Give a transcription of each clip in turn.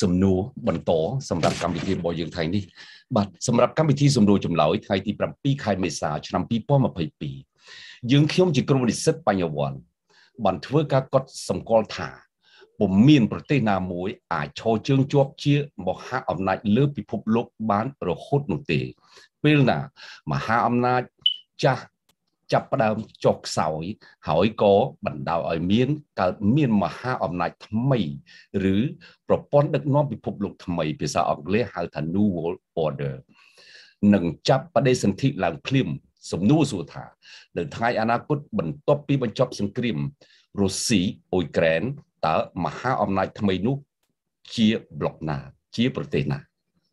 សំណួរបន្តសម្រាប់កម្មវិធីរបស់យើងថ្ងៃនេះបាទសម្រាប់កម្មវិធីសំណួរចម្លើយថ្ងៃទី7ខែមេសា ឆ្នាំ2022យើងខ្ញុំជាក្រុមនិស្សិតបញ្ញវន្តបានធ្វើការកត់សម្គាល់ថាពុំមានប្រទេសណាមួយ អាចឈរជើងជាប់ជាមហាអំណាច លើពិភពលោកបានរហូតនោះទេពេលណាមហាអំណាចចាស់ចាប់ផ្ដើមចុះខ្សោយហើយក៏បណ្ដោយឲ្យមាន កើតមានមហាអំណាចថ្មី ឬ ប្រព័ន្ធដឹកនាំពិភពលោកថ្មី ភាសាអង់គ្លេសហៅថា New World Order នឹងចាប់បដិសន្ធិឡើងភ្លាមសំណួរសួរថានៅថ្ងៃអនាគតបន្ទាប់ពីបញ្ចប់សង្គ្រាមរុស្ស៊ីអ៊ុយក្រែនតើមហាអំណាចថ្មីនោះ ជាប្លុកណាជាប្រទេសណា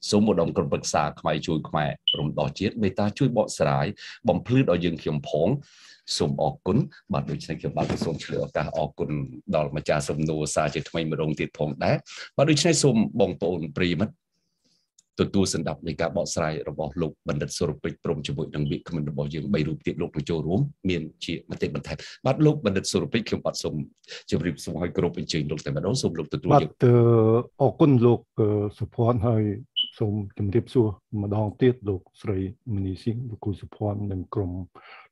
សូមឧត្តមក្រុមប្រឹក្សាខ្មែរជួយខ្មែររំដោះជាតិមេត្តាជួយបកស្រាយបំភ្លឺដល់យើងខ្ញុំផងសូមអរគុណបាទដូច្នេះខ្ញុំបាទសូមឆ្លៀតឱកាសអរគុណដល់ម្ចាស់សំណួរសារជាថ្មីម្ដងទៀតផងដែរបាទដូច្នេះសូមបងប្អូនប្រិមិត្តទទួលសម្ដាប់នៃការបកស្រាយរបស់លោកបណ្ឌិតសុរពេជ្រព្រមជាមួយនឹងវិក្កាមរបស់យើង3រូបទៀតលោកនឹងចូលរួមមានជាមតិបន្ថែមបាទលោកបណ្ឌិតសុរពេជ្រខ្ញុំបាទសូមជម្រាបសួរឲ្យគ្រប់អញ្ជើញលោកតែម្ដងសូមលោកទទួលយកបាទអរគុណលោកសុភ័ណ្ឌហើយសូមជម្រាបសួរម្ដងទៀតលោកស្រីមនីស៊ីងលោកគូសុភ័ណ្ឌនិងក្រុម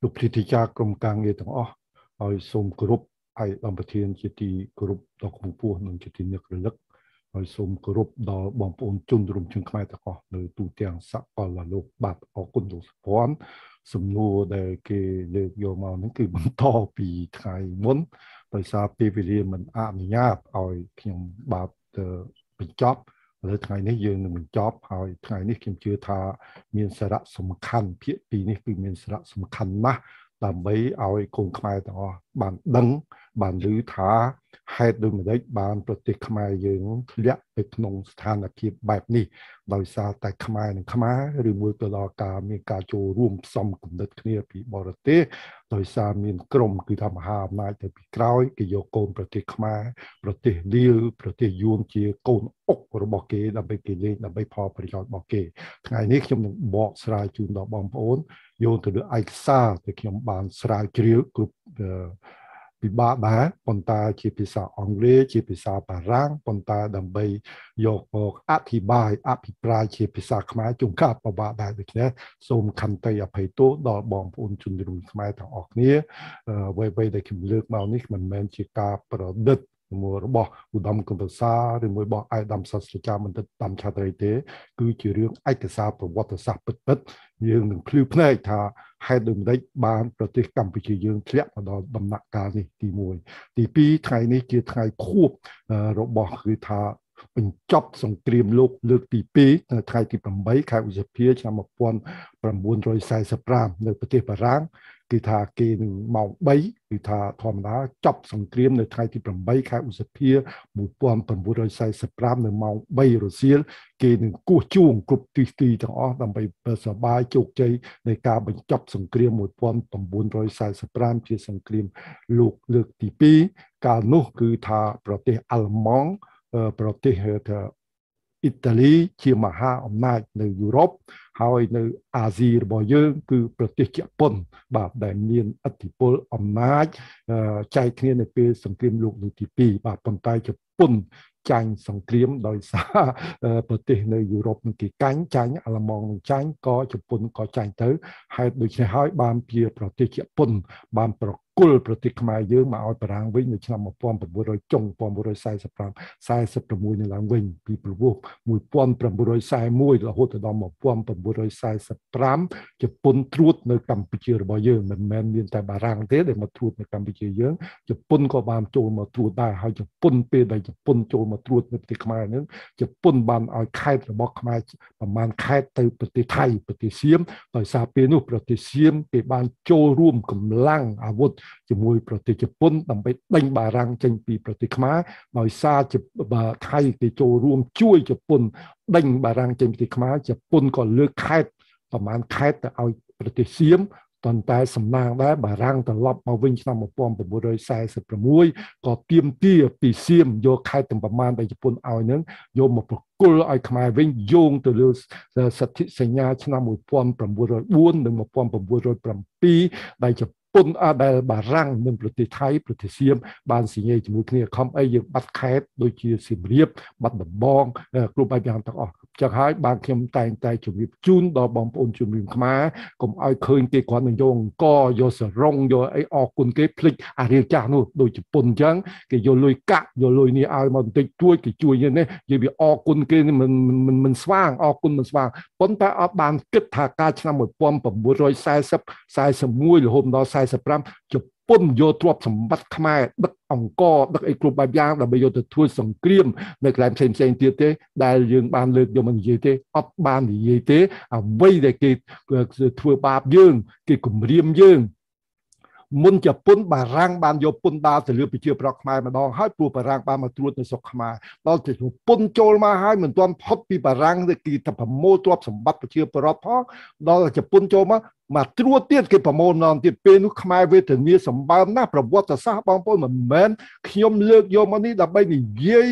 លោកព្រឹទ្ធាចារ្យក្រុមការងារទាំងអស់ហើយសូមគោរពហើយអន្តរធានជាទីគោរពដល់គំពោះនិងជាទីនឹករលឹកហើយសូមគោរពដល់បងប្អូនជនរួមជើងខ្មែរទាំងអស់នៅទូទាំងសកលលោកបាទអរគុណលោកសុភ័ណ្ឌសំណួរដែល គេលើកយកមកហ្នឹងគឺបន្តពីថ្ងៃមុន ដោយសារពេលវេលាមិនអនុញ្ញាតឲ្យខ្ញុំបាទបញ្ចប់ឥឡូវថ្ងៃនេះយើងនឹងបញ្ចប់ហើយថ្ងៃនេះខ្ញុំជឿថា មានសារៈសំខាន់ភាគពីរនេះគឺមានសារៈសំខាន់ណាស់ដើម្បីឲ្យកូនខ្មែរទាំងអស់បានដឹងបានឮថាហេតុដូចម្តេចបានប្រទេសខ្មែរយើងធ្លាក់ទៅក្នុងស្ថានភាពបែប នេះដោយសារតែខ្មែរនឹងខ្មែរឬមួយក៏ដល់ការមានការចូលរួមផ្សំគំនិតគ្នាពីបរទេសដោយសារមានក្រមគឺថាមហាអំណាចទៅពីក្រោយគេយកកូនប្រទេសខ្មែរប្រទេសលីលប្រទេសយួនជា កូនអុករបស់គេ ដើម្បីគេលេងដើម្បី ផលប្រយោជន៍របស់គេថ្ងៃនេះខ្ញុំនឹងបកស្រាយជូនដល់បងប្អូនយោងទៅលើឯកសារដែលខ្ញុំបានស្រាវជ្រាវគ្រប់ពិបាកដែរប៉ុន្តែ ជាភាសាអង់គ្លេសជាភាសាបារាំងប៉ុន្តែដើម្បីយកមកអធិប្បាយអភិប្រាយជាភាសាខ្មែរជួនកាលពិបាកដែរដូច្នេះសូមខន្តី អភ័យទោសដល់បងប្អូនជនរួមខ្មែរទាំងអស់គ្នាអ្វីៗដែលខ្ញុំលើកមកនេះមិនមែនជាការប្រឌិតជាមួយរបស់ឧត្តមកំពូសាជាមួយរបស់អាយដាំសាស្ត្រាចារ្យបណ្ឌិតតាមឆាត្រីទេគឺជារឿងឯកសារប្រវត្តិសាស្ត្រពិតៗយើងនឹងភ្លឺភ្នែកថាហេតុដូចម្តេចបាន ប្រទេសកម្ពុជាយើងធ្លាក់មកដល់ដំណាក់កាលនេះទី1ទី2ថ្ងៃនេះជាថ្ងៃខួបរបស់គឺថាបញ្ចប់សង្គ្រាមលោកលើកទី2នៅថ្ងៃទី8ខែឧសភាឆ្នាំ1945នៅប្រទេសបារាំងគឺថាគេនឹងម៉ោង3គឺថាធម្មតាចប់សង្គ្រាមនៅថ្ងៃទី8ខែឧសភា1945នៅម៉ោង3រសៀលគេនឹងគោះជួងគ្រប់ទិសទីទាំងអស់ដើម្បីប្រសបាយជោគជ័យនៃការបញ្ចប់សង្គ្រាម1945ជាសង្គ្រាមលោកលើកទី2កាលនោះគឺថាប្រទេសអាល្លឺម៉ង់ប្រទេសថាអ៊ីតាលី ជាមហាអំណាចនៅយុរ៉ុបហើយនៅ អាស៊ីរបស់យើង គឺប្រទេសជប៉ុន បាទដែលមានឥទ្ធិពលអំណាចចែកគ្នានៅពេលសង្គ្រាមលោកលើកទី2បាទប៉ុន្តែជប៉ុនចាញ់សង្គ្រាមដោយសារប្រទេសនៅយុរ៉ុបនឹងគេកាញ់ចាញ់អាល្លឺម៉ង់នឹងចាញ់ក៏ជប៉ុនក៏ចាញ់ទៅហេតុដូច្នេះហើយ បានជាប្រទេសជប៉ុនបានប្រគល់ប្រទេសខ្មែរយើងមកឲ្យបារាំងវិញនៅឆ្នាំ1900ចុង1945 46នៅឡើងវិញពីប្រវោះ1941រហូតដល់1945ជប៉ុនត្រួតនៅកម្ពុជារបស់យើងមិនមែនមានតែបារាំងទេដែលមកត្រួតនៅកម្ពុជាយើងជប៉ុនក៏បានចូលមកត្រួតដែរហើយជប៉ុនពេលដែលជប៉ុនចូលមកត្រួតនៅប្រទេសខ្មែរហ្នឹងជប៉ុនបានឲ្យខេត្តរបស់ខ្មែរប្រមាណខេត្តទៅប្រទេសថៃប្រទេសសៀមដោយសារពេលនោះ ប្រទេសសៀមគេបានចូលរួមកម្លាំងអាវុធជាមួយប្រទេសជប៉ុនដើម្បីដេញ បារាំងចេញពីប្រទេសខ្មែរដោយសារបើថៃគេចូលរួមជួយជប៉ុនដេញបារាំងចេញពីខ្មែរជប៉ុនក៏លើកខេត្តប្រហែលខេត្តទៅឲ្យប្រទេសសៀមប៉ុន្តែសំឡេងដែរបារាំងត្រឡប់មកវិញឆ្នាំ1946ក៏ទៀមទាពីសៀមយកខេត្តទាំងប្រមាណដែលជប៉ុនឲ្យនឹងយកមកប្រគល់ឲ្យខ្មែរវិញយោងទៅលើសិទ្ធិសញ្ញាឆ្នាំ1904និង1907ដែលជប៉ុនដែលបារាំងនិងប្រទេសថៃប្រទេសសៀមបានសញ្ញាជាមួយគ្នាខំអីយើងបាត់ខេតដូចជាសៀមរាបបាត់ដំបងគ្រប់បែបយ៉ាងទាំងអស់ចឹងហើយបានខ្ញុំតែងតែជម្រាបជូនដល់បងប្អូនជំនាញខ្មែរកុំឲ្យឃើញគេគ្រាន់តែយកអង្គយកសរងយកអីអរគុណគេភ្លេចអារៀលចាស់នោះដូចជប៉ុនចឹងគេយកលុយកាក់យកលុយនេះឲ្យមកបន្តិចជួយគេជួយនេះនិយាយវាអរគុណគេមិនមិនមិនស្វាងអរគុណមិនស្វាងប៉ុន្តែអត់បាន គិតថាការឆ្នាំ1940 41រហូតដល់1945ជប៉ុនយកទ្រព្យសម្បត្តិខ្មែរដឹកអង្គដឹកអីគ្រប់បែបយ៉ាងដើម្បីយកទៅធ្វើសង្គ្រាមនៅកន្លែងផ្សេងផ្សេងទៀតទេដែលយើងបានលើកយកមកនិយាយទេអត់បាននិយាយទេអ្វីដែលគេធ្វើបាបយើងគេគំរាមយើងមុនជប៉ុនបារាំងបានយកពុនដាល់ទៅលើប្រជាប្រដ្ឋខ្មែរម្ដងហើយព្រោះបារាំងបានមកត្រួតនៅស្រុកខ្មែរដល់ជប៉ុនចូលមកហើយមិនទាន់ផុតពីបារាំងគេថាប្រមូលទ្រព្យសម្បត្តិប្រជាប្រដ្ឋផងដល់ជប៉ុនចូលមកមកត្រួតទៀតគេប្រមូលម្ដងទៀតពេលនោះខ្មែរវេទនាសម្បើមណាស់ប្រវត្តិសាស្ត្របងប្អូនមិនមែនខ្ញុំលើកយកមកនេះដើម្បីនិយាយ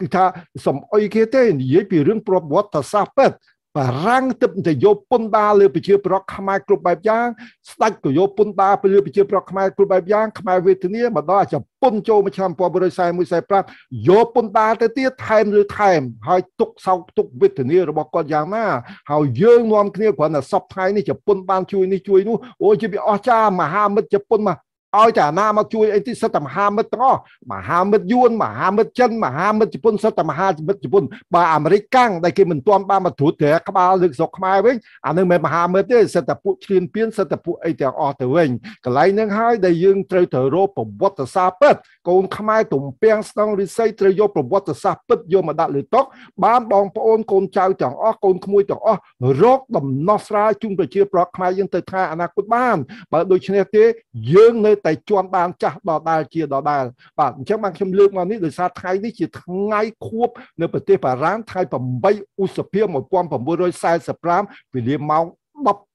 គឺថាសំអុយគេទេនិយាយពីរឿងប្រវត្តិសាស្ត្រពិតបារាំងទៅតែយកពន្ធដារលើប្រជា ប្រដ្ឋខ្មែរគ្រប់បែបយ៉ាងស្ដេចក៏យកពន្ធដារលើប្រជាប្រដ្ឋខ្មែរគ្រប់បែបយ៉ាងខ្មែរវេទនាមកដល់ជប៉ុនចូលមកឆ្នាំ1941 45យកពន្ធដារទៅទៀតថែមឬថែមហើយទុកសោកទុកវេទនារបស់គាត់យ៉ាងណាហើយយើងនាំគ្នាគ្រាន់តែសពថ្ងៃនេះជប៉ុនបានជួយនេះជួយនោះអូយជាវាអស្ចារ្យមហាមិត្តជប៉ុនមកឲ្យតែអាណាមកជួយអីទីសិតតែមហាមិត្តទាំងអស់មហាមិត្តយួនមហាមិត្តចិន មហាមិត្តជប៉ុនសិតតែមហាមិត្តជប៉ុនបើអាមេរិកកាំងដែលគេមិនទាន់បានមកត្រួតត្រាក្បាលលើស្រុកខ្មែរវិញអានឹងមិនមហាមិត្តទេសិតតែពួកឈ្លានពានសិតតែពួកអីទាំងអស់ទៅវិញកន្លែងនឹងហើយដែលយើងត្រូវទៅរកប្រវត្តិសាស្ត្រពិតកូនខ្មែរទំពាំងស្នងរិស័យត្រូវយកប្រវត្តិសាស្ត្រពិតយកមកដាក់លើតុបានបងប្អូនកូនចៅទាំងអស់កូនក្មួយទាំងអស់រកដំណោះស្រាយជូនប្រជាប្រដ្ឋខ្មែរយើងទៅខែអនាគតបានបើដូច្នេះទេយើងនៅតែជន់បានចាស់ដដែលជាដដែលបាទអញ្ចឹងបានខ្ញុំលើកមកនេះដោយសារថ្ងៃនេះជាថ្ងៃខួបនៅប្រទេសបារាំងថ្ងៃ8ឧសភា1945វេលាម៉ោង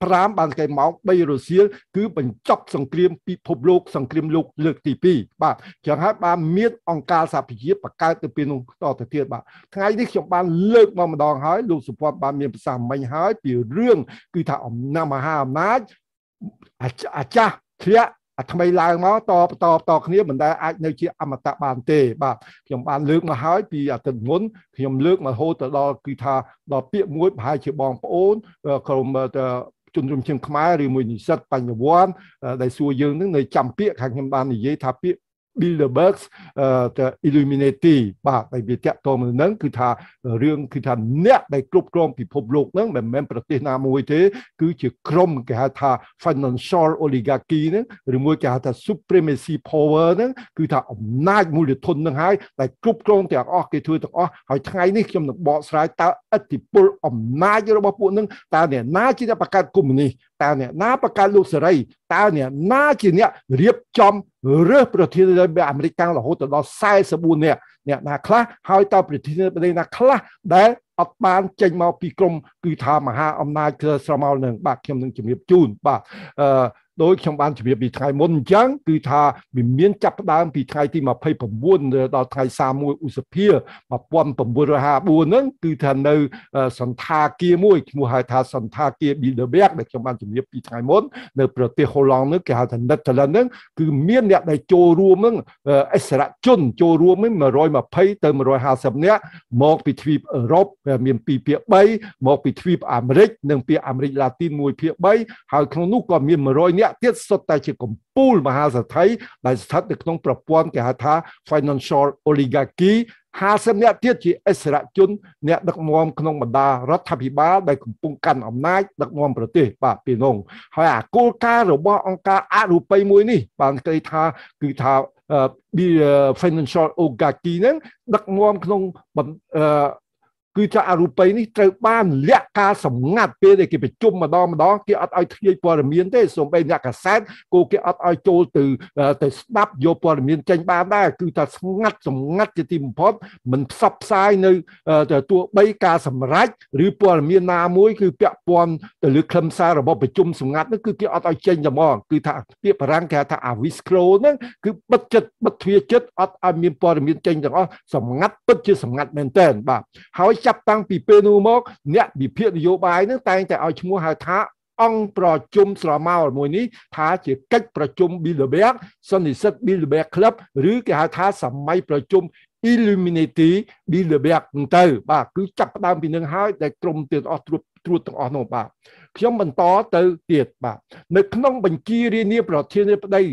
15បានគេមក3រសៀលគឺបញ្ចប់សង្គ្រាមពិភពលោកសង្គ្រាមលោក លើកទី2បាទចឹងហើយបានមានអង្គការសហប្រជាបង្កើតទៅពីនោះតទៅទៀតបាទថ្ងៃនេះខ្ញុំបាន លើកមកម្ដងហើយលោកសុផាត់បានមានប្រសាសន៍មិញហើយពីរឿងគឺថាអំណាចមហាអំណាចអាចារ្យធ្លាក់អាថ្មីឡើងមកតបតបតគ្នាមិនដែលអាចនៅជាអមតៈបានទេបាទខ្ញុំបានលើកមកហើយ ពីអាទិត្យមុនខ្ញុំលើកមករហូតទៅដល់គឺថាដល់ពាក្យមួយប្រហែលជាបងប្អូនក្រុមជនរួមជាតិខ្មែរឬមួយនិស្សិតបញ្ញវន្តដែលសួរយើងនឹងនៅចាំពាក្យខាងខ្ញុំបាននិយាយថាពាក្យ Bilderberg ទៅ Illuminati បាទហើយវាតាក់ទងទៅនឹងគឺថារឿងគឺថាអ្នកដែលគ្រប់គ្រងពិភពលោកហ្នឹងមិនមែនប្រទេសណាមួយទេគឺជាក្រុមគេហៅថា financial oligarchy ហ្នឹងឬមួយគេហៅថា supremacy power ហ្នឹងគឺថាអំណាចមូលធនហ្នឹងហើយដែលគ្រប់គ្រងទាំងអស់គេធ្វើទាំងអស់ហើយថ្ងៃនេះខ្ញុំនឹងបកស្រាយតើឥទ្ធិពលអំណាចរបស់ពួកហ្នឹងតើអ្នកណាជាអ្នកបង្កើតកុម្មុយនីសតើអ្នកណាបង្កើតលោកសេរីតើអ្នកណាជាអ្នករៀបចំរើសប្រធានាធិបតីអាមេរិកកាំងរហូតដល់44នាក់អ្នកណាខ្លះហើយតើប្រធានាធិបតីណាខ្លះ ដែលអត់បានចេញមកពីក្រមគឺថាមហា អំណាចគឺស្រមោលនឹងបាទខ្ញុំនឹងជម្រាបជូនបាទអឺដោយខ្ញុំបានជម្រាបពីថ្ងៃមុនអញ្ចឹងគឺថាវាមានចាប់ផ្ដើមពីថ្ងៃទី29ដល់ថ្ងៃ31ឧសភា1954ហ្នឹងគឺថានៅសន្តាគារមួយឈ្មោះហៅថាសន្តាគារ Bilderberg ដែលខ្ញុំបានជម្រាបពីថ្ងៃមុននៅ ប្រទេសហូឡង់ហ្នឹងគេហៅថា Netherlands ហ្នឹងគឺមានអ្នកដែលចូលរួមហ្នឹងអិសរាជជនចូលរួមហ្នឹង120ទៅ150នាក់មកពីទ្វីបអឺរ៉ុបមាន2ភាគ3មកពីទ្វីបអាមេរិក និងភាគអាមេរិកឡាទីន1ភាគ3ហើយក្នុងនោះក៏មាន100នាក់យៈទៀតសុទ្ធតែជាកម្ពូលមហាសេដ្ឋីដែលស្ថិតនៅក្នុង ប្រព័ន្ធគេហៅថា financial oligarchy 50នាក់ទៀតជាអិសរជន អ្នកដឹកនាំក្នុងបណ្ដារដ្ឋាភិបាលដែលកំពុងកាន់អំណាចដឹកនាំប្រទេស បាទពីនោះហើយអាគោលការណ៍របស់អង្គការអរូបីមួយនេះបានគេថាគឺថា financial oligarchy ហ្នឹងដឹកនាំក្នុងគឺថាអរូបីនេះត្រូវបានលាក់ការសម្ងាត់ពេលដែលគេប្រជុំម្ដងម្ដងគេអត់ឲ្យធ្លាយព័ត៌មានទេសូម្បីអ្នកកាសែតគូគេអត់ឲ្យចូលទៅទៅស្ដាប់យកព័ត៌មានចេញបានដែរគឺថាស្ងាត់សម្ងាត់ជាទីបំផុតមិនផ្សព្វផ្សាយនៅទោះបីការសម្រេចឬព័ត៌មានណាមួយ គឺពាក់ព័ន្ធទៅលើខ្លឹមសាររបស់ប្រជុំសម្ងាត់នោះគឺគេអត់ឲ្យចេញតែហ្មងគឺថាពាក្យបារាំងគេថា avisclo ហ្នឹងគឺបិទចិត្តបិទទ្វារចិត្តអត់ឲ្យមានព័ត៌មានចេញទាំងអស់សម្ងាត់ពិតជាសម្ងាត់មែនតើបាទហើយចាប់តាំងពីពេលនោះមក អ្នកវិភាគនយោបាយនឹងតែងតែឲ្យឈ្មោះហៅថាអង្គប្រជុំស្រមោលមួយនេះថាជាកិច្ចប្រជុំ Bilderberg សន្និសិទ Bilderberg Club ឬគេហៅថាសម័យប្រជុំ Illuminati Bilderberg ទៅ បាទគឺចាប់ផ្ដើមពីនឹងហើយដែលក្រុមទាំងអស់ត្រួតត្រួតទាំងអស់នោះបាទខ្ញុំបន្តទៅទៀតបាទនៅក្នុង បញ្ជីរាយនាមប្រធានាធិបតី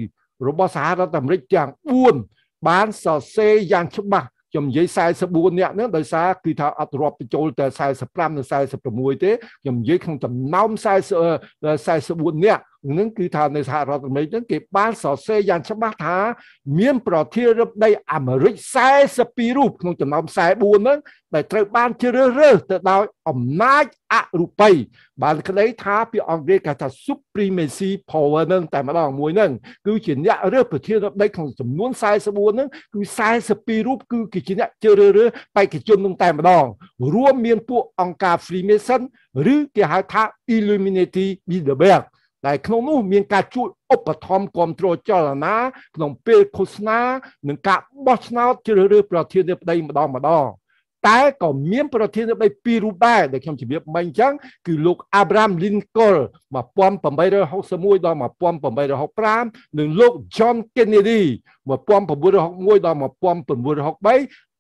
របស់សហរដ្ឋអាមេរិកទាំង4បានសរសេរយ៉ាងច្បាស់ខ្ញុំនិយាយ44នាក់ហ្នឹងដោយសារគឺថាអត់រាប់បញ្ចូលតែ45និង46ទេខ្ញុំនិយាយក្នុងចំណោម40 44នាក់នឹងគឺថានៅសហរដ្ឋអាមេរិកហ្នឹងគេ បានសរសេរយ៉ាងច្បាស់ថាមានប្រធានរដ្ឋដីអាមេរិក42រូបក្នុងចំណោម44ហ្នឹងដែលត្រូវបានជ្រើសរើសទៅដោយអំណាចអរូបីបានក្តីថាពាក្យអង់គ្លេសគេថា supremacy power ហ្នឹងតែម្ដងមួយហ្នឹងគឺជាអ្នករើសប្រធានរដ្ឋដីក្នុងចំនួន44ហ្នឹងគឺ42រូបគឺគឺជាអ្នកជ្រើសរើសបេក្ខជនហ្នឹងតែម្ដង រួមមានពួកអង្គការ Freemason ឬគេហៅថា Illuminati Bilderberg ដែលក្នុងនោះមានការជួយឧបត្ថម្ភគ្រប់គ្រងចលនាក្នុងពេលឃោសនានិងការបោះឆ្នោតជ្រើសរើសប្រធានាធិបតីម្ដងម្ដងតែក៏មានប្រធានាធិបតីពីររូបដែរដែលខ្ញុំជម្រាបមិញអញ្ចឹងគឺលោក Abraham Lincoln 1861ដល់1865និងលោក John Kennedy 1961ដល់1963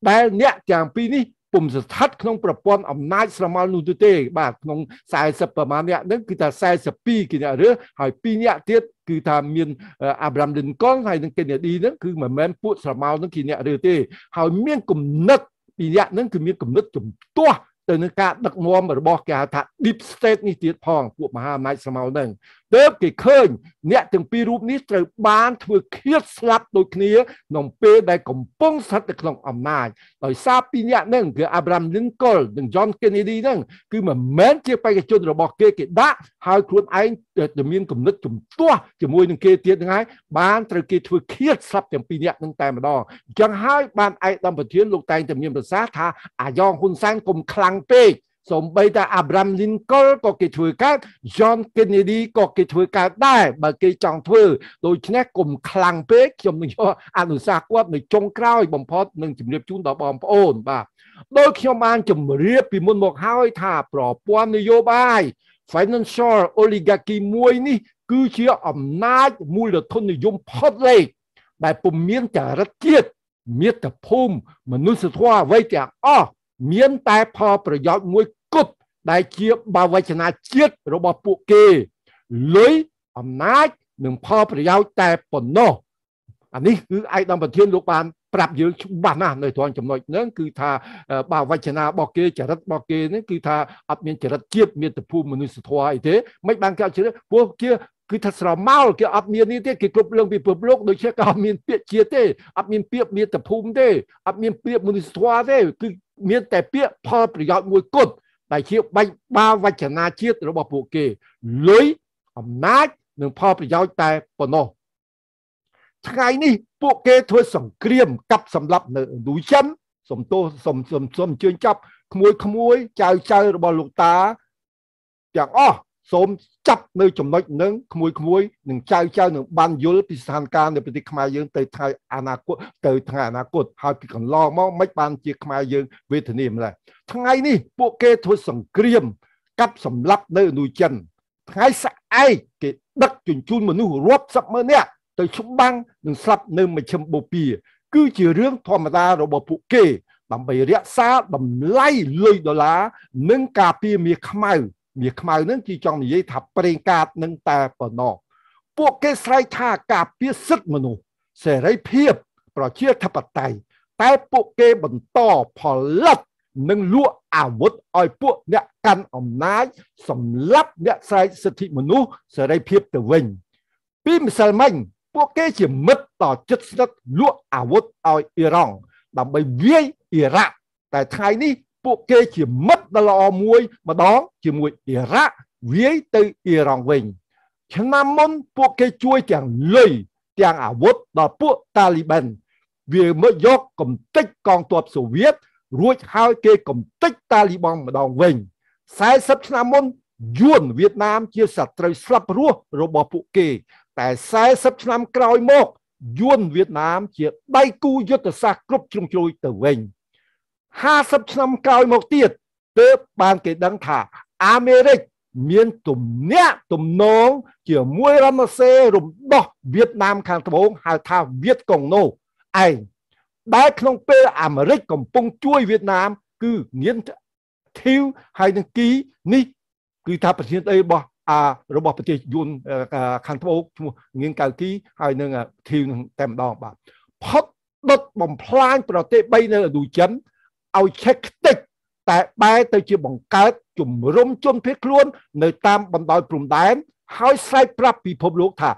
ដែលអ្នកទាំងពីរនេះពុំស្ថិតក្នុងប្រព័ន្ធអំណាចស្រមោលនោះទេបាទក្នុង40ប្រមាណអ្នកហ្នឹងគឺថា42គណៈរើសហើយ2អ្នកទៀតគឺថាមាន អាប់រ៉ាំលីនកុនហើយនិងកេនេឌីហ្នឹងគឺមិនមែនពួកស្រមោលហ្នឹងគណៈរើសទេ ហើយមានគំនិតពីអ្នកហ្នឹងគឺមានគំនិតជំទាស់ទៅនឹងការដឹកនាំរបស់គេហៅថា deep state នេះទៀតផងពួកមហាអំណាចស្រមោលហ្នឹងទៅគេឃើញអ្នកទាំងពីររូបនេះត្រូវបានធ្វើឃាតស្លាប់ដូចគ្នាក្នុងពេលដែលកំពុងស្ថិតនៅក្នុងអំណាចដោយសារពីរអ្នកហ្នឹងគឺ Abraham Lincoln និង John Kennedy ហ្នឹងគឺមិនមែនជាបេក្ខជនរបស់គេគេដាក់ហើយខ្លួនឯងទៅមានគំនិតជំទាស់ជាមួយនឹងគេទៀតហ្នឹងហើយបានត្រូវគេធ្វើឃាតស្លាប់ទាំងពីរអ្នកហ្នឹងតែម្ដងអញ្ចឹងហើយបានឯកឧត្តមប្រធានលោកតែងតែមានប្រសាសន៍ថាអាយ៉ងហ៊ុនសែនកុំខ្លាំងពេកសូម្បីតែ Abraham Lincoln ក៏គេធ្វើកើត John Kennedy ក៏គេធ្វើកើតដែរបើគេចង់ធ្វើដូច្នេះកុំខ្លាំងពេកខ្ញុំនឹងយកអនុសាសន៍គាត់នៅចុងក្រោយបំផុតនឹងជម្រាបជូនដល់បងប្អូនបាទដោយខ្ញុំបានជម្រាបពីមុនមកហើយថាប្រព័ន្ធនយោបាយ financial oligarchy មួយនេះ គឺជាអំណាចមូលធននិយមផុតលេខដែលពុំមានចរិតជាតិមាតុភូមិមនុស្សធម៌អ្វីទាំងអស់មានតែផលប្រយោជន៍មួយគត់ដែលជាបាវចនាជាតិរបស់ពួកគេលុយអំណាចនិងផលប្រយោជន៍តែប៉ុណ្ណោះអានេះគឺឯកឧត្តមប្រធានលោកបានប្រាប់យើងច្បាស់ណាស់នៅត្រង់ចំណុចហ្នឹងគឺថាបាវចនារបស់គេចរិតរបស់គេហ្នឹងគឺថាអត់មានចរិតជាតិមានតភូមិមនុស្សធម៌អីទេមិនបានកោតជ្រើពួកគេគឺថាស្រមោលគេអត់មាននេះទេគេគ្រប់លឹងពីពិភពលោកដូចជាក៏អត់មានពាក្យជាតិទេអត់មានពាក្យមានតភូមិទេអត់មានពាក្យមនុស្សធម៌ទេគឺមានតែពាក្យផលប្រយោជន៍មួយគត់ដែលជាបែកបាវវចនាជាតិរបស់ពួកគេលុយអំណាចនិងផលប្រយោជន៍តែប៉ុណ្ណោះ ថ្ងៃនេះ ពួកគេធ្វើសង្គ្រាមកាប់សម្លាប់នៅឥណ្ឌូចិនសំទោសំសំសំជើញចាប់ក្មួយក្មួយចៅចៅរបស់លោកតាទាំងអស់សូមចាប់នៅចំណុចនឹងក្មួយក្មួយនឹងចៅចៅនឹងបានយល់ពីស្ថានភាពនៅប្រទេសខ្មែរយើង ទៅថ្ងៃអនាគតទៅថ្ងៃអនាគតហើយពីកន្លងមកមិនបានជាខ្មែរយើងវេទនាម្ល៉េះថ្ងៃនេះពួកគេធ្វើសង្គ្រាម កាប់សម្លាប់នៅអនុចិនថ្ងៃស្អែកគេដឹកជញ្ជូនមនុស្សរាប់សិបម៉ឺននាក់ទៅច្បាំងនឹងស្លាប់នៅមជ្ឈមបូព៌ាគឺជារឿងធម្មតារបស់ពួកគេដើម្បីរក្សាតម្លៃលុយដុល្លារនិងការពារមាសខ្មៅមាសខ្មៅនឹងគេចង់និយាយថាប្រេងកាតនឹងតែប៉ុណ្ណោះពួកគេស្រ័យថាការពារសិទ្ធិមនុស្សសេរីភាព ប្រជាធិបតេយ្យតែពួកគេបន្តផលិតនិងលក់អាវុធឲ្យពួកអ្នកកាន់អំណាចសម្លាប់អ្នកស្រែកសិទ្ធិមនុស្សសេរីភាពទៅវិញ ពីម្សិលមិញពួកគេជាមិត្តតជិតស្និទ្ធលក់អាវុធឲ្យអ៊ីរ៉ង់ដើម្បីវាយអ៊ីរ៉ាក់តែថ្ងៃនេះពួកគេជាមិត្តដ៏ល្អមួយ ម្ដង ជាមួយអ៊ីរ៉ាក់វាយទៅអ៊ីរ៉ង់វិញឆ្នាំមុនពួកគេជួយទាំងលុយទាំងអាវុធដល់ពួកតាលីបានវាមកយកកំទេចកងទ័ពសូវៀតរួចហើយគេកំទេចតាលីបានម្ដងវិញ40ឆ្នាំមុនយួនវៀតណាម ជាសត្រូវស្លាប់រស់របស់ពួកគេ តែ40ឆ្នាំក្រោយមក យួនវៀតណាមជាដៃគូយុទ្ធសាស្ត្រគ្រប់ជ្រុងជ្រោយទៅវិញ50ឆ្នាំក្រោយមកទៀតទើបបានគេដឹងថាអាមេរិកមានទំនាក់ទំនងជាមួយរ៉ាម៉ាសេរំដោះវៀតណាម ខាងត្បូងហៅថាវៀតកុងនោះឯងដែលក្នុងពេលអាមេរិក កំពុងជួយវៀតណាមគឺងៀនធីវហើយនឹងគីនេះ គឺថាប្រធានអីរបស់អារបស់ ប្រទេសយួនខាងត្បូងឈ្មោះងៀងកៅគីហើយនឹងធីវនឹងតែម្ដងបាទផុតដុតបំផ្លាញប្រទេស3នៅឥណ្ឌូចិនឲ្យឆេះខ្ទេចតែបែរទៅជាបង្កើតជំរុំជនភៀសខ្លួននៅតាមបណ្ដោយព្រំដែន ហើយស្រែកប្រាប់ពិភពលោកថា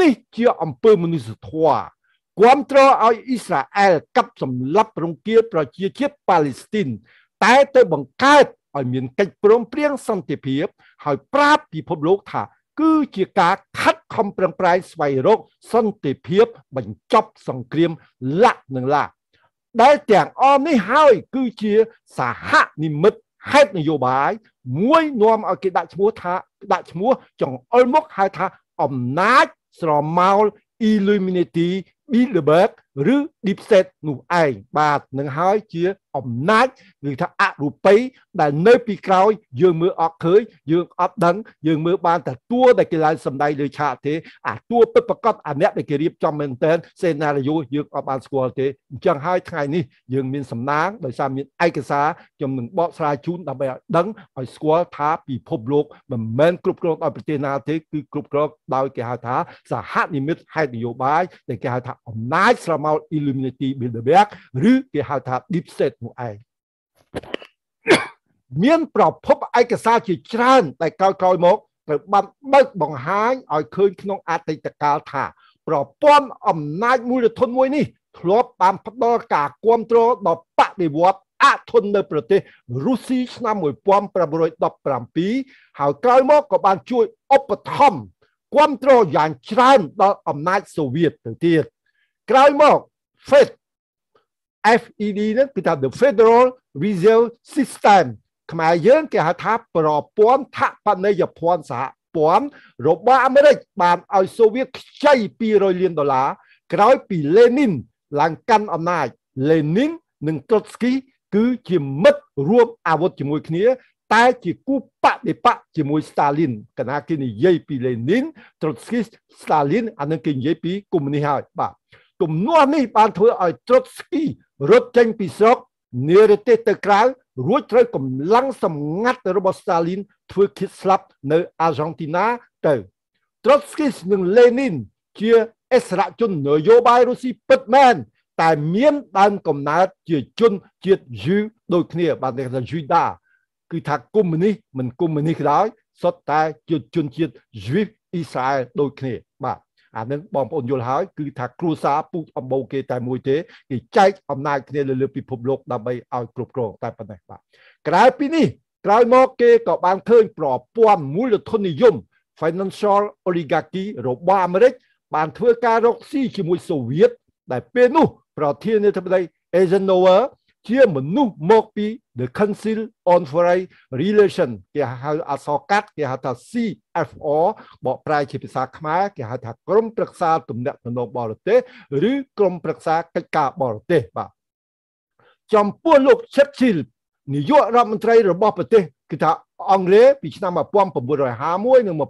នេះជាអំពើមនុស្សធម៌គាំទ្រឲ្យអ៊ីស្រាអែលកាប់សម្លាប់រង្គាលប្រជាជាតិប៉ាឡេស្ទីន តែទៅបង្កើតឲ្យមានកិច្ចព្រមព្រៀងសន្តិភាព ហើយប្រាប់ពិភពលោកថា គឺជាការខិតខំប្រឹងប្រែងស្វែងរកសន្តិភាព បញ្ចប់សង្គ្រាមលក្ខនឹងឡាដែលទាំងអមនេះហើយគឺជាសហនិមិត្តហេតុនយោបាយមួយនាំឲ្យគេដាក់ឈ្មោះថាដាក់ឈ្មោះចង្អុលមុខហៅថា អំណាច ស្រមោល Illuminati Bilderberg ឬ deep state នោះឯងបាទនឹងហើយជាអំណាចឬថាអរូបីដែលនៅពីក្រោយយើងមើលអត់ឃើញយើងអត់ដឹងយើងមើលបានតែតួដែលគេឡើងសម្ដែងលើឆាកទេអាតួពិតប្រកបអាអ្នកដែលគេរៀបចំមែនតើសេណារីយ៉ូយើងអត់បានស្គាល់ទេអញ្ចឹងហើយថ្ងៃនេះយើងមានសំណាងដោយសារមានឯកសារខ្ញុំនឹងបកស្រាយជូនដើម្បីឲ្យដឹងឲ្យស្គាល់ថាពិភពលោកមិនមែនគ្រប់គ្រងដោយប្រទេសណាទេគឺគ្រប់គ្រងដោយគេហៅថា សហនិមិត្តហេតុនយោបាយដែលគេហៅថាអំណាចស្រមមក Illuminati Bilderberg ឬគេហៅថា Deep State នោះឯងមានប្រភពឯកសារជាច្រើនដែលក្រោយក្រោយមកត្រូវបានបើកបង្ហាញឲ្យឃើញ ក្នុងអតីតកាលថាប្រព័ន្ធអំណាចមូលធនមួយនេះធ្លាប់បានផ្ដល់ការគ្រប់គ្រងដល់បដិវត្តអធននៅ ប្រទេសរុស្ស៊ីឆ្នាំ1917ហើយក្រោយមកក៏បាន ជួយឧបត្ថម្ភគ្រប់គ្រងយ៉ាងច្រើន ដល់អំណាចសូវៀតទៅទៀតក្រោយមក Fed FED ហ្នឹងគឺថា The Federal Reserve System ខ្មែរយើងគេហៅថាប្រព័ន្ធថបន័យភ័ណ្ឌសហព័ន្ធរបស់អាមេរិកបានឲ្យសូវៀតខ្ចី200លានដុល្លារក្រោយពីលេនីន ឡើងកាន់អំណាចលេនីននិងត្រុតស្គី គឺជាមិត្តរួមអាវុធជាមួយគ្នា តែជាគូបដិបកជាមួយស្តាលីនកណាគេនិយាយពីលេនីនត្រុតស្គីស្តាលីនអានឹងគេនិយាយពីកុម្មុយនីសហើយបាទទំនាស់នេះបានធ្វើឲ្យត្រុតស្គីរត់ចេញពីស្រុកនិរទេសទៅក្រៅរួចត្រូវកម្លាំងសម្ងាត់របស់ស្តាលីន ធ្វើឃាតស្លាប់ នៅ អារ៉ង់ទីណាទៅត្រុតស្គីនិងលេនីន ជាអិសរាជជននយោបាយរុស្ស៊ីពិតមែនតែមានដើមកំណើតជាជនជាតិយូដូចគ្នាបានគេថាយូដា គឺថាកុំមុនីមិនកុំមុនីក៏ដោយសុទ្ធតែជាជនជាតិយូអ៊ីស្រាអែលដូចគ្នាបាទអានឹងបងប្អូនយល់ហើយគឺថាគ្រួសារពូជអម្បូរគេ តែមួយទេគេចែកអំណាចគ្នាលើលើពិភពលោកដើម្បីឲ្យគ្រប់គ្រងតែប៉ុណ្ណេះបាទក្រៅពីនេះក្រោយមកគេក៏បានឃើញប្រព័ន្ធមូលធននិយម financial oligarchy របស់អាមេរិកបានធ្វើការរកស៊ីជាមួយសូវៀតដែលពេលនោះប្រធានាធិបតី Eisenhower ជាមនុស្សមកពី The Council on Foreign Relation គេហៅអក្សរកាត់គេហៅថា CFO បកប្រែជាភាសាខ្មែរគេហៅថាក្រមប្រឹក្សា ទំនាក់ទំនងបរទេសឬក្រមប្រឹក្សាកិច្ចការបរទេសបាទចំពោះលោក Churchill នាយករដ្ឋមន្ត្រីរបស់ប្រទេសគឺថាអង់គ្លេសពីឆ្នាំ1951និង1955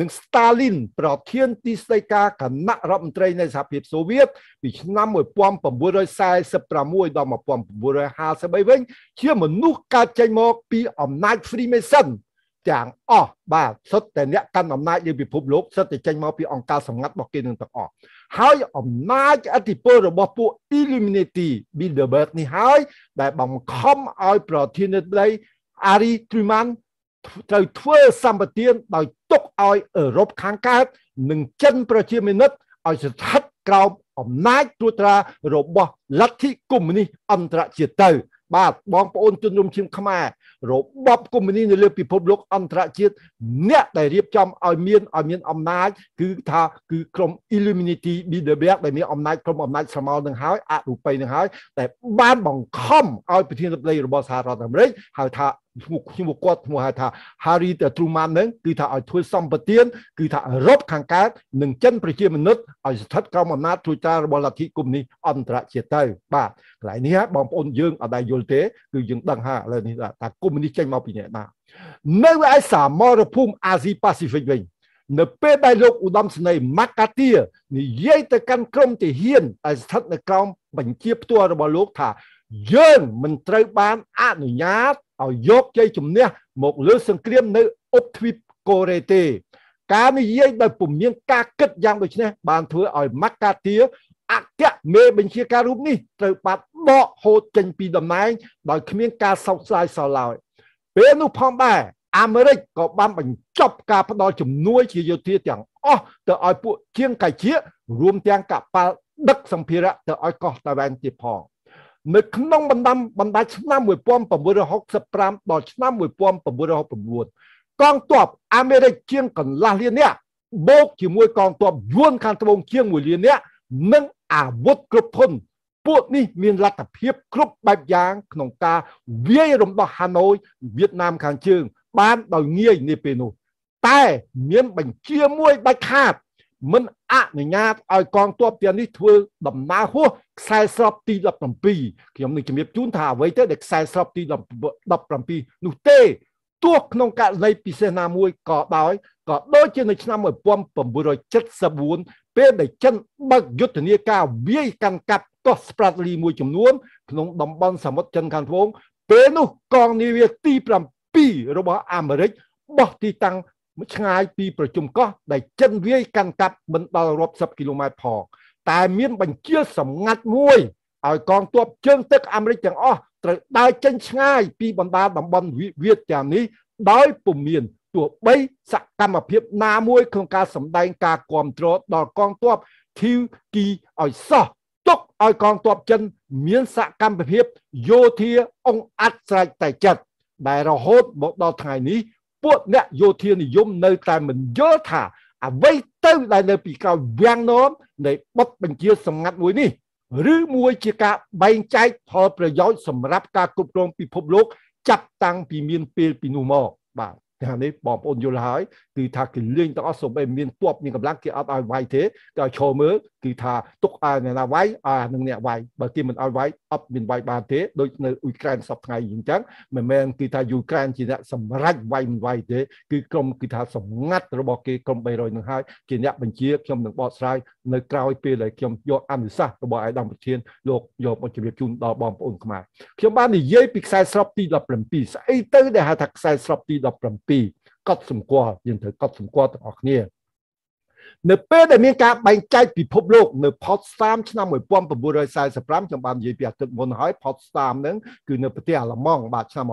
និង Stalin ប្រធានទីស្តីការគណៈរដ្ឋមន្ត្រីនៃសហភាពសូវៀតពីឆ្នាំ1946ដល់1953វិញជាមនុស្សកើតចេញមកពីអំណាច Freemason ទាំងអស់បាទសុទ្ធតែអ្នកកាន់អំណាចលើពិភពលោកសុទ្ធតែចេញមកពីអង្គការសម្ងាត់របស់គេនឹងទាំងអស់ហើយអំណាចអធិពលរបស់ពួក Illuminati Bilderberg នេះហើយដែលបង្ខំឲ្យប្រធានាធិបតី Ari Truman ត្រូវធ្វើសម្បទានដោយទុកឲ្យអឺរ៉ុបខាងកើតនិងចិនប្រជាមានិតឲ្យស្ថិតក្រោមអំណាចត្រួតត្រារបស់លទ្ធិកុម្មុយនីសអន្តរជាតិទៅបាទបងប្អូនជនរួមឈាមខ្មែររបបកុម្មុយនីនៅលើ ពិភពលោក អន្តរជាតិអ្នកដែលរៀបចំឲ្យមានឲ្យមានអំណាចគឺថាគឺក្រុម Illuminati Bilderberg ដែលមានអំណាចក្រុមអំណាចស្រមោលនឹងហើយអរូបីនឹងហើយតែបានបង្ខំឲ្យប្រធានាធិបតីរបស់សហរដ្ឋអាមេរិកហៅថាឈ្មោះឈ្មោះគាត់ឈ្មោះហៅថា Harry the Truman ហ្នឹងគឺថាឲ្យធ្វើសម្បទានគឺថាអឺរ៉ុបខាងកើតនិងចិនប្រជាមនុស្សឲ្យស្ថិតក្រោមអំណាចជួយការរបស់លទ្ធិកុម្មុយនីសអន្តរជាតិទៅបាទកន្លែងនេះបងប្អូនយើងអត់ដែរយល់ទេ គឺយើងដឹងហើយឥឡូវនេះថាកុម្មុយនីសចេញមកពីអ្នកណានៅឯសមរភូមិអាស៊ីប៉ាស៊ីហ្វិកវិញនៅពេលដែលលោកឧត្តមសេនីយ៍ម៉ាកាទៀនិយាយទៅកាន់ក្រុមទាហានដែលស្ថិតនៅក្រោមបញ្ជាផ្ទាល់របស់លោកថាយើងមិនត្រូវបានអនុញ្ញាតឲ្យយកជ័យជំនះ មកលើសង្គ្រាមនៅអ៊ុបទ្វីបកូរ៉េទេ ការនិយាយដោយពុំមានការគិតយ៉ាងដូចនេះបានធ្វើឲ្យម៉ាកាទៀអគ្គមេបញ្ជាការរូបនេះត្រូវបាត់បកហូតចេញពីតំណែងដោយគ្មានការសោកស្ដាយសោះឡើយពេលនោះផងដែរអាមេរិកក៏បានបញ្ចប់ការផ្ដល់ជំនួយជាយោធាទាំងអស់ទៅឲ្យពួកជាងកាជារួមទាំងកប៉ាល់ដឹកសម្ភារៈទៅឲ្យកោះតាវ៉ែនទៀតផងនៅក្នុងបណ្ដាំបណ្ដាឆ្នាំ1965ដល់ឆ្នាំ1969កងទ័ពអាមេរិកជាងកន្លះលាននាក់បូកជាមួយកងទ័ពយួនខាងត្បូងជាង1លាននាក់និងអាវុធគ្រប់ធនពួកនេះមានលទ្ធភាពគ្រប់បែបយ៉ាង ក្នុងការវាយរំដោះហាណូយវៀតណាមខាងជើង បានដោយងាយនាពេលនោះតែមានបញ្ជាមួយដាច់ខាតមិនអនុញ្ញាតឲ្យកងទ័ពទាំងនេះធ្វើដំណើរហួសខ្សែស្របទី17ខ្ញុំនឹងជំរាបជូនថាអ្វីទៅដែលខ្សែស្របទី17នោះទេទោះក្នុងករណីពិសេសណាមួយក៏ដោយក៏ដូចជានៅឆ្នាំ1974ពេលដែលចិន បើកយុទ្ធនាការវាយកាន់កាប់ទោះស្ប្រាតលីមួយចំនួន ក្នុងតំបន់សមុទ្រចិនខាងត្បូងពេលនោះកងនាវាទី7របស់អាមេរិកបោះទីតាំងឆ្ងាយពីប្រជុំកោះដែលចិនវាយកាន់កាប់មិនដល់រាប់សិបគីឡូម៉ែត្រផងតែមាន បញ្ជាសម្ងាត់មួយឲ្យកងទ័ពជើង ទឹកអាមេរិកទាំងអស់ត្រូវដើរចេញឆ្ងាយពីបណ្ដាតំបន់វៀតចាមនេះដោយពុំមានទោះបីសកម្មភាពណាមួយក្នុងការសម្ដែងការគ្រប់គ្រងដល់កងទ័ពធីវគីឲ្យសោះទុកឲ្យកងទ័ពចិន មានសកម្មភាពយោធាអង្គអាចស្រេចតែចិត្តដែលរហូតមកដល់ថ្ងៃនេះពួកអ្នកយោធានិយមនៅតែមិនយល់ថាអ្វីទៅដែលនៅពីក្រោយវាំងនោមនៃបົດបញ្ជាសម្ងាត់មួយនេះ ឬមួយជាការបែងចែកផលប្រយោជន៍សម្រាប់ការគ្រប់គ្រងពិភពលោក ចាប់តាំងពីមានពេលពីនោះមកបាទតែនេះបងប្អូនយល់ហើយគឺថាគេលេងទាំងអស់សូម្បីមានទ័ពមានកម្លាំងគេអត់ឲ្យវាយទេគេឲ្យឈរមើលគឺថាទុកឲ្យអ្នកណាវាយអានឹងអ្នកវាយបើគេមិនឲ្យវាយអត់មានវាយបានទេដូចនៅអ៊ុយក្រែនសពថ្ងៃអញ្ចឹងមិនមែនគឺថាយូក្រែនជាអ្នកសម្រេចវាយមិនវាយទេ គឺក្រុមគឺថាសម្ងាត់របស់គេក្រុម300នឹងហើយជាអ្នកបញ្ជាខ្ញុំនឹងបកស្រាយនៅក្រោយពេលដែលខ្ញុំយកអនុសាសន៍របស់ឯកឧត្តមប្រធានលោកយកមកជម្រាបជូនដល់បងប្អូនខ្មែរខ្ញុំបាននិយាយពីខ្សែស្របទី17ស្អីទៅដែលហៅថាខ្សែស្របទី17កត់សម្គាល់យើងត្រូវកត់សម្គាល់ទាំងអស់គ្នានៅពេលដែលមានការបែងចែកពិភពលោកនៅ Potsdam ឆ្នាំ1945ខ្ញុំបាននិយាយពីអាទិត្យមុនហើយ Potsdam ហ្នឹងគឺនៅប្រទេសអាល្លឺម៉ង់បាទឆ្នាំ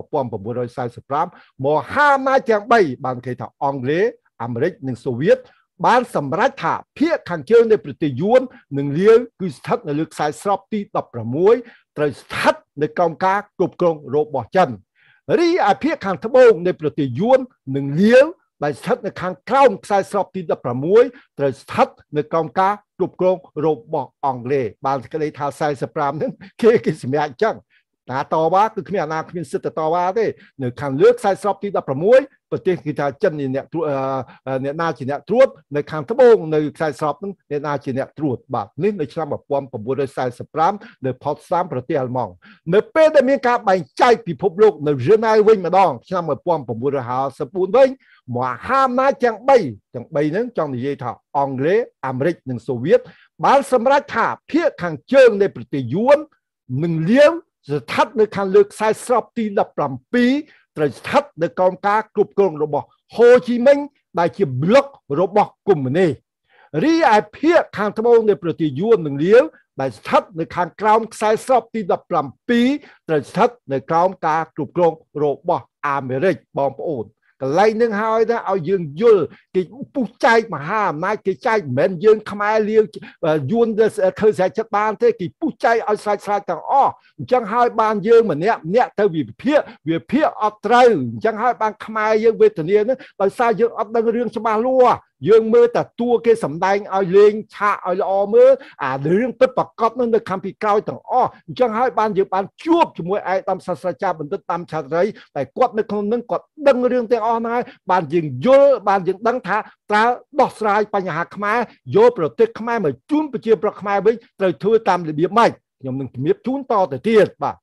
1945មហាអំណាចទាំង3បានគេថាអង់គ្លេសអាមេរិកនិងសូវៀតបានសម្រេចថាភាគខាងជើងនៃប្រទេសយួននិងលាវគឺស្ថិតនៅលើខ្សែស្រប់ទី16ត្រូវស្ថិតនៅក្រោមការគ្រប់គ្រងរបស់ចិនរីឯភាគខាងត្បូងនៃប្រទេសយួននិងលាវដែលស្ថិតនៅខាងក្រោមខ្សែស្របទី16ត្រូវស្ថិតនៅក្រោមការគ្រប់គ្រងរបស់អង់គ្លេសបានសេចក្តីថា45ហ្នឹងគេគេសម្រាប់អញ្ចឹងតាតវ៉ាគឺគ្មានអាណាគ្មានសិទ្ធិតវ៉ាទេនៅខាងលើខ្សែស្របទី16ប្រទេសគេថាចិនជាអ្នកត្រួតអ្នកណាជាអ្នកត្រួតនៅខាងត្បូងនៅខ្សែស្របហ្នឹងអ្នកណាជាអ្នកត្រួតបាទនេះនៅឆ្នាំ1945នៅផុតសាមប្រទេសអាល្លឺម៉ង់នៅពេលដែលមានការបែងចែកពិភពលោកនៅយឺណៃវិញម្ដងឆ្នាំ1954វិញមហាអំណាចទាំង3ទាំង3ហ្នឹងចង់និយាយថាអង់គ្លេសអាមេរិកនិងសូវៀតបានសម្រេចថាភាគខាងជើងនៃប្រទេសយួននឹងលៀងស្ថិតនៅខាងលើខ្សែស្រប់ទី17ត្រូវស្ថិតនៅកងការគ្រប់គ្រងរបស់ហូជីមិញដែលជាប្លុករបស់កុម្មុយនីសរីឯភាគខាងត្បូងនៃប្រទេសយួននឹងលៀងដែលស្ថិតនៅខាងក្រោមខ្សែស្រប់ទី17ត្រូវស្ថិតនៅក្រោមការគ្រប់គ្រងរបស់អាមេរិកបងប្អូនកន្លែងនឹងហើយណាឲ្យយើងយល់គេពុះចែកមហាអំណាចគេចែកមិនមែនយើងខ្មែរលៀងយួនធ្វើស្រេចចិត្តបានទេគេពុះចែកឲ្យស្រេចស្រេចទាំងអស់អញ្ចឹងហើយបានយើងម្នាក់ម្នាក់ទៅវិភាគវិភាគអត់ត្រូវអញ្ចឹងហើយបានខ្មែរយើងវេទនានឹងដោយសារយើងអត់ដឹងរឿងច្បាស់លាស់យើងមើលតែតួគេសម្ដែងឲ្យលេងឆាកឲ្យល្អមើលអារឿងពិតប្រកបនោះនៅខាងពីក្រោយទាំងអស់អញ្ចឹងហើយ បានយើងបានជួបជាមួយឯកឧត្តមសាស្ត្រាចារ្យបណ្ឌិតតាមឆាតរីតែគាត់នៅក្នុងនឹងគាត់ដឹងរឿងទាំងអស់ណាស់បានយើងយល់បានយើងដឹងថាតើដោះស្រាយបញ្ហា ខ្មែរយកប្រទេសខ្មែរមកជួនប្រជាប្រដ្ឋខ្មែរវិញត្រូវធ្វើតាមរបៀបម៉េចខ្ញុំនឹងជំរាបជូនតទៅទៀតបាទ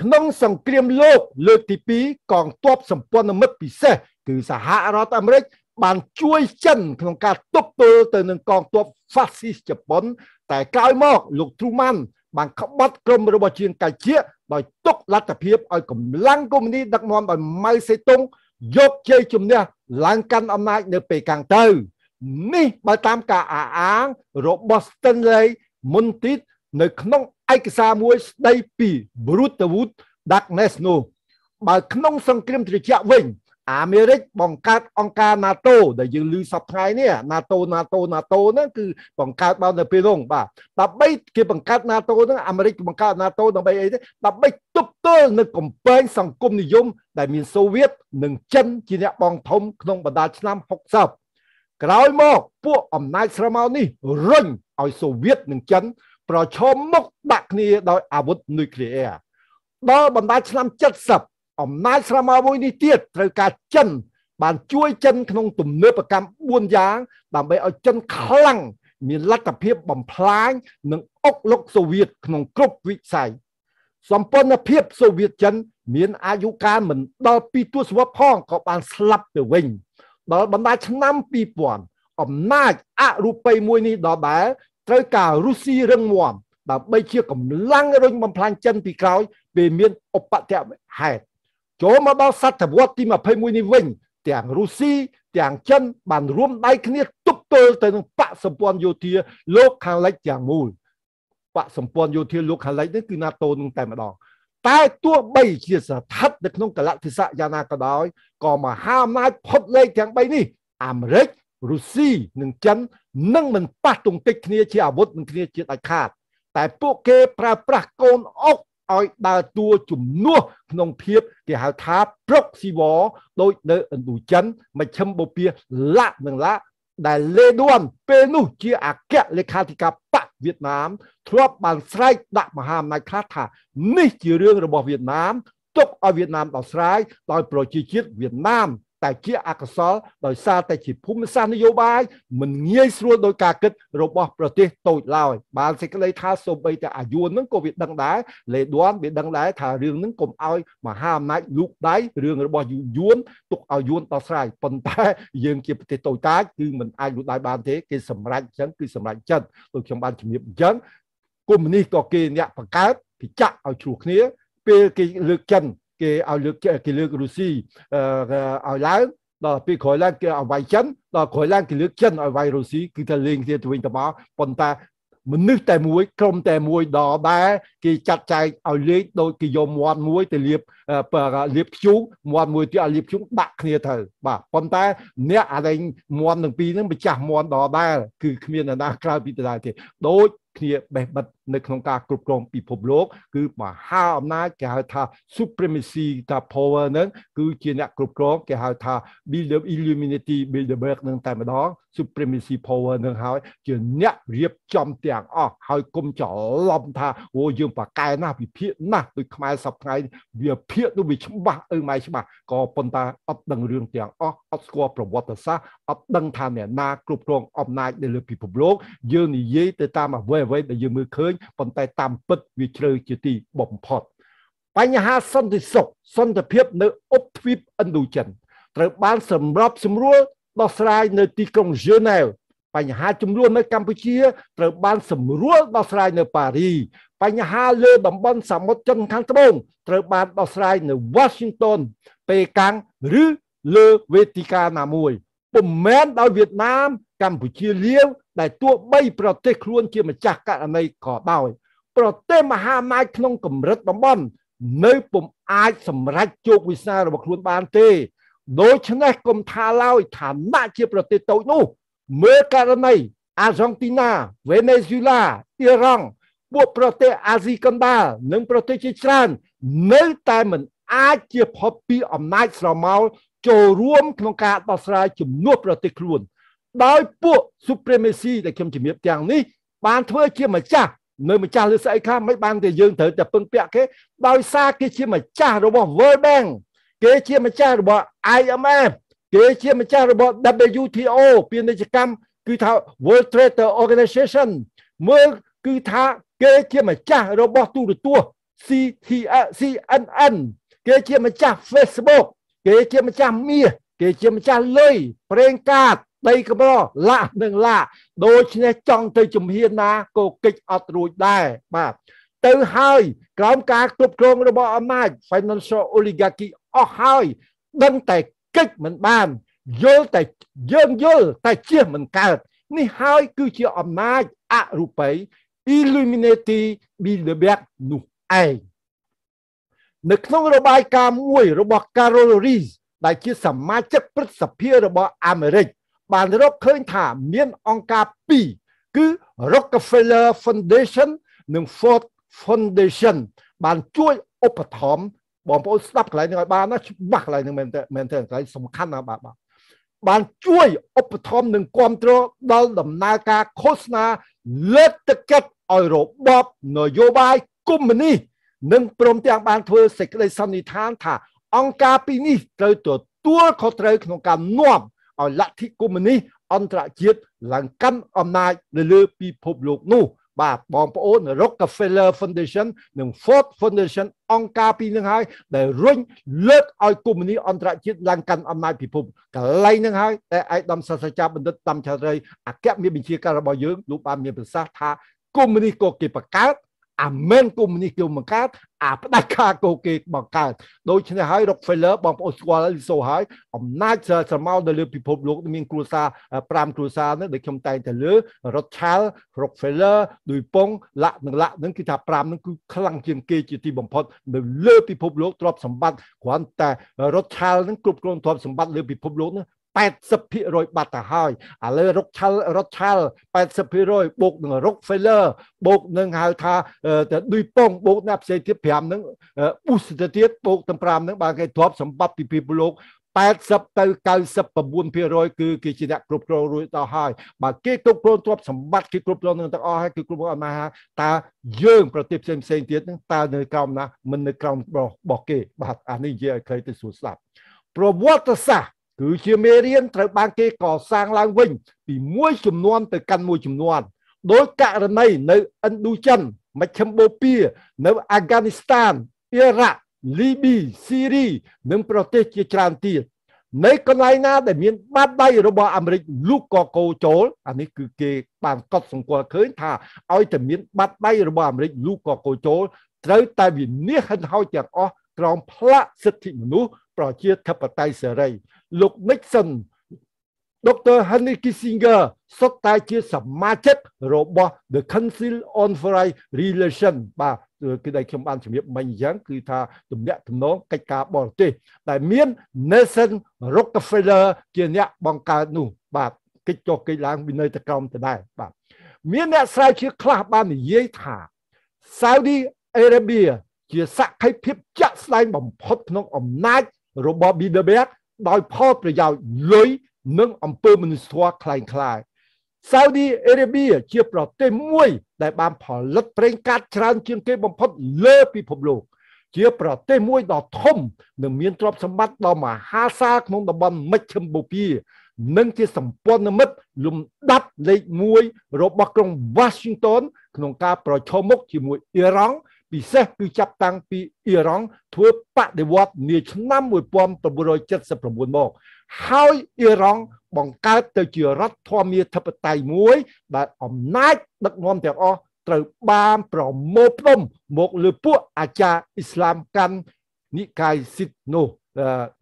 ក្នុងសង្គ្រាមលោកលើកទី2កងទ័ពសម្ព័ន្ធមិត្តពិសេសគឺសហរដ្ឋអាមេរិកបានជួយចិនក្នុងការទប់ទល់ទៅនឹងកងទ័ពហ្វាស៊ីសជប៉ុនតែក្រោយមកលោកទ្រូម៉ាន់បានក្បត់ក្រុមរបស់ជាងកៃជាដោយទុកលទ្ធភាពឲ្យកម្លាំងកុម្មុយនីដឹកនាំដោយម៉ៅសេតុងយកជ័យជំនះឡើងកាន់អំណាចនៅពេលកាំងទៅនេះបើតាមការអះអាងរបស់ Stanley Muntit នៅក្នុងឯកសារមួយស្ដីពី Brutwood Darkness នោះបើក្នុងសង្គ្រាមត្រជាក់វិញអាមេរិកបង្កើតអង្គការ NATO ដែលយើងឮសប្តាហ៍នេះ NATO NATO NATO ហ្នឹងគឺបង្កើតបាននៅពេលនោះបាទដើម្បី គេបង្កើត NATO ហ្នឹងអាមេរិកបង្កើត NATO ដើម្បីអីទេដើម្បីទប់ទល់នឹងកំពែងសង្គមនិយម ដែលមានសូវៀតនិងចិន ជាអ្នកបងធំក្នុងបណ្ដាឆ្នាំ60ក្រោយមកពួកអំណាចស្រមោលនេះរុញឲ្យសូវៀតនិងចិន ប្រឈមមុខដាក់គ្នាដោយអាវុធនុយក្លេអ៊ែរដល់បណ្ដាឆ្នាំ70អំណាចស្រាមកមួយនេះទៀតត្រូវការចិន បានជួយចិនក្នុងទំនើបកម្ម4យ៉ាង ដើម្បីឲ្យចិនខ្លាំងមានលទ្ធភាពបំផ្លាញ និងអុកលុកសូវៀតក្នុងគ្រប់វិស័យសម្ព័ន្ធភាពសូវៀតចិន មានអាយុកាលមិនដល់2ទសវត្សផងក៏បានស្លាប់ទៅវិញ ដល់បណ្ដាឆ្នាំ2000អំណាចអរូបីមួយនេះដល់ដែរត្រូវការរុស្ស៊ីរឹងមាំដើម្បីជាកម្លាំងរុញបំផ្លាញចិនពីក្រោយពេលមានឧបតៈហេតុចូលមកដល់សតវត្សទី21នេះវិញ ទាំងរុស្ស៊ីទាំងចិន បានរួមដៃគ្នាទប់ទល់ទៅនឹងបកសម្ព័ន្ធយោធាលោកខាងលិចទាំងមូលបកសម្ព័ន្ធយោធាលោកខាងលិចនេះគឺ NATO នឹងតែម្ដងតែទោះបីជាស្ថិតនៅក្នុងកលតិសៈយ៉ាងណាក៏ដោយក៏មហាអំណាចផុតលេខទាំង3នេះ អាមេរិករុស្ស៊ីនិងចិននឹងមិនប៉ះទង្គិចគ្នា ជាអាវុធនឹងគ្នាជាដាច់ខាត តែពួកគេ ប្រើប្រាស់កូនអុកឲ្យដើរតួជំនួសក្នុងភាព គេហៅថាប្រុកស៊ីវរដោយនៅឥណ្ឌូចិនមជ្ឈិមបូព៌ាឡាក់និងឡាក់ដែលលេដួនពេលនោះជាអគ្គលេខាធិការបកវៀតណាមធ្លាប់បានស្រែកដាក់មហាអំណាចខ្លះថា នេះជារឿងរបស់វៀតណាមទុកឲ្យវៀតណាមដោះស្រាយដោយប្រជាជាតិវៀតណាមតែជាអកុសលដោយសារតែជាភូមិសាស្ត្រនយោបាយមិនងាយស្រួលដោយការគិត របស់ប្រទេសតូចឡើយបានសេចក្តីថាសូម្បីតែអាយួនហ្នឹងក៏វាដឹងដែរលេដួនវាដឹងដែរថារឿងហ្នឹងកុំឲ្យមហាអំណាចលូកដៃរឿងរបស់យួនទុកឲ្យយួនដោះស្រាយប៉ុន្តែ យើងជាប្រទេសតូចតាចគឺមិនអាចលូកដៃបានទេគេសម្រេចចឹងគឺសម្រេចចិត្តដូចខ្ញុំបានជំរាបចឹងគុំនេះក៏គេអ្នកបង្កើតពិចាក់ឲ្យឆ្លោះគ្នា ពេលគេលើកចិនគេឲ្យលើកគេលើករុស្ស៊ីឲ្យឡើងដល់ពេលក្រោយឡើងគេឲ្យវាយចិនដល់ក្រោយឡើងគេលើកចិនឲ្យវាយរុស្ស៊ីគឺថាលេងគ្នាទៅវិញទៅមកប៉ុន្តែមនុស្សតែមួយ ក្រុមតែមួយដល់ដែរគេចាត់ចែងឲ្យលេខដូចគេយកមាត់មួយ ទៅលាបលាបខ្ជូងមាត់មួយទៀតឲ្យលាបខ្ជូងដាក់គ្នាទៅបាទប៉ុន្តែអ្នកអាលែងមាត់ទាំងពីរហ្នឹងម្ចាស់មាត់ដល់ដែរគឺគ្មានអ្នកណាក្រៅពីដដែលទេដូចគ្នាបេះបិទនៅក្នុងការគ្រប់គ្រងពិភពលោកគឺមហាអំណាចគេហៅថា supremacy តា power នឹងគឺជាអ្នកគ្រប់គ្រងគេហៅថា illuminati bilderberg នឹងតែម្ដង supremacy power នឹងហើយជាអ្នករៀបចំទាំងអស់ហើយគុំច្រឡំថាអូយើងប្រកែណាស់វិភាកណាស់ដូចខ្មែរសពថ្ងៃវាភាកនោះវាច្បាស់អឺម៉ៃច្បាស់ក៏ប៉ុន្តែអត់ដឹងរឿងទាំងអស់អត់ស្គាល់ប្រវត្តិសាស្ត្រអត់ដឹងថាអ្នកណាគ្រប់គ្រងអំណាចនៅលើពិភពលោកយើងនិយាយទៅតាមអ្វីអ្វីដែលយើងមើលឃើញញប៉ុន្តែតាមពិតវាជ្រៅជាទីបំផុត បញ្ហាសន្តិសុខសន្តិភាព នៅអ៊ុបទ្វីបឥណ្ឌូចិនត្រូវបានសម្របសម្រួលដោះស្រាយ នៅទីក្រុងហ្សឺណែវបញ្ហាចំនួននៅកម្ពុជាត្រូវបាន សម្រួលដោះស្រាយនៅប៉ារីបញ្ហាលើតំបន់សមុទ្រចិនខាងត្បូងត្រូវបានដោះស្រាយនៅ Washington ប៉េកាំងឬលើវេទិកាណាមួយពុំមែនដោយវៀតណាមកម្ពុជាលាវដែលទោះបីប្រទេស ខ្លួនជាម្ចាស់ករណីក៏ដោយ ប្រទេសមហាអំណាចក្នុងកម្រិតតំបន់នៅ ពុំអាចសម្រេចជោគវាសនារបស់ខ្លួនបានទេដូច្នេះកុំថាឡើយឋានៈជាប្រទេសតូចនោះមើលករណីអាហ្សង់ទីណាវេណេស៊ុយឡាអ៊ីរ៉ង់ពួកប្រទេសអាស៊ីកណ្ដាលនិងប្រទេសជាច្រើននៅតែមិន អាចជាផុតពីអំណាចស្រមោលចូលរួមក្នុងការដោះស្រាយជំនួសប្រទេសខ្លួនដោយពួក supremacy ដែលខ្ញុំជំរាបទាំងនេះបានធ្វើជាម្ចាស់នៅម្ចាស់លើស្អីខ្លះមិនបានតែយើងត្រូវតែពឹងពាក់គេដោយសារគេជាម្ចាស់របស់ World Bank គេជាម្ចាស់របស់ IMF គេជាម្ចាស់របស់ WTO ពាណិជ្ជកម្មគឺថា World Trade Organization មើលគឺថាគេជាម្ចាស់របស់ទូរទស្សន៍ CNN គេជាម្ចាស់ Facebook គេជាម្ចាស់មាសគេជាម្ចាស់លុយប្រេងកាតដីកម្រលាក់នឹងលាក់ដូច្នេះចង់ទៅជំហានណាក៏គិចអត់រួចដែរបាទទៅហើយ ក្រោមការគ្រប់គ្រងរបស់អំណាច financial oligarchy អស់ហើយដឹងតែគិចមិនបានយល់តែយើងយល់តែជៀសមិនកើត នេះហើយគឺជាអំណាចអរូបី Illuminati Bilderberg នោះឯងនៅក្នុងរបាយការណ៍មួយរបស់ Carol Rees ដែល ជា សមាជិកព្រឹទ្ធសភារបស់អាមេរិកបានរកឃើញថាមានអង្គការ2គឺ Rockefeller Foundation និង Ford Foundation បានជួយឧបត្ថម្ភបងប្អូនស្ដាប់កន្លែងនេះឲ្យបានណាច្បាស់កន្លែងនេះមែនទេមែនទេកន្លែងសំខាន់ណាស់បាទបាទបានជួយឧបត្ថម្ភនិងគ្រប់គ្រងដល់ដំណើរការឃោសនាលើកទឹកចិត្តឲ្យរបបនយោបាយកុម្មុយនីសនិងព្រមទាំង បានធ្វើសេចក្តីសន្និដ្ឋានថា អង្គការពីរនេះត្រូវទទួលខុសត្រូវក្នុងការនាំឲ្យលទ្ធិកុម្មុយនីសអន្តរជាតិឡើងកាន់អំណាចនៅលើពិភពលោកនោះ បាទបងប្អូន Rockefeller Foundation និង Ford Foundation អង្គការពីរនឹងហើយដែលរុញលើកឲ្យកុម្មុយនីសអន្តរជាតិឡើងកាន់អំណាចពិភពកន្លែងនឹងហើយតែឯកឧត្តមសាស្ត្រាចារ្យបណ្ឌិតតាំឆាត្រីអគ្គមេបញ្ជាការរបស់យើងលោកបានមានប្រសាសន៍ថាកុម្មុយនីសក៏គេបង្កើតអាមែនកុំនេះគេបង្កើតអាផ្ដាច់ការគោគេបង្កើតដូច្នេះហើយរុកហ្វេលឺបងប្អូនស្គាល់សូហើយអំណាចស្រមោលនៅលើពិភពលោកមានគ្រួសារ5គ្រួសារនេះដូចខ្ញុំតែងតែលើរ៉ូឆាលរុកហ្វេលឺឌុយប៉ុងឡាក់និងឡាក់នឹងគឺថា5នឹងគឺខ្លាំងជាងគេជាទីបំផុតនៅលើពិភពលោកទ្រព្យសម្បត្តិគ្រាន់តែរ៉ូឆាលនឹងគ្រប់គ្រងទ្រព្យសម្បត្តិលើពិភពលោកនោះ80%បាត់ទៅហើយឥឡូវរុកឆាល់រត់ឆាល់80%បូកនឹងរុកហ្វេលឺបូកនឹងហៅថាឌុយប៉ុងបូកណាផ្សេងទៀត5នឹងអ៊ូសទៅទៀតបូកទាំង5នឹងបើគេទ្របសម្បត្តិពីពិភពលោក80ទៅ99%គឺគេជាអ្នកគ្រប់គ្រងរួចដល់ហើយបើគេគ្រប់គ្រងទ្រព្យសម្បត្តិគេគ្រប់គ្រងនឹងទាំងអស់ហើយគឺគ្រប់គ្រងអត់មកថាតើយើងប្រទេសផ្សេងផ្សេងទៀតហ្នឹងតើនៅក្រោមណា មិននៅក្រោមរបស់គេបាទអានេះនិយាយឲ្យឃើញទៅស្រួលស្ដាប់ ប្រវត្តិសាស្ត្រគឺជាមេរៀនត្រូវបានគេកសាងឡើងវិញ ពីមួយចំនួនទៅកាន់មួយចំនួនដោយករណីនៅឥណ្ឌូចិនមជ្ឈមបូព៌ានៅអាហ្គានីស្ថានអ៊ីរ៉ាក់លីប៊ីស៊ីរីនិងប្រទេសជាច្រើនទៀតនៅកន្លែងណាដែលមាន បាតដៃរបស់អាមេរិកលូកកកោចូលអានេះគឺគេ បានកត់សម្គាល់ឃើញ ថាឲ្យតែមាន បាតដៃរបស់អាមេរិកលូកកោចូលត្រូវតែវិនិច្ឆ័យហិនហោចទាំងអស់ក្រោមផ្លាកសិទ្ធិមនុស្សប្រជាធិបតេយ្យសេរីលោក Nixon ដុកទ័រ Henry Kissinger សុទ្ធតែជាសមាជិករបស់ The Council on Foreign Relations បាទគឺដែលខ្ញុំបានជំរាបមិញអញ្ចឹងគឺថាទំនាក់ទំនងកិច្ចការបរទេសដែលមាន Nelson Rockefeller ជាអ្នកបង្កើតនោះ បាទកិច្ចចុះកិច្ចឡើងវិន័យតក្រមទៅដែរបាទមានអ្នកស្រាវជ្រាវខ្លះបាននិយាយថា Saudi Arabia ជាសក្ខីភាពជាក់ស្ដែងបំផុតក្នុងអំណាចរបស់ Bilderberg ដោយផលប្រយោជន៍លុយនិងអំពើមនុស្សធម៌คล้ายคล้าย Saudi Arabia ជាប្រទេសមួយ ដែលបាន ផលិតប្រេងកាតច្រើនជាងគេបំផុតលើពិភពលោក ជាប្រទេសមួយដ៏ធំ និងមានទ្រព្យសម្បត្តិដ៏មហាសាលក្នុងតំបន់មជ្ឈិមបូព៌ានិងជាសម្ព័ន្ធមិត្តលំដាប់លេខ1របស់ក្រុង Washington ក្នុងការប្រឈមមុខជាមួយអ៊ីរ៉ង់ពិសេសគឺចាប់តាំងពីអ៊ីរ៉ង់ធ្វើបដិវត្តន៍នាឆ្នាំ1979មក ហើយអ៊ីរ៉ង់បង្កើតទៅជារដ្ឋធម្មាធិបតេយ្យមួយដែលអំណាចដឹកនាំទាំងអស់ត្រូវបានប្រមូលផ្ដុំមកលើពួកអាចារ្យអ៊ីស្លាមកាន់និកាយសិទ្ធនោះ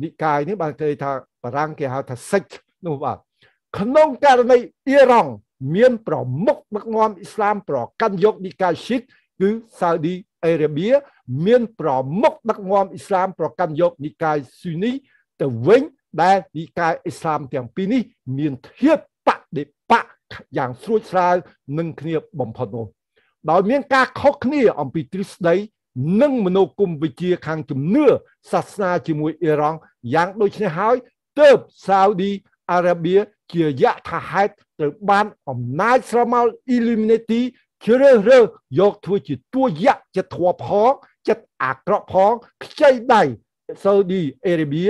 និកាយនេះបានគេថាបារាំងគេហៅថាសិទ្ធនោះបាទក្នុងករណីអ៊ីរ៉ង់មាន ប្រមុខដឹកនាំអ៊ីស្លាម ប្រកាន់យក និកាយសិទ្ធគឺសាអូឌីអេរ៉ាប៊ីមានប្រមុខដឹកនាំអ៊ីស្លាម ប្រកាន់យកនិកាយស៊ូនីទៅវិញដែលនិកាយអ៊ីស្លាមទាំងពីរនេះ មានធៀបបដិបកយ៉ាងស្រួចស្រាវនឹងគ្នាបំផុតនោះដោយមានការខុសគ្នាអំពីទ្រឹស្ដី និងមនោគមវិជ្ជាខាងជំនឿសាសនាជាមួយអ៊ីរ៉ង់យ៉ាងដូច្នេះហើយទើបសាអូឌីអារ៉ាប៊ីជាយៈថាហេតុត្រូវបានអំណាចស្រមោល Illuminati ជ្រើសរើសយកធ្វើជាតួយៈចិត្តធัวផងចិត្តអាក្រក់ផងខ្ចីដៃសៅឌីអារ៉ាប៊ី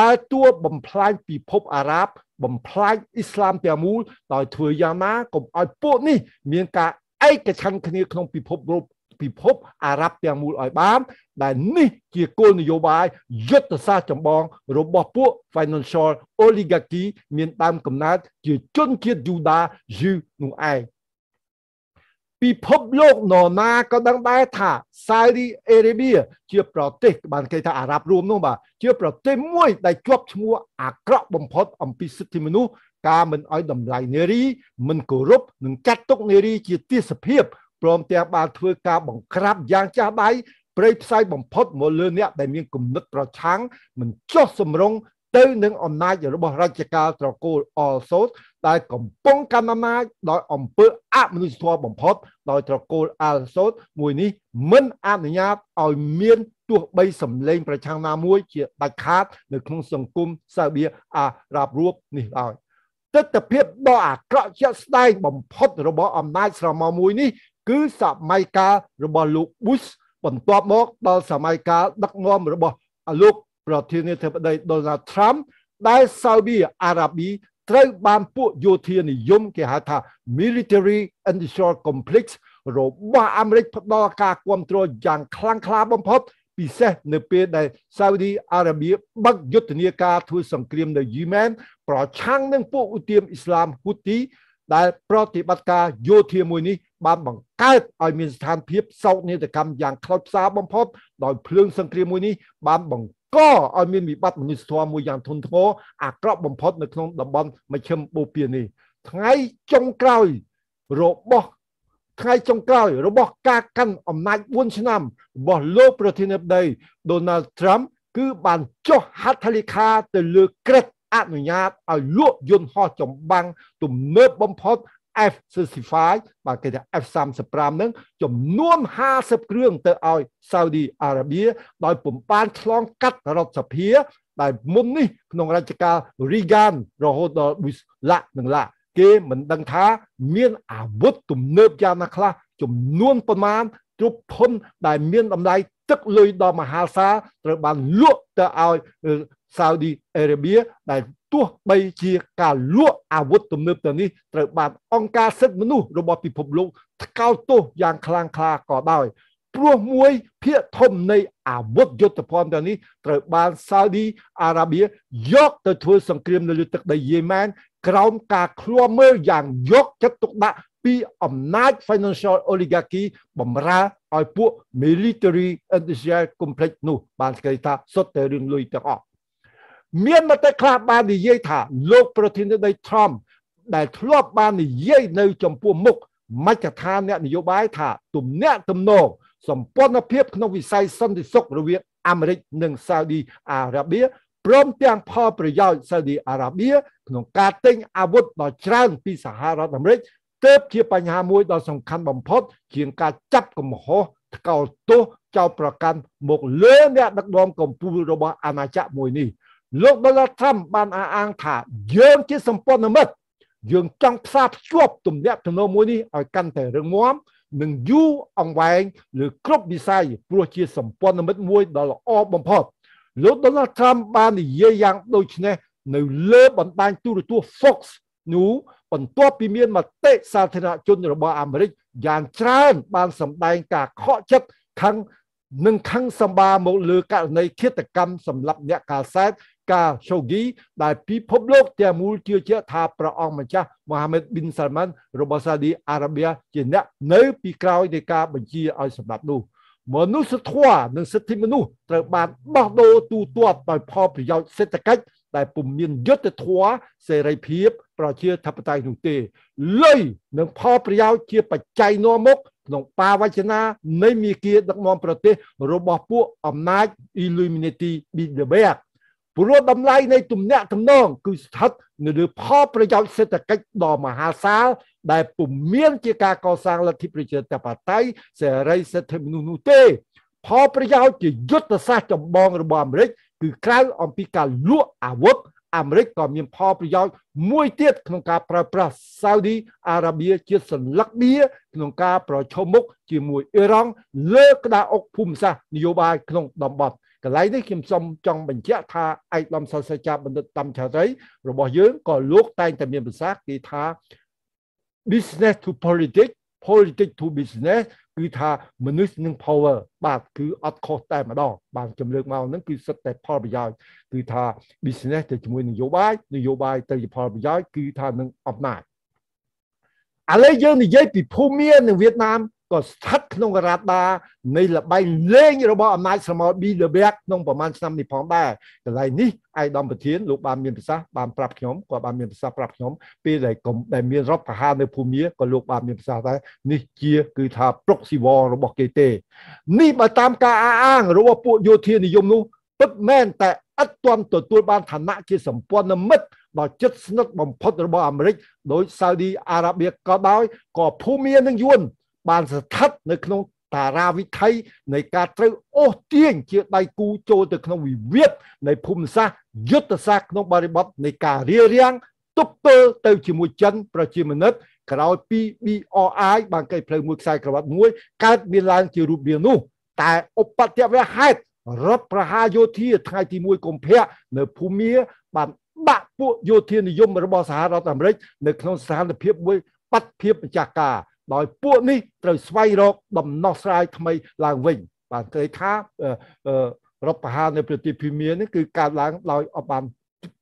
ដើរតួបំផ្លាញពិភពអារ៉ាប់បំផ្លាញអ៊ីស្លាមទាំងមូលដោយធ្វើយ៉ាងណាកុំឲ្យពួកនេះ មានការឯកច្ឆ័នគ្នាក្នុងពិភពរូបពិភពអារ៉ាប់ទាំងមូលឲ្យបានដែល នេះ ជាគោលនយោបាយយុទ្ធសាស្ត្រចម្បងរបស់ពួក financial oligarchy មានដើមកំណើតជាជនជាតិយូដាយូនោះឯងពិភពលោកនរណាក៏ដឹងដែរថា Saudi Arabia ជា ប្រទេសបានគេថាអារ៉ាប់រួមនោះបាទជាប្រទេសមួយ ដែលជាប់ឈ្មោះអាក្រក់បំផុត អំពីសិទ្ធិមនុស្សការមិនអោយតម្លៃនារីមិនគោរពនិងចាត់ទុកនារីជាទាសភាពព្រមទាំងបានធ្វើការបង្ក្រាបយ៉ាងចាស់ដៃប្រេយផ្សាយបំផុតមកលើអ្នកដែលមានគំនិតប្រឆាំងមិនចោះសំរងទៅនឹងអំណាចរបស់រដ្ឋាភិបាលត្រកូលអលសូតដែលកំពុងកម្មអាមាចដោយអំពើអមនុស្សធម៌បំផុតដោយត្រកូលអាល់សូតមួយនេះ មិនអនុញ្ញាតឲ្យមានទោះបីសម្លេងប្រឆាំងណាមួយជាដាច់ខាត នៅក្នុងសង្គមសាវៀអារ៉ាប់រួបនេះឡើយទស្សនភាពដ៏អាក្រក់ជាក់ស្ដែងបំផុតរបស់អំណាចស្រមោលមួយនេះ គឺសម័យកាលរបស់លោក Bush បន្ទាប់មកដល់សម័យកាលដឹកនាំរបស់លោកប្រធានាធិបតី Donald Trump ដែលសាវៀអារ៉ាប៊ីត្រូវបានពួកយោធានិយមគេហៅថា military industrial complex របស់អាមេរិក ផ្ដល់ការគ្រប់គ្រងយ៉ាងខ្លាំងក្លាបំផុតពិសេសនៅពេលដែល Saudi Arabia បើកយុទ្ធនាការធ្វើសង្គ្រាមនៅ Yemen ប្រឆាំងនឹងពួកឧទាមអ៊ីស្លាម Houthi ដែលប្រតិបត្តិការយោធាមួយនេះបានបង្កើតឲ្យមានស្ថានភាពសោកនាដកម្មយ៉ាងខ្លោចផ្សាបំផុតដោយភ្លើងសង្គ្រាមមួយនេះបានបង្ក៏ឲ្យមានវិបត្តិមនុស្សធម៌មួយយ៉ាងធ្ងន់ធ្ងរអាក្រក់បំផុតនៅក្នុងតំបន់មជ្ឈមបូព៌ានេះថ្ងៃចុងក្រោយ របស់ថ្ងៃចុងក្រោយ របស់ការកាន់អំណាច4ឆ្នាំរបស់លោកប្រធានាធិបតី Donald Trump គឺបានចុះហត្ថលេខាទៅលើក្រឹតអនុញ្ញាតឲ្យលក់យន្តហោះចម្បាំងទំនើបបំផុត F35 បាទគេថា F35 ហ្នឹងចំនួន50គ្រឿងទៅឲ្យ Saudi Arabia ដោយ ពំបានឆ្លងកាត់រដ្ឋសភាដែលមុននេះក្នុងរជ្ជកាល Reagan រហូតដល់ Bush ឡាក់និងឡាក់គេមិនដឹងថា មាន អាវុធទំនើបយ៉ាងណាខ្លះចំនួនប្រមាណទ្រព្យធនដែលមានតម្លៃទឹកលុយដ៏មហាសាលត្រូវបានលក់ទៅឲ្យ Saudi Arabia ដែលទោះបីជាការលក់អាវុធទំនើបទៅនេះត្រូវបានអង្គការសិទ្ធិមនុស្សរបស់ពិភពលោកថ្កោលទោសយ៉ាងខ្លាំងក្លាក៏ដោយព្រោះមួយភាគធំនៃអាវុធយុទ្ធភណ្ឌទាំងនេះត្រូវបានសាអូឌីអារ៉ាប៊ីយកទៅធ្វើសង្គ្រាមនៅលើទឹកដីយេម៉ែនក្រោមការឃ្លាំមើលយ៉ាងយកចិត្តទុកដាក់ពីអំណាច financial oligarchy បំរើឲ្យពួក military industrial complex នោះបានគេថាសុទ្ធតែរឿងលុយទាំងអស់មានមតិខ្លះបាននិយាយថា លោកប្រធានាធិបតី Trump ដែលធ្លាប់បាននិយាយនៅ ចំពោះមុខមជ្ឈដ្ឋានអ្នកនយោបាយថាទំនាក់ទំនងសម្ព័ន្ធភាពក្នុងវិស័យសន្តិសុខរវាងអាមេរិកនិងសាអូឌីអារ៉ាប៊ីព្រមទាំងផលប្រយោជន៍សាអូឌីអារ៉ាប៊ីក្នុងការទិញអាវុធដ៏ច្រើនពីសហរដ្ឋអាមេរិកទៅជាបញ្ហាមួយដ៏សំខាន់បំផុតជាងការចាប់កំហុសថ្កោលទោសចោទប្រកាន់មកលើអ្នកដឹកនាំកម្ពុជារបស់អាណាចក្រមួយនេះ។លោក Donald Trump បានអះអាងថា យើងជាសម្ព័ន្ធមិត្តយើងចង់ផ្សារភ្ជាប់ទំនាក់ទំនងមួយនេះឲ្យកាន់តែរឹងមាំ និងយូរអង្វែងលើគ្រប់វិស័យព្រោះជាសម្ព័ន្ធមិត្តមួយដ៏ល្អបំផុតលោក Donald Trump បាននិយាយយ៉ាងដូចនេះនៅលើបណ្ដាញទូរទស្សន៍ Fox News បន្ទាប់ពីមានមតិសាធារណជនរបស់អាមេរិកយ៉ាងច្រើនបានសម្ដែងការខកចិត្តខឹងនិងខឹងសម្បាមកលើករណីឃាតកម្មសម្រាប់អ្នកកាសែតកាឈូហ្គីដែលពិភពលោកទាំងមូលជឿជាក់ថាព្រះអង្គម្ចាស់មូហាម៉េតប៊ីនសាល់ម៉ាន់របស់សាឌីអារ៉ាប៊ីជាអ្នកនៅពីក្រោយនៃការបញ្ជាឲ្យសម្រាប់នោះ មនុស្សធម៌និងសិទ្ធិមនុស្សត្រូវបានបោះដូរទូទាត់ដោយផលប្រយោជន៍សេដ្ឋកិច្ចដែលពុំមានយុត្តិធម៌សេរីភាព ប្រជាធិបតេយ្យនោះទេលុយនិងផលប្រយោជន៍ជាបច្ច័យនាំមុខក្នុងបាវចនានៃមេគាដឹកនាំប្រទេសរបស់ពួកអំណាច Illuminati Bilderberg ព្រោះតម្លៃនៃទំនាក់ទំនងគឺស្ថិតនៅលើផលប្រយោជន៍សេដ្ឋកិច្ចដ៏មហាសាលដែលពុំមានជាការកសាងលទ្ធិប្រជាធិបតេយ្យសេរីសិទ្ធិមនុស្សនោះទេផលប្រយោជន៍ជាយុទ្ធសាស្ត្រចម្បងរបស់អាមេរិកគឺក្រៅអំពីការលក់អាវុធអាមេរិកក៏មានផលប្រយោជន៍មួយទៀតក្នុងការប្រើប្រាស់សាអូឌីអារ៉ាប៊ីជាសន្លឹកដៀក្នុងការប្រឈមមុខជាមួយអ៊ីរ៉ង់លើក្តារអុកភូមិសាស្ត្រនយោបាយក្នុងតំបន់កន្លែងនេះខ្ញុំសូមចង់បញ្ជាក់ថាឯកឧត្តមសាស្ត្រាចារ្យបណ្ឌិតតំឆារីរបស់យើងក៏លោកតែងតែមានប្រសាសន៍គេថា business to politics politics to business គឺថាមនុស្សនឹង power បាទគឺអត់ខុសតែម្ដងបាទជំរឿនមកហ្នឹងគឺសិតតែផលប្រយោជន៍គឺថា business ទៅជាមួយនយោបាយនយោបាយទៅជាផលប្រយោជន៍គឺថានឹងអំណាចឥឡូវយើងនិយាយពីភូមានិងវៀតណាមក៏ស្ថិតក្នុងរ៉ាដានៃលបែងលេង របស់អំណាចស្រមោល BWF ក្នុងប្រមាណឆ្នាំនេះផងដែរកន្លែងនេះឯកឧត្តមប្រធានលោកបានមានប្រសាសន៍បានប្រាប់ខ្ញុំក៏បានមានប្រសាសន៍ប្រាប់ខ្ញុំពេលដែលកុំដែលមានរដ្ឋប្រហារនៅភូមាក៏លោកបានមានប្រសាសន៍ដែរនេះជាគឺថាប្រុកស៊ីវររបស់គេទេនេះបើតាមការអះអាងរបស់ពួកយោធានិយមនោះពិតមែនតែឥតទាន់ទទួលបានឋានៈជាសម្ព័ន្ធមិត្តដ៏ជិតស្និទ្ធបំផុតរបស់អាមេរិកដោយសាអូឌីអារ៉ាបៀក៏ដោយក៏ភូមានិងយួនបានស្ថិតនៅក្នុងតារាវិថីនៃការត្រូវអូសទាញជាដៃគូចូលទៅក្នុងវិវាទនៃភូមិសាស្ត្រយុទ្ធសាស្ត្រក្នុងបរិបទនៃការរៀបរៀងទប់ទល់ទៅជាមួយចិនប្រជាមានិតក្រោយពី BRI បានកិច្ចផ្លូវមួយខ្សែក្រវ៉ាត់មួយកើតមានឡើងជារូបរាងនោះតែឧបទ្ទវហេតុរដ្ឋប្រហារយោធាថ្ងៃទី1កុម្ភៈនៅភូមាបានបាក់ពួកយោធានិយមរបស់សហរដ្ឋអាមេរិកនៅក្នុងស្ថានភាពមួយបាត់ភាពម្ចាស់ការដោយពួកនេះត្រូវស្វែងរកដំណោះស្រាយថ្មីឡើងវិញ បានគេថារដ្ឋប្រហារនៅប្រទេសភីមៀនេះគឺកើតឡើងដោយអបាន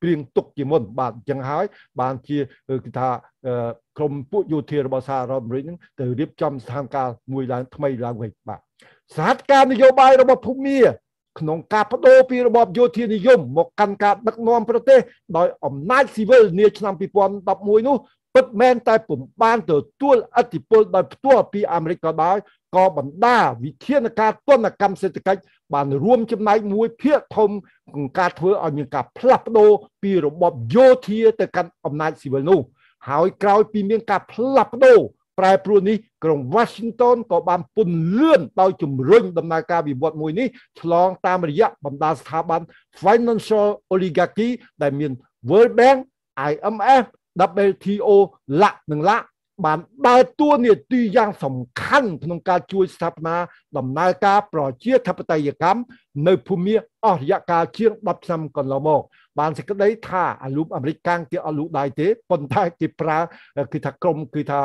ព្រៀងទុកជាមុន បាទអញ្ចឹងហើយ បានជាគេថាក្រមពួកយោធារបស់សហរដ្ឋអាមេរិកនឹងទៅរៀបចំស្ថានភាពមួយឡើងថ្មីឡើងវិញបាទសហការនយោបាយរបស់ភូមាក្នុងការបដូរពីរបបយោធានិយមមកកាន់ការដឹកនាំប្រទេសដោយអំណាចស៊ីវិលនាឆ្នាំ2011នោះពិតមែនតែពុំបានទទួលអធិបុលដោយផ្ទាល់ពីអាមេរិកក៏ដោយក៏បណ្ដាវិធានការទណ្ឌកម្មសេដ្ឋកិច្ចបានរួមចំណែកមួយភាគធំក្នុងការធ្វើឲ្យមានការផ្លាស់ប្ដូរពីរបបយោធាទៅកាន់អំណាចស៊ីវិលនោះ ហើយក្រោយពីមានការផ្លាស់ប្ដូរប្រែប្រួលនេះក្រុង Washington ក៏បានពន្លឿនដោយជំរុញដំណើរការវិវត្តមួយនេះឆ្លងតាមរយៈបណ្ដាស្ថាប័ន Financial Oligarchy ដែលមាន World Bank IMF WTO លាក់និងលាក់បានដើរតួនាទីយ៉ាងសំខាន់ក្នុងការជួយស្ថាបនា ដំណើរការប្រជាធិបតេយ្យកម្មនៅភូមិអស់រយៈកាលជាង10ឆ្នាំកន្លងមកបានសេចក្តី ថាអាលូមអាមេរិកកាំងគេអត់លូដៃទេប៉ុន្តែគេប្រើគឺថាក្រមគឺថា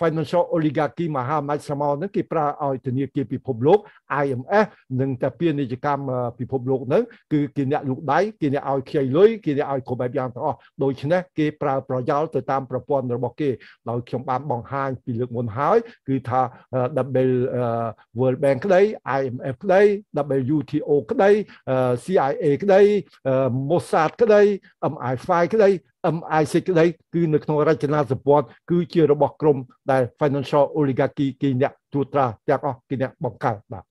financial oligarchy មហាអំណាចសម័យហ្នឹងគេប្រើឲ្យធនាគារពិភពលោក IMF និងតែពាណិជ្ជកម្មពិភពលោកហ្នឹងគឺគេអ្នកលូកដៃគេអ្នកឲ្យខ្ចីលុយគេអ្នកឲ្យគ្រប់បែបយ៉ាងទាំងអស់ដូច្នេះគេប្រើប្រយោលទៅតាមប្រព័ន្ធរបស់គេដោយខ្ញុំបានបង្ហាញពីលើកមុនហើយគឺថា World Bank ក្តី IMF ក្តី WTO ក្តី CIA ក្តី Mossad ក្តី MI5 ក្តី MI សេចក្តីគឺនៅក្នុងរចនាសម្ព័ន្ធគឺជារបស់ក្រុមដែល financial oligarchy គេអ្នកទូត្រាទាំងអស់គេអ្នកបង្កើតបាទ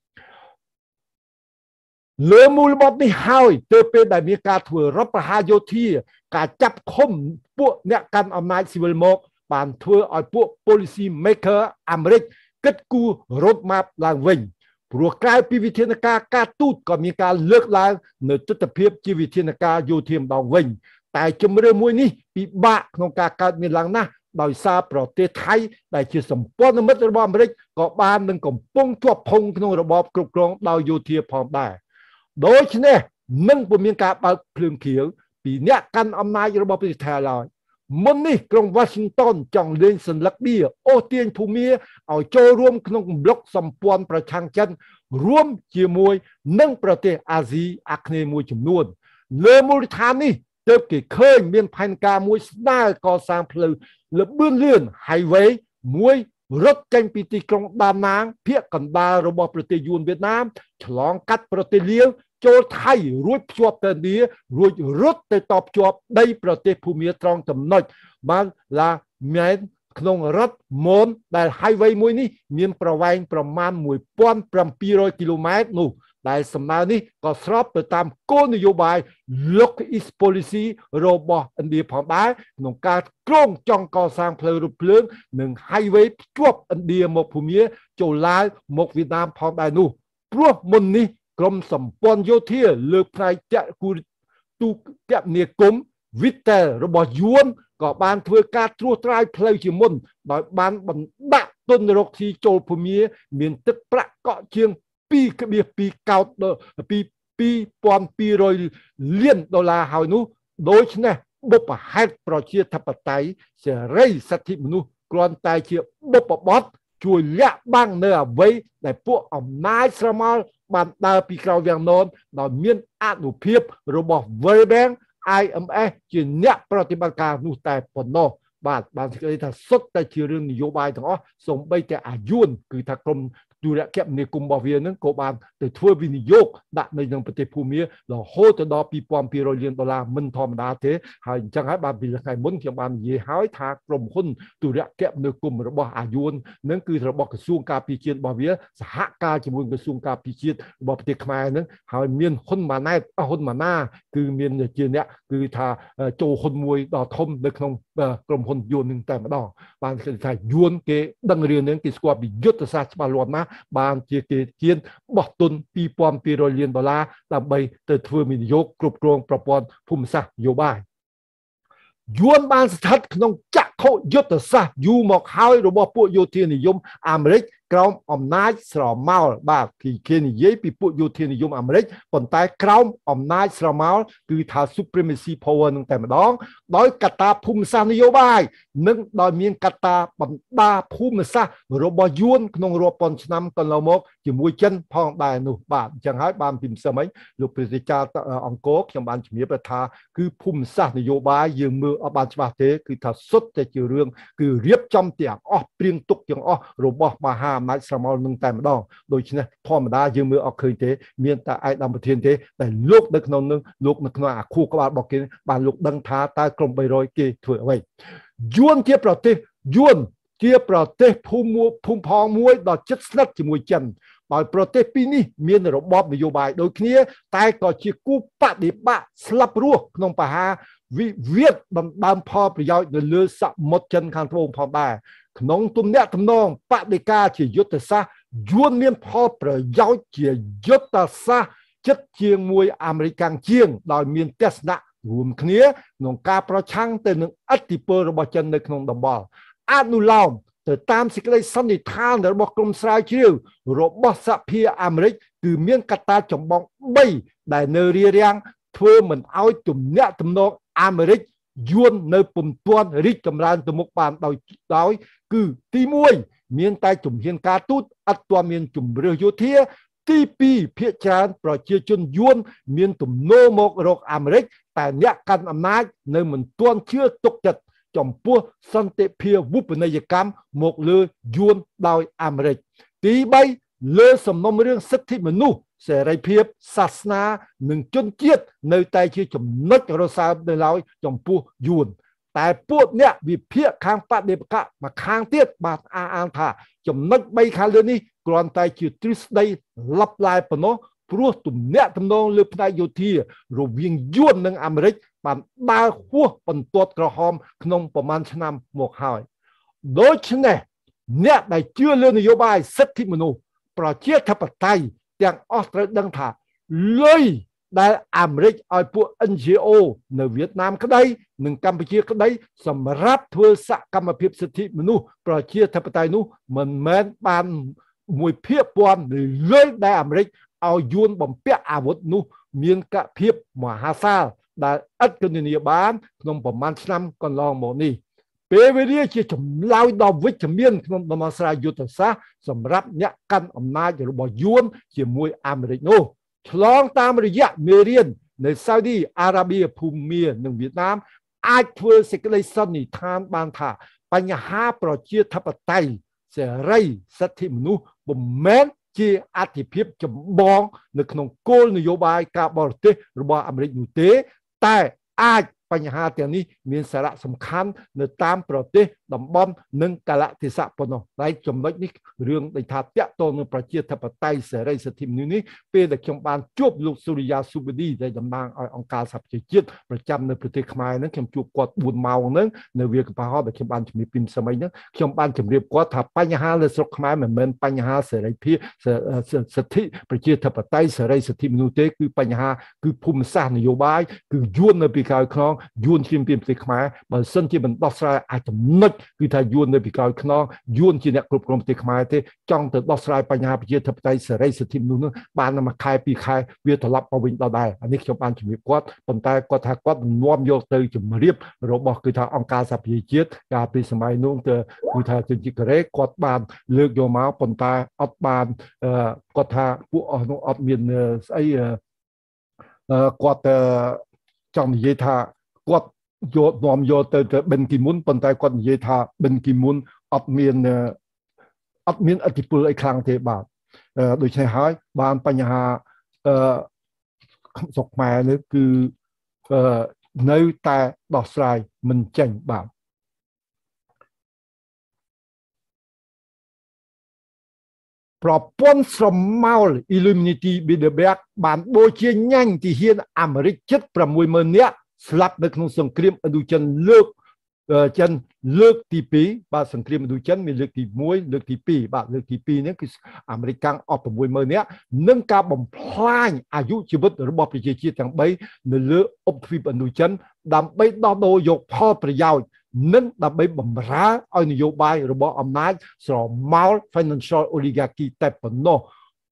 លើមូលបត់នេះហើយទើបពេលដែលមានការធ្វើរដ្ឋប្រហារយោធា ការចាប់ឃុំពួកអ្នកកាន់អំណាចស៊ីវិលមក បានធ្វើឲ្យពួក policy maker អាមេរិកគិតគូរ road map ឡើងវិញព្រោះក្រៅពីវិធានការការទូតក៏មានការលើកឡើង នៅទស្សនវិជ្ជាវិធានការយោធាម្ដងវិញតែជំរឿមួយនេះពិបាកក្នុងការកើតមានឡើងណាស់ដោយសារប្រទេសថៃ ដែលជាសម្ព័ន្ធមិត្តរបស់អាមេរិកក៏បាននឹងកំពុងជាប់ភុងក្នុងរបបគ្រប់គ្រងដោយយោធាផងដែរដូច្នេះមិនពុំមានការបើកភ្លើងខៀវពីអ្នកកាន់អំណាចរបស់ប្រទេសថៃឡើយមុននេះក្រុង Washington ចង់លេងសัญลักษณ์បៀអូសទាញភូមាឲ្យចូលរួមក្នុងកំឡុកសម្ព័ន្ធប្រឆាំងចិនរួមជាមួយនឹងប្រទេសអាស៊ីអាគ្នេយ៍មួយចំនួន លើមូលដ្ឋាននេះទើបគេឃើញមានផែនការមួយស្នើកសាងផ្លូវលបឿនលឿន highway មួយរត់ចេញពីទីក្រុងដាណាងភាគកណ្ដាលរបស់ប្រទេសយួនវៀតណាមឆ្លងកាត់ប្រទេសលាវចូលថៃរួចភ្ជាប់ទៅនីរួចរត់ទៅតបភ្ជាប់ដីប្រទេសភូមាត្រង់ចំណុចបានឡាមែនក្នុងរដ្ឋមូនដែល highway មួយនេះមានប្រវែងប្រមាណ1700គីឡូម៉ែត្រនោះដែលសំណើនេះក៏ស្របទៅតាមគោលនយោបាយ Look is policy របស់ឥណ្ឌាផងដែរក្នុងការក្រុងចង់កសាងផ្លូវរូបភ្លើងនិង highway ភ្ជាប់ឥណ្ឌាមកភូមា ចូលឡាវមកវៀតណាមផងដែរនោះព្រោះមុននេះក្រមសម្ព័ន្ធយោធា លើផ្នែកតគូទូកនីគមវិតែលរបស់យួនក៏បានធ្វើការត្រួសត្រាយផ្លូវជាមុនដោយបានបណ្ដាក់ទុនរកស៊ីចូលភូមិមានទឹកប្រាក់កក់ជាង2.2កោត2200លានដុល្លារហើយនោះដូច្នេះបុព្វហេតុប្រជាធិបតេយ្យសេរីសិទ្ធិមនុស្សគ្រាន់តែជាបុព្វបត្តិជួយលាក់បាំងនៅអ្វីដែលពួកអំណាចស្រមោលបានដើរពីក្រោយវាំងននដោយមានអនុភាពរបស់ World Bank IMF ជាអ្នកប្រតិបត្តិការនោះតែប៉ុណ្ណោះបាទបានគេថាសុទ្ធតែជារឿងនយោបាយទាំងអស់សូម្បីតែអាយុនគឺថាក្រុមទូរគមនាគមន៍របស់វានឹងក៏បានទៅធ្វើវិនិយោគដាក់នៅក្នុងប្រទេសភូមារហូតទៅដល់2200លានដុល្លារមិនធម្មតាទេហើយអញ្ចឹងហើយបានពីថ្ងៃមុនខ្ញុំបាននិយាយហើយថាក្រុមហ៊ុនទូរគមនាគមន៍របស់អាយួននឹងគឺរបស់ក្រសួងការពារជាតិរបស់វាសហការជាមួយក្រសួងការពារជាតិរបស់ប្រទេសខ្មែរនឹងហើយមានហ៊ុនម៉ាណែតហ៊ុនម៉ាណាគឺមានជាអ្នកគឺថាចូលហ៊ុនមួយដល់ធំនៅក្នុងក្រុមហ៊ុនយួននឹងតែម្ដងបានគេថាយួនគេដឹងរឿងនឹងគេស្គាល់ពីយុទ្ធសាស្ត្រច្បាស់លាស់ណាស់បានជាគេធានបោះទុន2200លានដុល្លារដើម្បី ទៅធ្វើវិនិយោគគ្រប់គ្រងប្រព័ន្ធភូមិសាស្ត្រនយោបាយយួនបានស្ថិតក្នុងចក្ខុយុទ្ធសាស្ត្រយូរមកហើយរបស់ពួកយោធានិយមអាមេរិកក្រោមអំណាចស្រមោលបាទគឺគេនិយាយពីពួកយោធានិយមអាមេរិកប៉ុន្តែក្រោមអំណាចស្រមោលគឺថា supremacy power នឹងតែម្ដងដោយកត្តាភូមិសាស្ត្រនយោបាយនិងដោយមានកត្តាបណ្ដាភូមិសាស្ត្ររបស់យួនក្នុងរាប់ពាន់ឆ្នាំកន្លងមក ជាមួយចិន ផងដែរនោះបាទអញ្ចឹងហើយបានពីម្សិលមិញលោកព្រះរាជាអង្គរខ្ញុំបានជំរាបថាគឺភូមិសាស្ត្រនយោបាយយើងមើលអត់បានច្បាស់ទេ គឺ ថាសុទ្ធតែជារឿងគឺរៀបចំទាំងអស់ព្រៀងទុកទាំងអស់របស់មហាអំណាចស្រមោលនឹងតែម្ដងដូច្នេះធម្មតាយើងមើលអត់ឃើញទេ មានតែឯកឧត្តមប្រធានទេតែលោកនៅក្នុងនឹងលោកនៅក្នុងអាខួរក្បាលរបស់គេ បានលោកដឹងថាតើក្រុម300គេធ្វើអ្វីយួនជាប្រទេសយួនជាប្រទេសភូមិភូមិផងមួយដល់ជិតស្និទ្ធជាមួយចិនដោយប្រទេសពីរនេះមានរបបនយោបាយដូចគ្នា តែក៏ជាគូបដិបត្តិស្លាប់រស់ក្នុងបហាវិវាទដំដើមផលប្រយោជន៍នៅលើសមុទ្រចិនខាងត្បូងផងដែរក្នុងទំនាក់ទំនងបដិការជាយុទ្ធសាស្ត្រយួនមានផលប្រយោជន៍ជាយុទ្ធសាស្ត្រចិត្តជាមួយអាមេរិកជាងដោយមានទស្សនៈរួមគ្នាក្នុងការប្រឆាំងទៅនឹងអធិបតេយ្យរបស់ចិននៅក្នុងតំបន់អនុលោមទៅតាមសេចក្តីសន្និដ្ឋានរបស់ក្រុមស្រាវជ្រាវរបស់សហភាពអាមេរិកគឺមានកត្តាចម្បង3ដែលនៅរារាំងធ្វើមិនឲ្យទំនាក់ទំនងអាមេរិកយួននៅពុំទាន់រីកចម្រើនទៅមុខបានដោយដោយ គឺទី1មានតែជំហានការទូតអត់ទាន់មាន ជំរឿសយោធាទី2ភាគច្រើនប្រជាជនយួន មាន ទំនោរមករកអាមេរិកតែអ្នកកាន់អំណាចនៅមិនទាន់ជឿទុកចិត្តចំពោះសន្តិភាពវុបនីយកម្មមកលើយួនដោយអាមេរិកទី3លើសំណុំរឿងសិទ្ធិមនុស្សសេរីភាពសាសនា និងជនជាតិនៅតែជាចំណុចរសើបនៅឡើយចំពោះយួនតែពួកអ្នកវិភាគខាងបដិបកៈមកខាងទៀតបានអះអាងថា ចំណុច3ខាងលើនេះគ្រាន់តែ ជាទ្រឹស្ដីលັບឡាយប៉ុណ្ណោះព្រោះទំនាក់ទំនងលើផ្នែកយោធា រវាងយួននិងអាមេរិកបានដើរហួសបន្ទាត់ក្រហមក្នុងប្រមាណឆ្នាំមកហើយដូច្នេះអ្នកដែលជឿលើនយោបាយសិទ្ធិមនុស្សប្រជាធិបតេយ្យទាំងអស់ត្រូវដឹងថាលុយដែលអាមេរិកឲ្យពួក NGO នៅវៀតណាមក្តី និងកម្ពុជាក្តី សម្រាប់ធ្វើសកម្មភាពសិទ្ធិមនុស្សប្រជាធិបតេយ្យនោះ មិនមែនបានមួយភាគពាន់ឬលុយដែលអាមេរិកឲ្យយួនបំពាក់អាវុធនោះ មានកភាពមហាសាល ដែលឥតគណនាបានក្នុងប្រមាណឆ្នាំកន្លងមកនេះពេលវេលាជាចម្លើយដ៏វិជ្ជមានក្នុងដំណោះស្រាយយុទ្ធសាស្ត្រសម្រាប់អ្នកកាន់អំណាចរបស់យួនជាមួយអាមេរិកនោះឆ្លងតាមរយៈមេរៀននៅសាអូឌីអារ៉ាប៊ីភូមានិងវៀតណាមអាចធ្វើសេចក្តីសន្និដ្ឋានបានថា បញ្ហាប្រជាធិបតេយ្យសេរីសិទ្ធិមនុស្សពុំមែនជាអធិភាពចម្បងនៅក្នុងគោលនយោបាយការបរទេសរបស់អាមេរិកនោះទេ តែអាចបញ្ហាទាំងនេះមានសារៈសំខាន់នៅតាមប្រទេសតំបន់និងកលតិសៈប៉ុណ្ណោះតែចំណុចនេះរឿងដែលថាតកតលនឹងប្រជាធិបតេយ្យសេរីសិទ្ធិមនុស្សនេះពេលដែលខ្ញុំបានជួបលោកសូរិយាស៊ូបឌីដែលតំណាងឲ្យអង្គការសហប្រជាជាតិប្រចាំនៅប្រទេសខ្មែរហ្នឹងខ្ញុំជួបគាត់4ម៉ោងហ្នឹងនៅវាលកប៉ាល់ដែលខ្ញុំបានជំរាបពីម្សិលមិញហ្នឹងខ្ញុំបានជំរាបគាត់ថាបញ្ហាលើស្រុកខ្មែរមិនមែនបញ្ហាសេរីភាពសិទ្ធិប្រជាធិបតេយ្យសេរីសិទ្ធិមនុស្សទេ គឺបញ្ហាគឺភូមិសាស្ត្រនយោបាយគឺយួននៅពីក្រោយខ្នងយួនជ្រាមពីប្រទេសខ្មែរបើសិនជាមិនដោះស្រាយអាចចំណុចគឺថាយួននៅពីក្រោយខ្នងយួនជាអ្នកគ្រប់គ្រងប្រទេសខ្មែរទេចង់ទៅដោះស្រាយបញ្ហាប្រជាធិបតេយ្យសេរីសិទ្ធិមនុស្សនោះបានតែមួយខែពីរខែវាត្រឡប់មកវិញដល់ដែរអានេះខ្ញុំបានជំរាបគាត់ប៉ុន្តែគាត់ថាគាត់នាំយកទៅជំរាប របស់គឺថាអង្គការសហប្រជាជាតិកាលពីសម័យនោះទៅគឺថាជនជាតិកូរ៉េគាត់បានលើកយកមកប៉ុន្តែអត់បានគាត់ថាពួកអស់នោះអត់មានស្អីគាត់ចង់និយាយថាគាត់យកនាំយកទៅទៅបិនគីមុនប៉ុន្តែគាត់និយាយថាបិនគីមុនអត់មានអត់មានអធិពលអីខ្លាំងទេបាទដូច្នេះហើយ បានបញ្ហាអឺស្រុកខ្មែរនេះគឺអឺនៅតែដោះស្រាយមិនចេញបាទប្រព័ន្ធស្រមោល Illuminati Bilderberg បានបូជាញាញ់ទីហ៊ានអាមេរិកជិត60000នាក់ស្លាប់នៅក្នុងសង្គ្រាមឥណ្ឌូចិនលើកចិនលើកទី2បាទសង្គ្រាមឥណ្ឌូចិនមានលើកទី1លើកទី2បាទលើកទី2នេះគឺអាមេរិកកាំងអស់60000នាក់និងការបំផ្លាញ អាយុជីវិតរបស់ប្រជាជាតិទាំង3នៅលើអ៊ុបទ្វីបឥណ្ឌូចិន ដើម្បីដោះដូរយកផលប្រយោជន៍និងដើម្បីបំរើឲ្យនយោបាយរបស់អំណាច ស្រមោល financial oligarchy តែប៉ុណ្ណោះ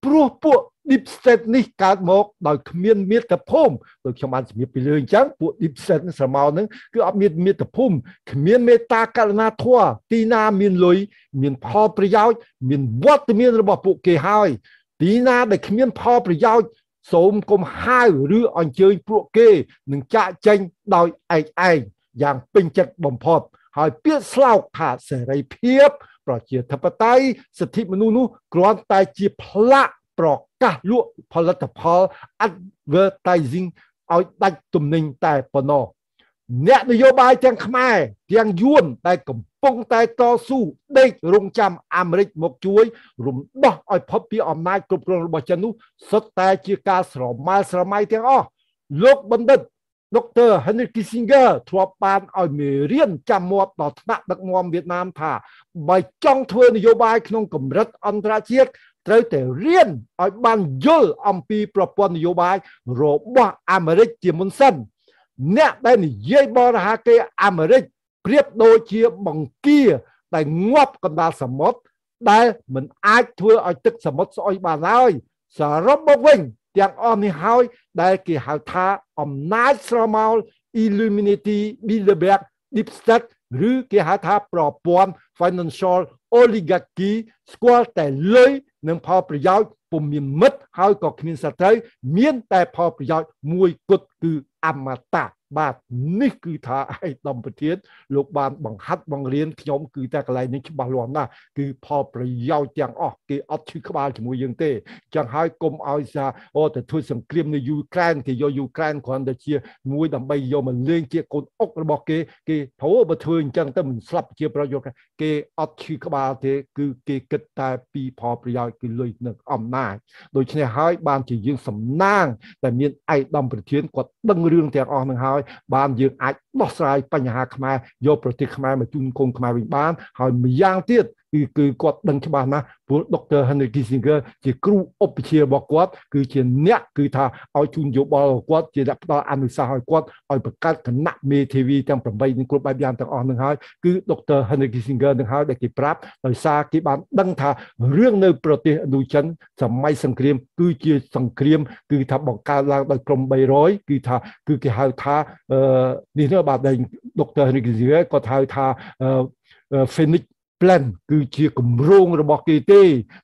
ព្រោះពួក deep state នេះកើតមកដោយគ្មានមាតុភូមិដូចខ្ញុំបានជំរាបពីលើអញ្ចឹងពួក deep state ស្រមោលហ្នឹងគឺអត់មានមាតុភូមិគ្មានមេត្តាករុណាធម៌ទីណាមានលុយមានផលប្រយោជន៍មានវត្តមានរបស់ពួកគេហើយទីណាដែលគ្មានផលប្រយោជន៍សូមកុំហៅឬអញ្ជើញពួកគេនឹងចាក់ចែងដោយឯកឯងយ៉ាងពេញចិត្តបំផុតហើយពាក្យស្លោកថាសេរីភាព ប្រជាធិបតេយ្យសិទ្ធិមនុស្សនោះគ្រាន់តែជាផ្លាកប្រកាសលក់ផលិតផល advertising ឲ្យដាច់ទំនិញតែប៉ុណ្ណោះអ្នកនយោបាយទាំងខ្មែរ ទាំងយួន តែកំពុងតែតស៊ូដេករងចាំអាមេរិកមកជួយ រំដោះឲ្យផុតពីអំណាចគ្រប់គ្រងរបស់ចិននោះសុទ្ធតែ ជាការស្រមើស្រមៃទាំងអស់លោកបណ្ឌិតដុកទ័រ Henry Kissinger ធ្លាប់បានឲ្យមេរៀនចាំមាត់ដល់ថ្នាក់ដឹកនាំវៀតណាម ថាបើចង់ធ្វើនយោបាយក្នុងកម្រិតអន្តរជាតិត្រូវតែរៀនឲ្យបានយល់អំពីប្រព័ន្ធនយោបាយរបស់អាមេរិកជាមុនសិនអ្នកដែលនិយាយបរិហាគេអាមេរិកប្រៀបដូចជាបង្គាដែលងាប់កណ្ដាលសមុទ្រដែលមិនអាចធ្វើឲ្យទឹកសមុទ្រស្អុយបានឡើយសរុបមកវិញ ទាំងអស់នេះហើយដែលគេហៅថាអំណាចស្រមោល Illuminati Bilderberg Deep State ឬគេហៅថាប្រព័ន្ធ financial oligarchy ស្គាល់តែលុយនិងផលប្រយោជន៍ពុំមានមិត្តហើយក៏គ្មានសត្រូវមាន តែផលប្រយោជន៍មួយគត់គឺអមតៈបាទនេះគឺថាឯកឧត្តមប្រធានលោកបានបង្ហាត់បង្រៀនខ្ញុំ គឺតែកន្លែងនេះច្បាស់លាស់ណាស់គឺផលប្រយោជន៍ទាំងអស់គេអត់ឈឺក្បាលជាមួយយើងទេចឹងហើយកុំឲ្យសាអូទៅធ្វើសង្គ្រាមនៅយូក្រែនគេយកយូក្រែនគ្រាន់តែជាមួយដើម្បីយកមកលេងជាកូនអុករបស់គេគេព្រោះបើធ្វើអញ្ចឹងទៅមិនស្លាប់ជាប្រយោជន៍គេអត់ឈឺក្បាលទេគឺគេគិតតែពីផលប្រយោជន៍គឺលុយនិងអំណាចដូច្នេះហើយបានជាយើងសំណាងតែមានឯកឧត្តមប្រធានគាត់ដឹងរឿងទាំងអស់នឹងហើយហើយបានយើងអាចដោះស្រាយបញ្ហាខ្មែរយកប្រទេសខ្មែរមកជូនកូនខ្មែរវិញបានហើយម្យ៉ាងទៀតគឺគឺគាត់ដឹងច្បាស់ណាស់ព្រោះ Dr. Henry Kissinger ជាគ្រូឧបជារបស់គាត់ គឺជាអ្នកគឺថាឲ្យជូនយោបល់គាត់ជាអ្នកផ្ដល់អនុសាសន៍ឲ្យគាត់ឲ្យបង្កើតគណៈមេធាវីទាំង8នឹងគ្រប់បែបយ៉ាងទាំងអស់នឹងហើយគឺ Dr. Henry Kissinger នឹងហើយដែលគេប្រាប់ដោយសារគេបានដឹងថារឿងនៅប្រទេសឥណ្ឌូចិនសម័យសង្គ្រាម គឺជា សង្គ្រាម គឺថាបង្កើតឡើងដោយក្រុម300គឺថាគឺគេហៅថានេះនោះបាទដុកទ័រ Henry Kissinger គាត់ហៅថា Phoenix plan គឺជាគម្រោងរបស់គេទេ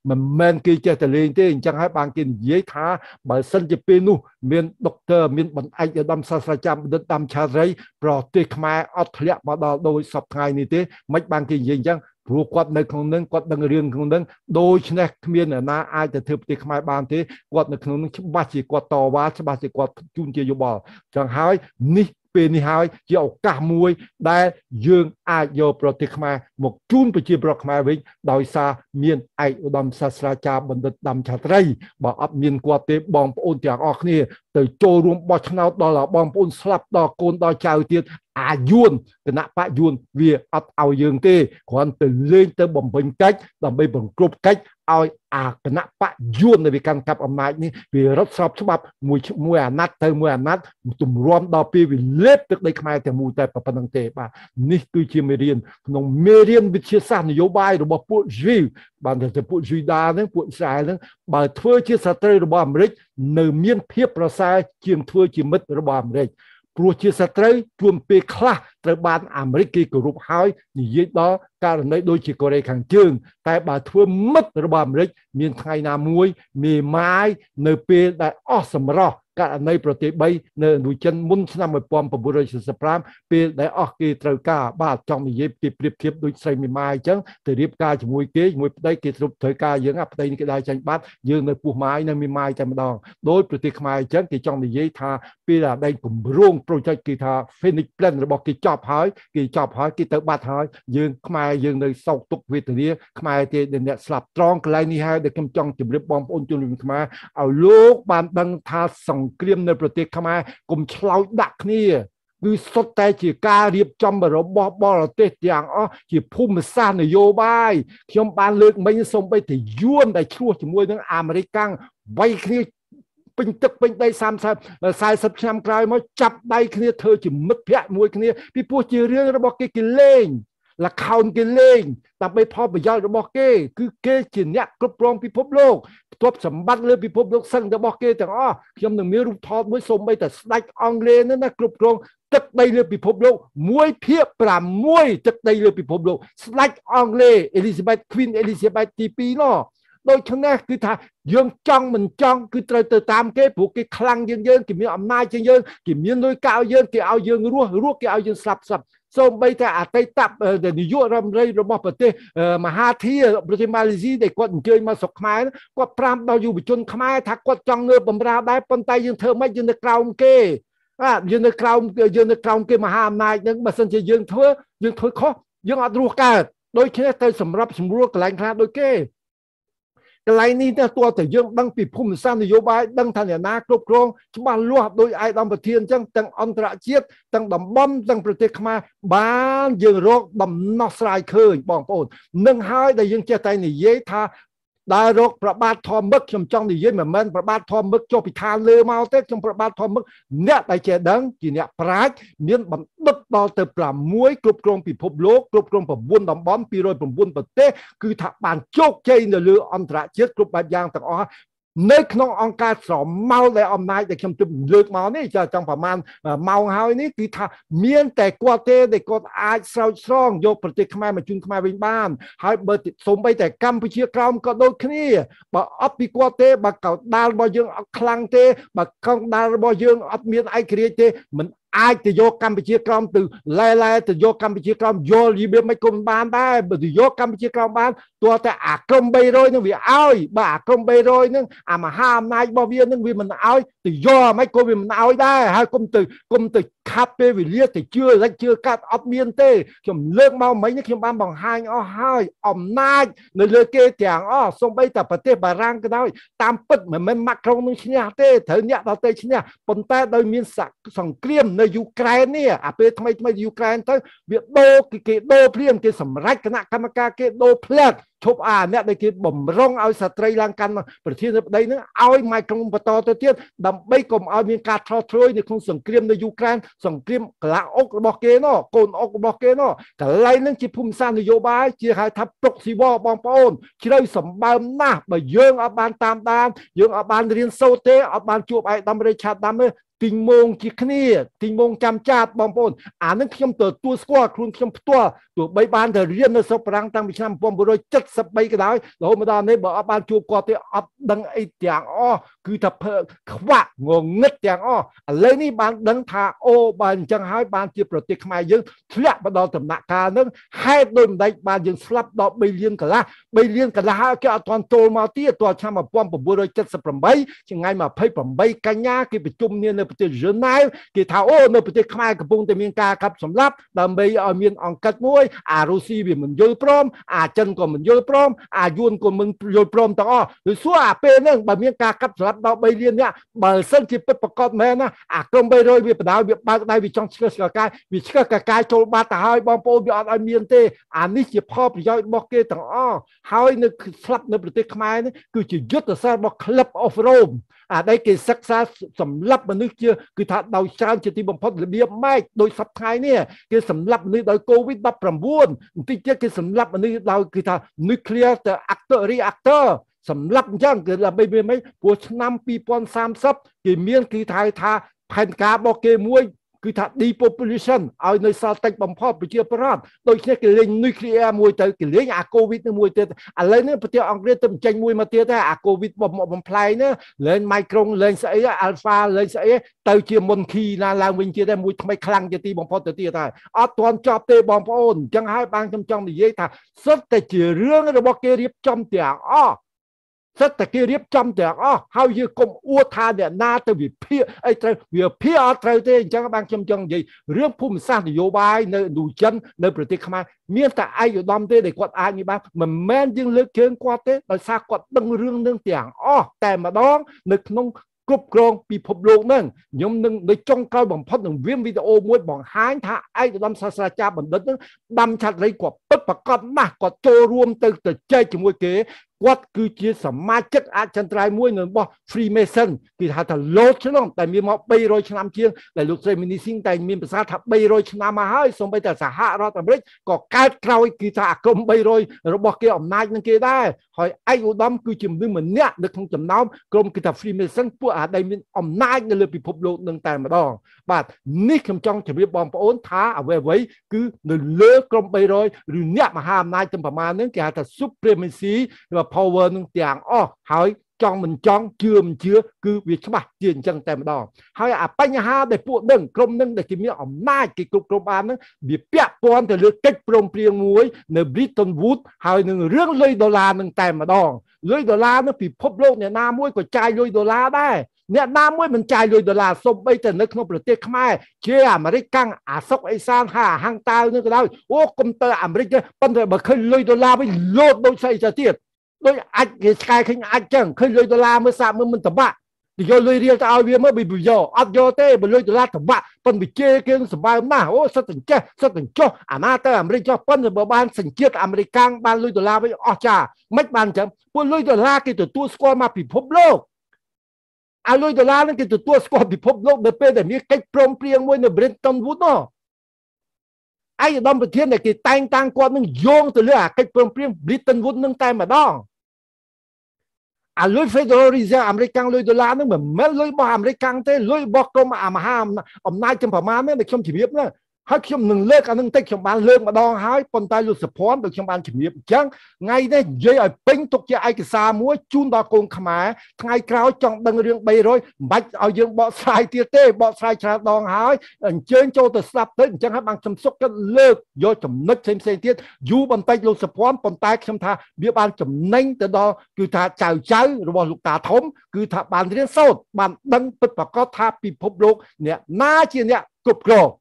មិនមែនគេចេះតែលេងទេអញ្ចឹងហើយបានគេនិយាយថាបើសិនជាពេលនោះមានដុកទ័រមានបណ្ឌិតឧត្តមសាស្ត្រាចារ្យបណ្ឌិតតាមឆារី ប្រទេសខ្មែរអត់ធ្លាក់មកដល់ដូចសពថ្ងៃនេះទេមិនបានគេនិយាយអញ្ចឹងព្រោះគាត់នៅក្នុងនឹងគាត់ដឹងរឿងក្នុងនឹងដូច្នេះគ្មានអ្នកណាអាចទៅធ្វើប្រទេសខ្មែរបានទេគាត់នៅក្នុងនឹងច្បាស់ជាគាត់តវ៉ាច្បាស់ជាគាត់ជួនជាយោបល់ចឹងហើយនេះពេលនេះហើយជាឱកាសមួយដែលយើងអាចយកប្រទេសខ្មែរមកជូនប្រជាប្រដ្ឋខ្មែរវិញដោយសារមានឯកឧត្តមសាស្ត្រាចារ្យបណ្ឌិតដាំឆាត្រីបើអត់មានគាត់ទេបងប្អូនទាំងអស់គ្នាទៅចូលរួមបោះឆ្នោតដល់បងប្អូនស្លាប់ដល់កូនដល់ចៅទៀតអាយួនគណៈបយួនវាអត់ឲ្យយើងទេគ្រាន់តែលេងទៅបំពេញកិច្ចដើម្បីបង្ក្រប់កិច្ចឲ្យ អាគណៈបយួនដែលវាកាន់កាប់អំណាចនេះវារត់ស្របច្បាប់មួយមួយអាណត្តិទៅមួយអាណត្តិទម្រាំដល់ពេលវាលេបទឹកដីខ្មែរទាំងមូលតែប៉ុណ្្នឹងទេបាទនេះគឺជាមេរៀនក្នុងមេរៀនវិទ្យាសាស្ត្រនយោបាយរបស់ពួកជីវបានតែពួកជីវដាហ្នឹងពួកអ៊ីស្រាអែលហ្នឹងបើធ្វើជាសត្រូវរបស់អាមេរិកនៅមានភាពប្រសើរជាងធ្វើជាមិត្តរបស់អាមេរិកព្រោះជាសត្រូវជួមពេលខ្លះត្រូវបានអាមេរិកគេគោរពហើយនិយាយដល់ករណីដូចជាកូរ៉េខាងជើងតែបើធ្វើមិត្តរបស់អាមេរិកមានថ្ងៃណាមួយមេម៉ាយនៅពេលដែលអស់សម្រោះករណីប្រទេស3នៅនូចិនមុនឆ្នាំ1945ពេលដែលអស់គេត្រូវការបាទចង់និយាយពីប្រៀបធៀបដូចស្រីមីម៉ាអញ្ចឹងទៅរៀបការជាមួយគេជាមួយប្តីគេទ្រុបត្រូវការយើងអាប្តីនេះគេដែរចាញ់បាត់យើងនៅពោះម៉ាយនៅមីម៉ាយតែម្ដងដោយប្រទេសខ្មែរអញ្ចឹងគេចង់និយាយថាពេលដែលដែងពង្រង project គេថា Phoenix Plan របស់គេចប់ហើយគេចប់ហើយគេទៅបាត់ហើយយើងខ្មែរយើងនៅសោកទុក្ខវេទនា ខ្មែរទេអ្នកស្លាប់ត្រង់កន្លែងនេះហើយដែលខ្ញុំចង់ជម្រាបបងប្អូនជនរួមខ្មែរឲ្យលោកបានដឹងថាសង្ង្គ្រាមនៅប្រទេស ខ្មែរកុំឆ្លោយដាក់គ្នាគឺសុទ្ធតែ ជាការរៀបចំរបស់បរទេសទាំងអស់ជាភូមិសាស្ត្រនយោបាយខ្ញុំបានលើកមិញសូម្បីតែយួនដែលឈ្លោះជាមួយនឹងអាមេរិកកាំងវាយគ្នាពេញទឹកពេញដី30 40ឆ្នាំក្រោយមកចាប់ដៃគ្នាធ្វើជាមិត្តភក្តិមួយគ្នាពីព្រោះជារឿងរបស់គេគេលេងលខោនគេលេងដើម្បីផលប្រយោជន៍របស់គេគឺគេជាអ្នកគ្រប់គ្រងពិភពលោកទ្រព្យសម្បត្តិលើពិភពលោកសឹងរបស់គេទាំងអស់ខ្ញុំនឹងមានរូបថតមួយសូម្បីតែស្ដេចអង់គ្លេសនោះណាគ្រប់គ្រងទឹកដីលើពិភពលោក1.6ទឹកដីលើពិភពលោកស្ដេចអង់គ្លេស Elizabeth Queen Elizabeth ទី2នោះដូច្នេះគឺថាយើងចង់មិនចង់គឺត្រូវទៅតាមគេព្រោះគេខ្លាំងជាងយើងគេមានអំណាចជាងយើងគេមានលុយកាក់ឲ្យយើងគេឲ្យយើងរស់រស់គេឲ្យយើងស្លាប់ស្លាប់សូម្បីតែអតីតនាយករដ្ឋមន្ត្រីរបស់ប្រទេសមហាធាប្រទេសម៉ាឡេស៊ីដែលគាត់អញ្ជើញមកស្រុកខ្មែរគាត់ប្រាំដល់យុវជនខ្មែរថាគាត់ចង់ងើបបម្រើដែរប៉ុន្តែយើងធ្វើម៉េចយើងនៅក្រោមគេបាទយើងនៅក្រោមយើងនៅក្រោមគេមហាអំណាចហ្នឹងបើសិនជាយើងធ្វើយើងធ្វើខុសយើងអត់រស់កើតដូច្នេះទៅសម្រាប់សម្រួលកន្លែងខ្លះដូចគេកន្លែងនេះទៅតើតែយើងដឹងពីភូមិសាស្ត្រនយោបាយដឹងថាអ្នកណាគ្រប់គ្រងច្បាស់លាស់ដោយឯកឧត្តមប្រធានអញ្ចឹងទាំងអន្តរជាតិទាំងតំបន់ទាំងប្រទេសខ្មែរបានយើងរកដំណោះស្រាយឃើញបងប្អូននឹងហើយដែលយើងចេះតែនិយាយថាដើររកប្របាទធំមឹកខ្ញុំចង់និយាយមិនមែនប្របាទធំមឹកចុះពីឋានលើមកទេខ្ញុំប្របាទធំមឹកអ្នកដែលចេះដឹងជាអ្នកប្រាជ្ញមានបណ្ឌិតដល់ទៅ6គ្រប់គ្រងពិភពលោកគ្រប់គ្រង9តំបន់209ប្រទេសគឺថាបានជោគជ័យនៅលើ អន្តរជាតិគ្រប់បែបយ៉ាងទាំងអស់នៅក្នុងអង្គការស្រមោលដែលអំណាចដែលខ្ញុំទិញលើកមកនេះចាចង់ប្រមាណម៉ោងហើយនេះគឺថាមានតែគាត់ទេដែលគាត់អាចស្រោចស្រង់យកប្រទេសខ្មែរមកជូនខ្មែរវិញបាន ហើយបើសូម្បីតែកម្ពុជាក្រោមក៏ដូចគ្នាបើអត់ពីគាត់ទេបើកោដាលរបស់យើងអត់ខ្លាំងទេបើកោដាលរបស់យើងអត់មានឯករាជ្យទេមិនអាចទៅយកកម្ពុជាក្រោមទៅឡែឡែទៅយកកម្ពុជាក្រោមយល់យីវាមិនគុំបានដែរបើទៅយកកម្ពុជាក្រោមបានទោះតែអាក្រម300នឹងវាឲ្យបើអាក្រម300នឹងអាមហាអំណាចរបស់វានឹងវាមិនឲ្យទៅយកមិនគុំវាមិនឲ្យដែរហើយគុំទៅគុំទៅខាត់ពេលវេលាទៅជឿលិចជឿកាត់អត់មានទេខ្ញុំលើកមកមិញខ្ញុំបានបង្ហាញអស់ហើយ អំណាចនៅលើគេទាំងអស់សូម្បីតែប្រទេសបារាំងក៏ដោយតាមពិតមិនមែនម៉ាក្រុងនឹងឈ្នះទេត្រូវអ្នកដទៃឈ្នះប៉ុន្តែដោយមានសង្គ្រាមនៅយូក្រែននេះអាពេលថ្មីថ្មីយូក្រែនទៅវាដូរគេដូរព្រាមគេសម្រេចគណៈកម្មការគេដូរផ្លាត់ឈប់អាអ្នកដែលគេបំរុងឲ្យស្ត្រីឡើងកាន់ប្រធានរដ្ឋដីនឹងឲ្យម៉ៃក្រុងបន្តទៅទៀតដើម្បីកុំឲ្យមានការថោសទ្រួយនៅក្នុងសង្គ្រាមនៅយូក្រែនសង្គ្រាមកលាអុករបស់គេណោះកូនអុករបស់គេណោះកន្លែងនឹងជាភូមិសាស្ត្រនយោបាយជាហៅថាប្រុកស៊ីវបងប្អូនជ្រៅសម្បើមណាស់បើយើងអត់បានតាមដានយើងអត់បានរៀនសូត្រទេអត់បានជួបឯកឧត្តមរេឆាតដាំទេទិញមងជាគ្នាទិញមងចាំចាតបងប្អូនអានឹងខ្ញុំទទួលស្គាល់ខ្លួនខ្ញុំផ្ទាល់ទោះបីបានទៅរៀននៅស្រុកប្រាំងតាំងពីឆ្នាំ1973ក៏ដោយរហូតមកដល់នេះបើអត់បានជួបគាត់ទេអត់ដឹងអីទាំងអស់គឺថាខ្វាក់ងងឹតទាំងអស់ឥឡូវនេះបានដឹងថាអូបើអញ្ចឹងហើយបានជាប្រទេសខ្មែរយើងធ្លាក់មកដល់ដំណាក់កាលហ្នឹងហេតុដូចម្ដេចបានយើងស្លាប់ដល់3លានកន្លះ3លានកន្លះហើយគេអត់ទាន់ចូលមកទៀតទាល់ឆ្នាំ1978ថ្ងៃ28កញ្ញាគេប្រជុំគ្នានៅប្រទេសជឺណែវគេថាអូនៅប្រទេសខ្មែរកំពុងតែមានការកាប់សម្លាប់ដើម្បីឲ្យមានអង្គកិតមួយអារុស៊ីវាមិនយល់ព្រមអាចិនក៏មិនយល់ព្រមអាយួនក៏មិនយល់ព្រមទាំងអស់ឬសួរអាពេលហ្នឹងបើមានការកាប់សម្លាប់ដល់3លានអ្នកបើសិនជាពិតប្រកបមែនណាអាក្រុម300វាបដៅវាបើកដៃវាចង់ឆ្កឹះឆ្កកាយវាឆ្កឹះកកាយចូលបាត់ទៅហើយបងប្អូនវាអត់ឲ្យមានទេអានេះជាផលប្រយោជន៍របស់គេទាំងអស់ហើយនៅស្លាប់នៅប្រទេសខ្មែរនេះគឺជាយុទ្ធសាស្ត្ររបស់ក្លឹបអូហ្វរ៉ូមអានេះគេសិក្សាសម្លាប់មនុស្សជា គឺថាដោយច្រើនជាទីបំផុតរបៀបម៉ែកដោយសពថ្ងៃនេះគេសម្លាប់មនុស្សដោយកូវីដ19បន្តិចទៀតគេសម្លាប់មនុស្សដោយគឺថា nuclear reactor reactor សម្លាប់អញ្ចឹងគឺដើម្បីមានមិនព្រោះឆ្នាំ2030គេមានគឺថាថាផែនការរបស់គេមួយគឺថា depopulation ឲ្យនៅសល់តិចបំផុតប្រជាប្រដ្ឋដូចនេះគេលេង nuclear មួយទៅគេលេងអា covid នឹងមួយទៀតឥឡូវនេះប្រទេសអង់គ្លេសទៅបញ្ចេញមួយមកទៀតដែរអា covid បំផ្លែងលេង micron លេងស្អី alpha លេងស្អីទៅជា monkey ណាឡើងវិញទៀតដែរមួយថ្មីខ្លាំងជាទីបំផុតទៅទៀតហើយអត់ទាន់ចប់ទេបងប្អូនអញ្ចឹងហើយបានខ្ញុំចង់និយាយថាសុទ្ធតែជារឿងរបស់គេរៀបចំទាំងអស់សិតតែគេរៀបចំទាំងអស់ហើយយើងកុំអួតថាអ្នកណាទៅវិភាគអីត្រូវវិភាគអត់ត្រូវទេអញ្ចឹងបានខ្ញុំចង់និយាយរឿងភូមិសាស្ត្រនយោបាយនៅឥណ្ឌូចិននៅប្រទេសខ្មែរមានតែឯកឧត្តមទេដែលគាត់អាចនេះបានមិនមែនយើងលើកជើងគាត់ទេដោយសារគាត់ដឹងរឿងនឹងទាំងអស់តែម្ដងនៅក្នុងគ្រប់គ្រងពិភពលោកហ្នឹងខ្ញុំនឹងនៅចុងក្រោយបំផុតនឹងវាវីដេអូមួយបង្ហាញថាឯកឧត្តមសាស្ត្រាចារ្យបណ្ឌិតហ្នឹងដាំឆាត់រីគាត់ពិតប្រកបណាស់គាត់ចូលរួមទៅទៅចែកជាមួយគេគាត់គឺជា សមាជិកអចិន្ត្រៃយ៍មួយនៅរបស់ Freemason គេហៅថាលោកឆ្លងតែមានមក300ឆ្នាំជាងដែលលោកស្រី Minishing តែមានប្រសាសន៍ថា300ឆ្នាំមកហើយសូម្បីតែសហរដ្ឋអាមេរិកក៏កើតក្រោយគឺថាអាក្រម300របស់គេអំណាចនឹងគេដែរហើយឯកឧត្តមគឺជាមនុស្សម្នាក់នៅក្នុងចំណោមក្រុមគឺថា Freemason ពួកអាដែលមានអំណាច នៅលើពិភពលោកនឹងតែម្ដង បាទនេះខ្ញុំចង់ជម្រាបបងប្អូនថាអ្វីៗគឺនៅលើក្រុម300ឬអ្នកមហាអំណាចទាំងប្រមាណនឹងគេហៅថា supremacy របស់ power នឹងទាំងអស់ហើយចង់មិនចង់ជឿមិនជឿគឺវាច្បាស់ជាអញ្ចឹងតែម្ដង ហើយអាបញ្ហាដែលពួកនឹងក្រុមនឹងដែលគេមានអំណាចគេគ្រប់គ្រងបាននឹងវាពាក់ព័ន្ធទៅលើកិច្ចព្រមព្រៀងមួយនៅ Bretton Woods ហើយនឹងរឿងលុយដុល្លារនឹងតែម្ដងលុយដុល្លារនឹងពិភពលោកអ្នកណាមួយក៏ចាយលុយដុល្លារដែរអ្នកណាមួយមិនចាយលុយដុល្លារសូម្បីតែនៅក្នុងប្រទេសខ្មែរជាអាមេរិកកាំងអាសុកអេសានហាហាងតាវនឹងក៏ដោយអូកុំព្យូទ័រអាមេរិកប៉ុន្តែបើឃើញលុយដុល្លារវិញលោតដូចស្អីទៅទៀតដូចអាចគេឆ្កែឃើញអាចចឹងឃើញលុយដុល្លារមើលសាកមើលមិនតបាក់ទៅយកលុយរៀលទៅឲ្យវាមើលវាយកអត់យកទេបើលុយដុល្លារតបាក់ប៉ុនវិជេគេសបើម៉ាស់អូសិតតែចេះសិតតែចុះអាណាទៅអាមេរិកចុះប៉ុនបើបានសញ្ជាតិអាមេរិកាំងបានលុយដុល្លារវិញអស់ចាមិនបានចឹងពួកលុយដុល្លារគេទទួលស្គាល់មកពិភពលោកអាលុយដុល្លារនឹងគេទទួលស្គាល់ពិភពលោកនៅពេលដែលមានកិច្ចព្រមព្រៀងមួយនៅ Bretton Woods នោះអាយឧត្តមប្រធានដែលគេតែងតាំងគាត់នឹងយោងទៅលើអាកិច្ចព្រមព្រៀង Bretton Woods នឹងតែម្ដងអាលុយ Federal Reserve អាមេរិកកាំងលុយដុល្លារហ្នឹងមិនមែនលុយរបស់អាមេរិកកាំងទេលុយរបស់ក្រុមអាមហាអំណាចទាំងប្រមាណនេះដែលខ្ញុំជម្រាបណាហើយខ្ញុំនឹងលើកអានឹងតិចខ្ញុំបានលើកម្ដងហើយប៉ុន្តែលោកសុភ័ណ្ឌដូចខ្ញុំបានជំរាបអញ្ចឹងថ្ងៃនេះនិយាយឲ្យពេញទុកជាឯកសារមួយជូនដល់កូនខ្មែរថ្ងៃក្រោយចង់ដឹងរឿង300មិនបាច់ឲ្យយើងបកស្រាយទៀតទេបកស្រាយច្រើនដងហើយអញ្ជើញចូលទៅស្ដាប់ទៅអញ្ចឹងហើយបានសំសុខគាត់លើកយកចំណុចផ្សេងផ្សេងទៀតយូរបន្តិចលោកសុភ័ណ្ឌប៉ុន្តែខ្ញុំថាវាបានចំណេញទៅដល់គឺថាចៅចៅរបស់លោកតាធំគឺថាបានរៀនសូត្របានដឹងពិតប្រាកដថាពិភពលោកអ្នកណាជាអ្នកគ្រប់គ្រង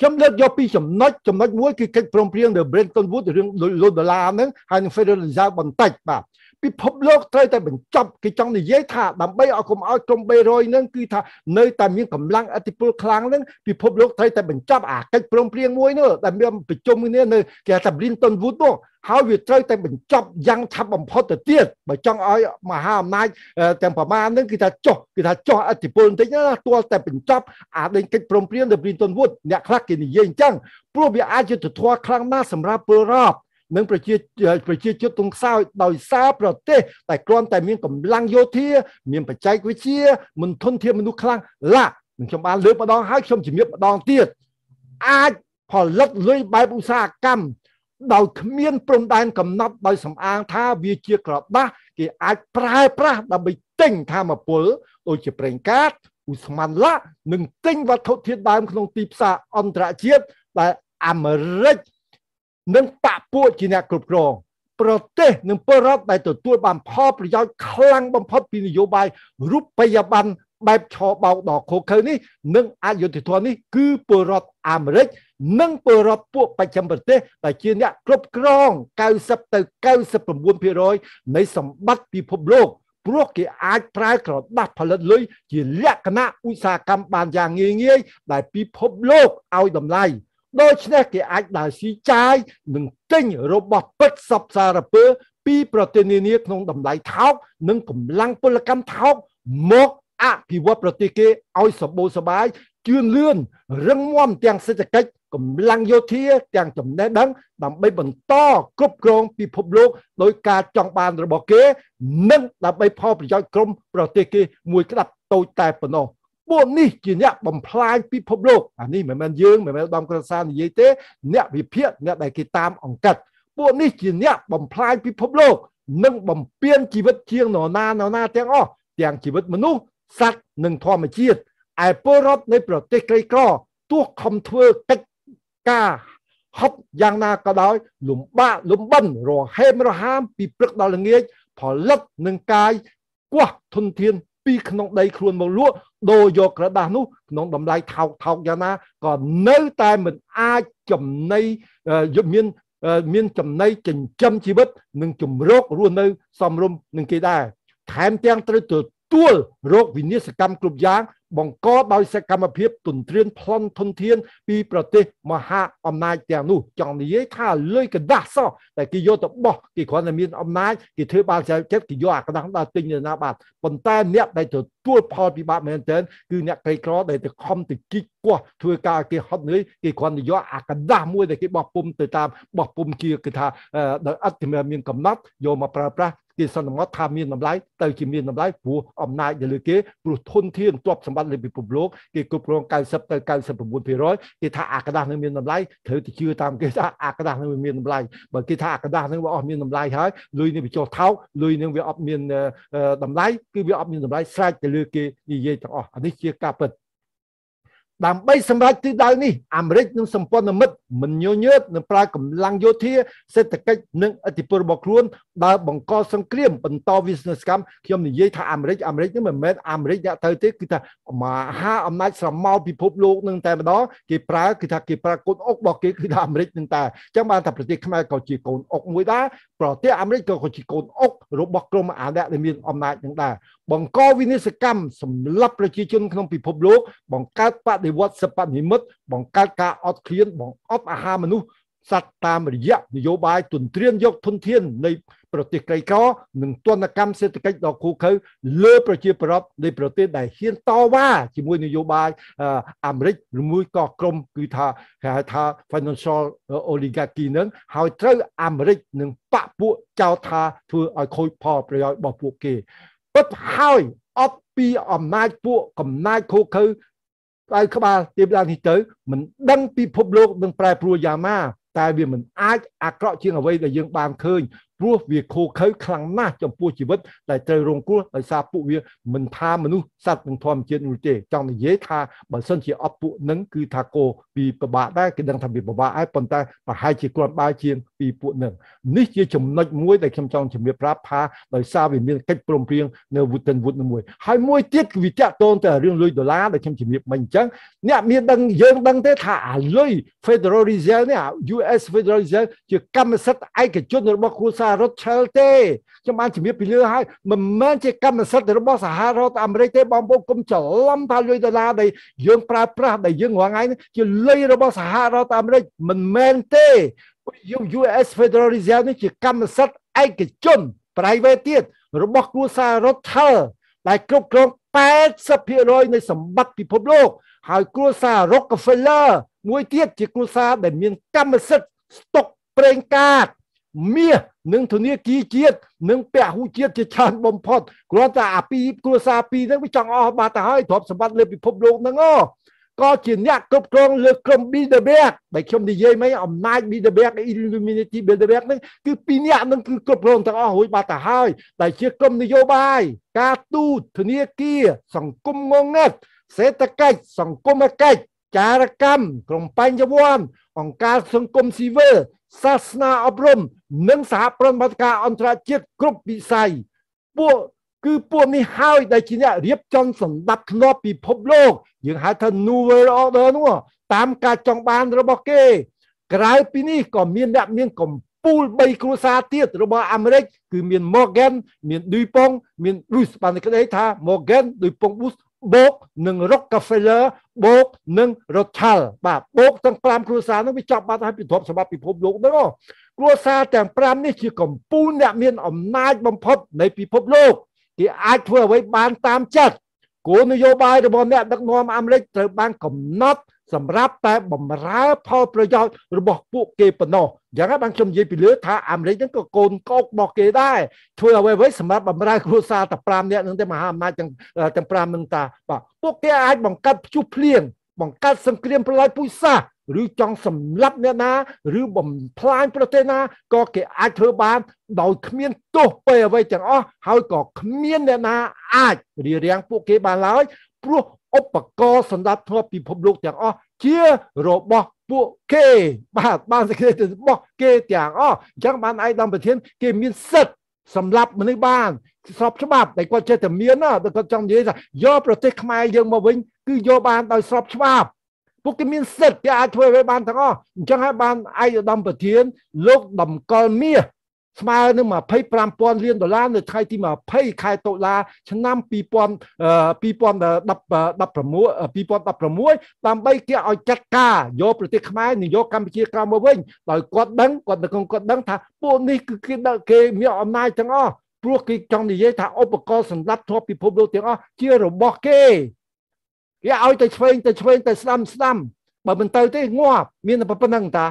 ខ្ញុំលើកយកពីចំណុចចំណុចមួយគឺកិច្ចព្រមព្រៀង The Bretton Woods រឿងលុយដុល្លារហ្នឹងហើយនឹង Federal Reserve បន្តិចបាទពិភពលោកត្រូវតែបញ្ចប់គេចង់និយាយថាដើម្បីឲ្យកុំឲ្យក្រុម300ហ្នឹងគឺថានៅតែមានកម្លាំងអធិពលខ្លាំងហ្នឹងពិភពលោកត្រូវតែបញ្ចប់អាកិច្ចព្រមព្រៀងមួយនោះដែលមានប្រជុំគ្នានៅគេហៅថា Bretton Woods នោះហើយវាត្រូវតែបញ្ចប់យ៉ាងឆាប់បំផុតទៅទៀតបើចង់ឲ្យមហាអំណាចទាំងប្រមាណហ្នឹងគឺថាចុះគឺថាចុះអធិបុលបន្តិចណាទាល់តែបញ្ចប់អាដេញកិច្ចព្រមព្រៀងទៅព្រីនតុនវុឌអ្នកខ្លះគេនិយាយអញ្ចឹងព្រោះវាអាចជាទធរខ្លាំងណាស់សម្រាប់ពលរដ្ឋនិងប្រជាប្រជាជាតិទុងខ្សោយដោយសារប្រទេសតែគ្រាន់តែមានកម្លាំងយោធាមានបច្ចេកវិទ្យាមិនធនធានមនុស្សខ្លាំងឡានឹងខ្ញុំបានលើកម្ដងហើយខ្ញុំជំរាបម្ដងទៀតអាចផលិតលុយបែបឧស្សាហកម្មដោយគ្មានព្រំដែនកំណត់ដោយសំអាងថាវាជាក្រដាស់គេអាចប្រើប្រាស់ដើម្បីទិញធម្មពលដូចជាប្រេងកាតឧស្ម័នឡានិងទិញវត្ថុធាតុដើមក្នុង ទីផ្សារអន្តរជាតិដែលអាមេរិកនិងបពពួកជាអ្នកគ្រប់គ្រង ប្រទេស និងពលរដ្ឋដែលទទួលបានផលប្រយោជន៍ខ្លាំងបំផុតពីនយោបាយរូបិយប័ណ្ណបែបឆោបោកដល់ខូខើនេះ និងអយុធធននេះ គឺពលរដ្ឋអាមេរិកនិងពលរដ្ឋពួកបច្ចឹមប្រទេសដែលជាអ្នកគ្រប់គ្រង90ទៅ99%នៃសម្បត្តិពិភពលោក ព្រោះគេអាចប្រើក្រដាស់ផលិតលុយជាលក្ខណៈឧស្សាហកម្មបានយ៉ាងងាយងាយដែលពិភពលោកឲ្យតម្លៃដូច្នេះគេអាចដើរស៊ីចាយនិងទិញរបស់ពិតសពសារពើពីប្រទេសនានាក្នុងតម្លៃថោកនិងកម្លាំងពលកម្មថោកមកអភិវឌ្ឍប្រទេសគេឲ្យសម្បូរសបាយជឿនលឿនរឹងមាំទាំងសេដ្ឋកិច្ចកម្លាំងយោធាទាំងចំណេះដឹងដើម្បីបន្តគ្រប់គ្រងពិភពលោកដោយការចង់បានរបស់គេនិងដើម្បីផលប្រយោជន៍ក្រុមប្រទេសគេមួយក្តាប់តូចតែប៉ុណ្ណោះពួកនេះជាអ្នកបំផ្លាញពិភពលោកអានេះមិនមែនយើងមិនមែនឧត្តមក្រសាលនិយាយទេអ្នកវិភាគអ្នកដែលគេតាមអង្កត់ពួកនេះជាអ្នកបំផ្លាញពិភពលោកនិងបំពេញជីវិតជាងនរណានរណាទាំងអស់ទាំងជីវិតមនុស្សសត្វនិងធម្មជាតិឯពលរដ្ឋនៃប្រទេសក្រីក្រទោះខំធ្វើកិច្ចការហប់យ៉ាងណាក៏ដោយលំបាកលំបិនរហេមរហាមពីព្រឹកដល់ល្ងាចផលិតនឹងកាយគោះធនធាន ពី ក្នុងដី ខ្លួនមកលក់ដូរយកក្រដាស់នោះ ក្នុងតម្លៃថោកថោកយ៉ាងណាក៏នៅតែមិនអាចចំណៃមានមានចំណៃចិញ្ចឹមជីវិតនិងជំរករស់នៅសំរុំនឹងគេដែរថែមទាំងត្រូវទទួលរោគវិនិស្សកម្មគ្រប់យ៉ាងបង្កដោយសកម្មភាពទន្ទ្រានប្លន់ធនធានពីប្រទេសមហាអំណាចទាំងនោះចង់និយាយថាលុយកដាស់សោះតែគេយកទៅបោះគេគ្រាន់តែមានអំណាចគេធ្វើបានច្រើនចិត្តគេយកអាកដាស់ដល់ទិញនៅណាបានប៉ុន្តែអ្នកដែលទទួលផលពិបាកមែនទែនគឺអ្នកក្រីក្រដែលទៅខំទៅជីកគាស់ធ្វើការគេហត់នឿយគេគ្រាន់តែយកអាកដាស់មួយដែលគេបោះពុំទៅតាមបោះពុំជាគឺថាដោយអត់មានកំណត់យកមកប្រើប្រាស់គេសន្មត់ថាមានតម្លៃទៅជាមានតម្លៃព្រោះអំណាចនៅលើគេព្រោះធនធានទ្រព្យសម្បត្តិលើពិភពលោកគេគ្រប់គ្រង90ទៅ99%គេថាអាក្រដាស់នឹងមានតម្លៃត្រូវទៅជឿតាមគេថាអាក្រដាស់នឹងមានតម្លៃបើគេថាអាក្រដាស់នឹងវាអស់មានតម្លៃហើយលុយនេះវាចុះថោកលុយនឹងវាអត់មានតម្លៃគឺវាអត់មានតម្លៃស្រេចទៅលើគេនិយាយទាំងអស់អានេះជាការពិតដើម្បីសម្រេចទិដៅនេះអាមេរិកនិងសម្ព័ន្ធមិត្តមិនញញើតនឹងប្រើកម្លាំងយោធាសេដ្ឋកិច្ចនិងអធិបុលរបស់ខ្លួនដើរបង្កសង្គ្រាមបន្តវិស្នសកម្មខ្ញុំនិយាយថាអាមេរិកអាមេរិកនឹងមិនមែនអាមេរិកអ្នកទៅទេគឺថាមហាអំណាចស្រមោលពិភពលោកនឹងតែម្ដងគេប្រើគឺថាគេប្រើកូនអុករបស់គេគឺថាអាមេរិកនឹងតែអញ្ចឹងបានថាប្រទេសខ្មែរក៏ជាកូនអុកមួយដែរប្រទេសអាមេរិកក៏ជាកូនអុករបស់ក្រុមអាណាចក្រដែលមានអំណាចនឹងដែរបង្កវិនិស្សកម្មសម្លាប់ប្រជាជនក្នុងពិភពលោកបង្កើតបដិវត្តសិបនិមិត្តបង្កើតការអត់ឃ្លានបង្អប់អាហារមនុស្សសត្វតាមរយៈនយោបាយ ទន្ទ្រានយកធនធាននៃប្រទេសក្រីក្រនិងទនកម្មសេដ្ឋកិច្ចដ៏ឃោរឃៅលើប្រជាប្រដ្ឋនៃប្រទេសដែលហ៊ានតវ៉ាជាមួយនយោបាយអាមេរិកឬមួយក៏ក្រុម គឺថាគេហៅថា financial oligarchy នឹងហើយត្រូវអាមេរិកនិងបកពួកចោទថាធ្វើឲ្យខូចផលប្រយោជន៍របស់ពួកគេពិតហើយអត់ពីអំណាចពួកកំណាចឃោរឃៅដៅក្បាលទេវតានេះទៅ មិនដឹងពិភពលោកនឹងប្រែប្រួលយ៉ាងណាតែវាមិនអាចអាក្រក់ជាងអ្វីដែលយើងបានឃើញព្រោះវាខូខើខ្លាំងណាស់ចំពោះជីវិតដែលត្រូវរងគ្រោះដោយសារពួកវា មិនថាមនុស្សសត្វនិងធម្មជាតិនោះទេចង់និយាយថាបើសិនជាអត់ពួកនឹងគឺថាគោពីពិបាកដែរគេដឹងថាវាពិបាកហើយប៉ុន្តែប្រហែលជាគ្រាន់បើជាងពីពួកនឹងនេះជាចំណុចមួយដែលខ្ញុំចង់ជំរាបប្រាប់ថាដោយសារវាមានកិច្ចព្រមព្រៀងនៅវូតិនវូតមួយហើយមួយទៀតគឺវាតាក់ទងទៅរឿងលុយដុល្លារដែលខ្ញុំជំរាបមិញអញ្ចឹងអ្នកមានដឹងយើងដឹងទេថាអាលុយ Federal Reserve នេះ US Federal Reserve ជាកម្មសិទ្ធិឯកជនរបស់គ្រួសារការរត់ឆិលទេខ្ញុំបានជំរាបពីលើហើយមិនមែនជាកម្មសិទ្ធិរបស់សហរដ្ឋអាមេរិកទេ បងប្អូនគុំច្រឡំថាលុយដុល្លារដែលយើងប្រើប្រាស់ដែលយើងរងថ្ងៃជាលុយរបស់សហរដ្ឋអាមេរិកមិនមែនទេ US Federal Reserve នេះជាកម្មសិទ្ធិឯកជន private ទៀតរបស់គ្រួសាររដ្ឋឆិលដែលគ្រប់គ្រង80%នៃសម្បត្តិពិភពលោក ហើយគ្រួសារ Rockefeller មួយទៀតជាគ្រួសារដែល មានកម្មសិទ្ធិស្តុកប្រេងកាតមាសនិងធនាគារជាតិនិងពហុជាតិជាច្រើនបំផុតគ្រាន់តែអាពីគ្រួសារពីរហ្នឹងវាចង់អស់បាត់ទៅហើយទ្រព្យសម្បត្តិលើពិភពលោកហ្នឹងអូក៏ជាអ្នកគ្រប់គ្រងលើក្រុម Bilderberg ដែលខ្ញុំនិយាយមិនអំណាច Bilderberg Illuminati Bilderberg ហ្នឹងគឺពីរអ្នកហ្នឹងគឺគ្រប់គ្រងទាំងអស់រួចបាត់ទៅហើយដែលជាក្រុមនយោបាយការទូតធនាគារសង្គមងងឹតសេដ្ឋកិច្ចសង្គមកិច្ចចារកម្មក្រុមបញ្ញវន្តអង្គការសង្គមស៊ីវិលសាសនាអប់រំនិងសហប្រតិបត្តិការអន្តរជាតិគ្រប់វិស័យពួកគឺពួកនេះហើយដែលជាអ្នករៀបចំសម្ដាប់ធ្នាប់ពិភពលោក យើងហៅថា New World Order នោះតាមការចង់បានរបស់គេ ក្រៅពីនេះក៏មានអ្នកមានកម្ពុជា3គ្រួសារទៀតរបស់អាមេរិកគឺមាន Morgan មាន Dupont មាន Bruce បានគេថា Morgan Dupont Bush បូកនឹង Rockefeller បូកនឹង Rothschild បាទបូកទាំង5គ្រួសារនោះវាចាប់បាត់ហើយពីទ្រព្យសម្បត្តិពិភពលោកហ្នឹងគ្រួសារទាំង5នេះជាកំពូលអ្នកមានអំណាចបំផុត នៃពិភពលោកគេអាចធ្វើអ្វីបាន តាមចិត្តគោលនយោបាយរបស់អ្នកដឹកនាំអាមេរិកត្រូវបានកំណត់សម្រាប់តែបំរើផលប្រយោជន៍របស់ពួកគេប៉ុណ្ណោះអញ្ចឹងបានខ្ញុំនិយាយពីលើ ថាអាមេរិកហ្នឹងក៏កូនកោករបស់គេដែរធ្វើអ្វីអ្វីសម្រាប់បំរើគ្រួសារតែ5នាក់ហ្នឹងទេមហាអំណាចទាំងទាំង5ហ្នឹងតាបាទពួកគេអាចបង្កើតភ្ជុះភ្លៀងបង្កើតសង្គ្រាមប្រល័យពូជសាសន៍ឬចង់សម្លាប់អ្នកណាឬបំផ្លាញប្រទេសណាក៏គេអាចធ្វើបាន ដោយគ្មាន ទោសពេលអ្វីទាំងអស់ហើយក៏គ្មានអ្នកណា អាចរារាំងពួកគេបានឡើយព្រោះឧបករណ៍សម្ដាប់ធ្នាប់ពិភពលោកទាំងអស់ជារបស់ពួកគេ បាទបានសេចក្តីរបស់គេទាំងអស់អញ្ចឹងបានឯកឧត្តមប្រធានគេមានសិទ្ធិសម្រាប់មនុស្សបានស្របច្បាប់តែគាត់ចេះតែមានណាគាត់ចង់និយាយថាយកប្រទេសខ្មែរយើងមកវិញគឺយកបានដោយស្របច្បាប់ពួកគេមានសិទ្ធិគេអាចធ្វើឲ្យបានទាំងអស់អញ្ចឹងហើយបានឯកឧត្តមប្រធានលោកតម្កល់មាសស្មើនឹង25,000លានដុល្លារនៅថ្ងៃទី20ខែតុលាឆ្នាំ2000 2016ដើម្បីគេឲ្យចាត់ការយកប្រទេសខ្មែរនិងយកកម្ពុជាក្រោមមកវិញដោយគាត់ដឹងគាត់នៅក្នុងគាត់ដឹងថាពួកនេះគឺគេគេមានអំណាចទាំងអស់ព្រោះគេចង់និយាយថាឧបករណ៍សម្ដាប់ធ្នាប់ពិភពលោកទាំងអស់ជារបស់គេគេឲ្យតែឆ្វេងទៅឆ្វេងទៅស្ដាំស្ដាំបើមិនទៅទេងាប់មានតែប៉ុណ្្នឹងតា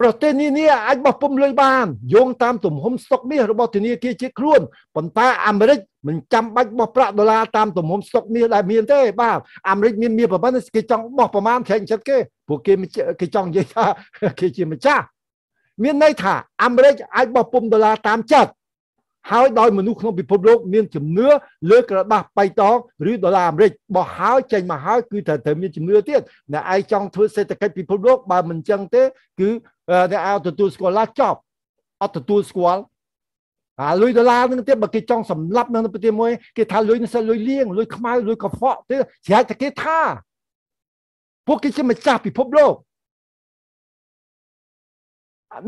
ប្រទេសនានាអាចបោះពុំលុយបានយោងតាមទំហំស្តុក មាសរបស់ធនាគារជាតិខ្លួនប៉ុន្តែអាមេរិកមិនចាំបាច់បោះប្រាក់ដុល្លារតាមទំហំស្តុកមាសដែលមានទេបាទអាមេរិកមានមាសប្រហែលគេចង់បោះប្រមាណច្រើនចិត្តគេពួកគេគេចង់និយាយថាគេជាម្ចាស់មានន័យថាអាមេរិកអាចបោះពុំដុល្លារតាមចិត្តហើយដោយមនុស្សក្នុងពិភពលោកមានជំនឿលើក្រដាស់បៃតងឬដុល្លារអាមេរិកបោះហើយចេញមកហើយគឺត្រូវត្រូវមានជំនឿទៀតអ្នកឯងចង់ធ្វើសេដ្ឋកិច្ចពិភពលោកបើមិនចឹងទេ គឺអ្នកឯងទទួលស្គាល់ឡាចប់អត់ទទួលស្គាល់អាលុយដុល្លារនឹងទៀតបើគេចង់សម្លាប់នៅប្រទេសមួយ គេថាលុយនេះសិនលុយលៀងលុយខ្មៅលុយកខ្វក់ទេស្រេចតែគេថាពួកគេជាម្ចាស់ពិភពលោក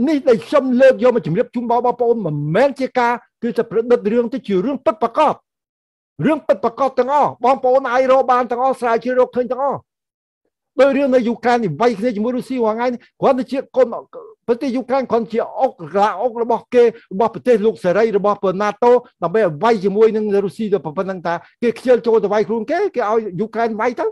នេះដែលខ្ញុំលើកយកមកជម្រាបជូនបងប្អូនមិនមែនជាការគឺតែប្រឌិតរឿងទៅជារឿងពិតប្រកបរឿងពិតប្រកបទាំងអស់បងប្អូនអាចរកបានទាំងអស់ស្រាវជ្រាវរកឃើញទាំងអស់ដោយរឿងនៅយូក្រែននេះវាយគ្នាជាមួយរុស្ស៊ីរាល់ថ្ងៃនេះគ្រាន់តែជាកូនប្រទេសយូក្រែនគ្រាន់ជាអុកក្លាអុករបស់គេរបស់ប្រទេសលោកសេរីរបស់ពើ NATO ដើម្បីវាយជាមួយនឹងរុស្ស៊ីទៅប៉ុណ្្នឹងតាគេខ្ជិលចូលទៅវាយខ្លួនគេគេឲ្យយូក្រែនវាយទៅ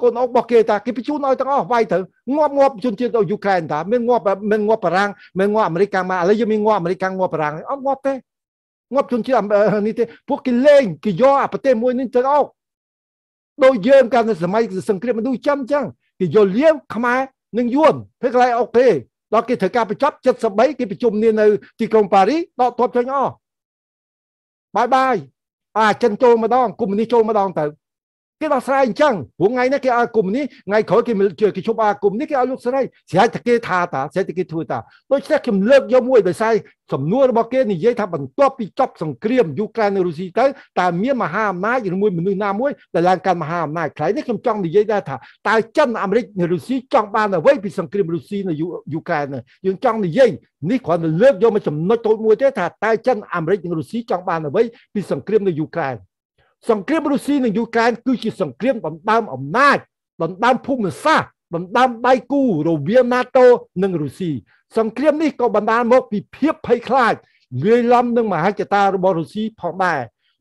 កូនអុករបស់គេតាគេបញ្ជូនឲ្យទាំងអស់វាយទៅងាប់ងាប់ជនជាតិទៅយូក្រែនតាមានងាប់មានងាប់បារាំងមានងាប់អាមេរិកមកឥឡូវយើងមានងាប់អាមេរិកងាប់បារាំងអត់ងាប់ទេងាប់ជនជាតិនេះទេពួកគេលេងគេយកអាប្រទេសមួយនេះទៅអោកដោយយើងកាលនៅសម័យសង្គ្រាមមនុស្សចាំចឹងគេយកលៀមខ្មែរនិងយួនពេលកន្លែងអុកទេដល់គេត្រូវការបញ្ចប់73គេប្រជុំគ្នានៅទីក្រុងប៉ារីដកទ័ពចេញអស់បាយបាយអាចិនចូលម្ដងកុំនេះចូលម្ដងទៅគេដោះស្រាយអញ្ចឹងព្រោះថ្ងៃនេះគេឲ្យគុំនេះថ្ងៃក្រោយគេគេជប់អាគុំនេះគេឲ្យលោកស្រីស្រ័យតែគេថាតាស្រ័យតែគេធ្វើតាដូច្នេះខ្ញុំលើកយកមួយដោយសារសំណួររបស់គេនិយាយថាបន្ទាប់ពីចប់សង្គ្រាមយូក្រែននៅរុស្ស៊ីទៅតើមានមហាអំណាចឬមួយមនុស្សណាមួយដែលឡើងកាន់មហាអំណាចខ្លះនេះខ្ញុំចង់និយាយដែរថាតើចិនអាមេរិកនៅរុស្ស៊ីចង់បានអ្វីពីសង្គ្រាមរុស្ស៊ីនៅយូក្រែនយើងចង់និយាយនេះគ្រាន់តែលើកយកមួយចំណុចតូចមួយទេថាតើចិនអាមេរិកនិងរុស្ស៊ីចង់បានអ្វីពីសង្គ្រាមនៅយូក្រែនសង្គ្រាមរុស្ស៊ីនិងយូក្រែនគឺជាសង្គ្រាមដណ្ដើមអំណាចដណ្ដើមភូមិសាស្ត្រដណ្ដើមដៃគូរវាង NATO និងរុស្ស៊ីសង្គ្រាមនេះក៏បណ្ដាលមកពីភាពភ័យខ្លាចលាយឡំនឹងមហិច្ឆតារបស់រុស្ស៊ីផងដែរ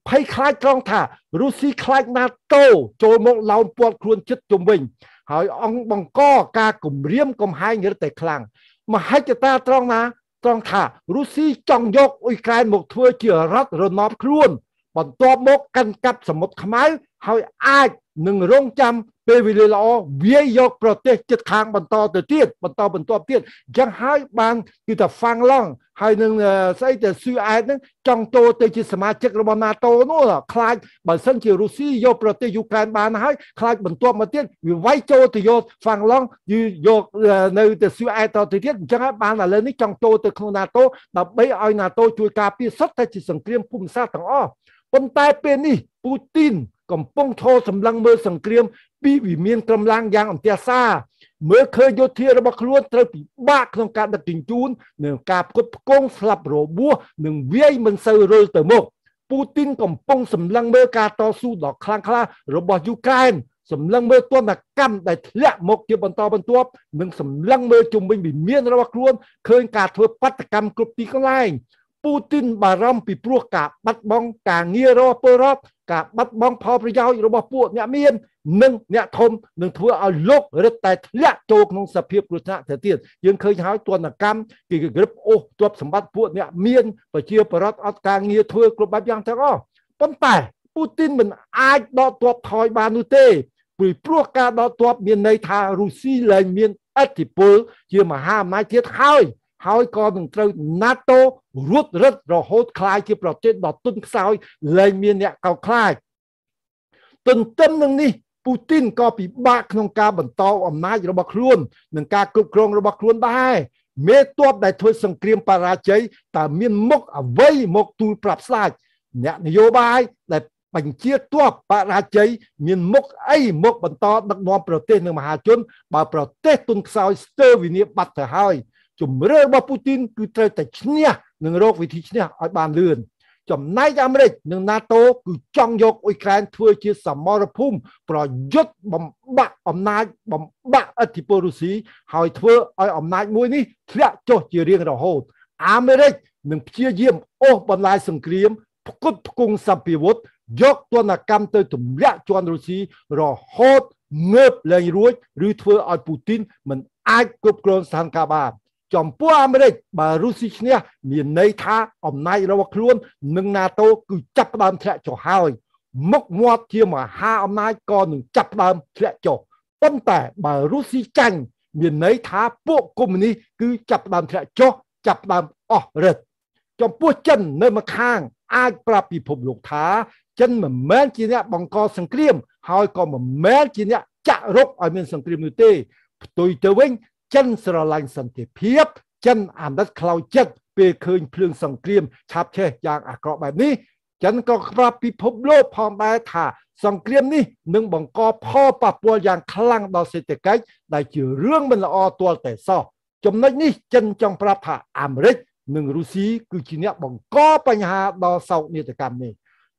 ភ័យខ្លាចត្រង់ថារុស្ស៊ីខ្លាច NATO ចូលមកឡោមព័ទ្ធខ្លួនជិតជុំវិញ ហើយអង្គបង្កការគំរាមកំហែងរឹតតែខ្លាំងមហិច្ឆតាត្រង់ណាត្រង់ថារុស្ស៊ីចង់យកអ៊ុយក្រែនមកធ្វើជារដ្ឋរណបខ្លួនបន្ទាប់មកកាន់កាប់សមុទ្រខ្មៅហើយអាចនឹងរងចាំពេលវេលាល្អវាយកប្រទេសជិតខាងបន្តទៅទៀតបន្តបន្តទៀតចឹងហើយបានគឺថាហ្វាំងឡង់ហើយនឹងស្អីទៅស៊ឺអែតហ្នឹងចង់តូទៅជាសមាជិករបស់ NATO នោះខ្លាចបើសិនជារុស្ស៊ីយកប្រទេសយូក្រែនបានហើយខ្លាចបន្តមកទៀតវាវាយចូលទៅយកហ្វាំងឡង់យកនៅទៅស៊ឺអែតតទៅទៀតអញ្ចឹងហើយបានឥឡូវនេះចង់តូទៅក្នុង NATO ដើម្បីឲ្យ NATO ជួយការពារសុទ្ធតែជាសង្គ្រាមភូមិសាស្ត្រទាំងអស់ប៉ុន្តែពេលនេះពូទីន កំពុងឈរសម្លឹងមើលសង្គ្រាម ពីវិមានត្រឹមឡើងយ៉ាងអន្ទះសាមើលឃើញយោធារបស់ខ្លួនត្រូវពិបាកក្នុងការដឹកជញ្ជូននិងការផ្គត់ផ្គង់ស្លាប់របួស និងវាយមិនសូវរុលទៅមុខពូទីនកំពុងសម្លឹងមើលការតស៊ូដ៏ខ្លាំងក្លា របស់យូក្រែនសម្លឹងមើលទណ្ឌកម្មដែលធ្លាក់មកជាបន្តបន្ទាប់និងសម្លឹងមើលជំនាញវិមានរបស់ខ្លួនឃើញការធ្វើបាតកម្មគ្រប់ទីកន្លែងពូទីនបារម្ភពីព្រោះការបាត់បង់ការងាររបស់ពលរដ្ឋការបាត់បង់ផលប្រយោជន៍របស់ពួកអ្នកមាននិងអ្នកធំនឹងធ្វើឲ្យលោករឹតតែធ្លាក់ចូលក្នុងសភាពគ្រោះថ្នាក់ទៅទៀតយើងឃើញហើយទណ្ឌកម្មគេក្រឹបអូសទប់សម្បត្តិពួកអ្នកមានប្រជាពលរដ្ឋអត់ការងារធ្វើគ្រប់បែបយ៉ាងទាំងអស់ប៉ុន្តែពូទីនមិនអាចដកទ័ពថយបាននោះទេពីព្រោះការដកទ័ពមានន័យថារុស្ស៊ីឡើងមានអធិពលជាមហាអំណាចទៀតហើយហើយក៏នឹងត្រូវ NATO រត់រឹតរហូតคล้ายជាប្រទេសដ៏ទន់ខ្សោយលែងមានអ្នកកោតខ្លាចទន្ទឹមនឹងនេះពូទីនក៏ពិបាកក្នុងការបន្តអំណាចរបស់ខ្លួននិងការគ្រប់គ្រងរបស់ខ្លួនដែរមេតបដែលធ្វើសង្គ្រាមបរាជ័យតើមានមុខអ្វីមកទូលប្រាប់ស្លាចអ្នកនយោបាយ ដែលបញ្ជាទ័ពបរាជ័យមានមុខអីមកបន្តដឹកនាំប្រទេសនិងមហាជនបើប្រទេស ទុនខ្សោយស្ទើរវិនាបាត់ទៅហើយជំរឿរបស់ពូទីនគឺត្រូវតែឈ្នះនឹងរោគវិធីឈ្នះឲ្យបានលឿនចំណែកអាមេរិកនិង NATO គឺចង់យកអ៊ុយក្រែនធ្វើជាសមរភូមិប្រយុទ្ធបំបាក់អំណាចបំបាក់អធិបតេយ្យរុស្ស៊ីហើយធ្វើឲ្យអំណាចមួយនេះធ្លាក់ចុះជារៀងរហូត អាមេរិកនឹងព្យាយាមអូសបន្លាយសង្គ្រាមផ្គត់ផ្គង់សព្វាវុធយកទណ្ឌកម្មទៅទម្លាក់ជនរុស្ស៊ីរហូតងើបលែងរួចឬធ្វើឲ្យពូទីនមិនអាចគ្រប់គ្រងស្ថានភាពបានចំពោះអាមេរិកបើរុស្ស៊ីឈ្នះមានន័យថាអំណាចរបស់ខ្លួននឹង NATO គឺចាប់ផ្ដើមធ្លាក់ចុះហើយមុខមាត់ជាមហាអំណាចក៏នឹងចាប់ផ្ដើមធ្លាក់ចុះប៉ុន្តែបើរុស្ស៊ីចាញ់មានន័យថាពួកកុម្មុយនីសគឺចាប់ផ្ដើមធ្លាក់ចុះ ចាប់ផ្ដើមអស់រិទ្ធចំពោះចិននៅម្ខាង អាចប្រាប់ពិភពលោកថា ចិនមិនមែនជាអ្នកបង្កសង្គ្រាម ហើយក៏មិនមែនជាអ្នកចាក់រុកឲ្យមានសង្គ្រាមនោះទេផ្ទុយទៅវិញចិនស្រឡាញ់សន្តិភាព ចិនអាណិតខ្លោចចិត្តពេលឃើញភ្លើងសង្គ្រាមឆាបឆេះយ៉ាងអាក្រក់បែបនេះចិនក៏ក្រាបពិភពលោកផងដែរថាសង្គ្រាមនេះនឹងបង្កផលប៉ះពាល់យ៉ាងខ្លាំងដល់សេដ្ឋកិច្ចដែលជារឿងមិនល្អទាល់តែសោះចំណុចនេះចិនចង់ប្រាប់ថាអាមេរិកនិងរុស្ស៊ីគឺជាអ្នកបង្កបញ្ហាដល់សោកនាដកម្មនេះ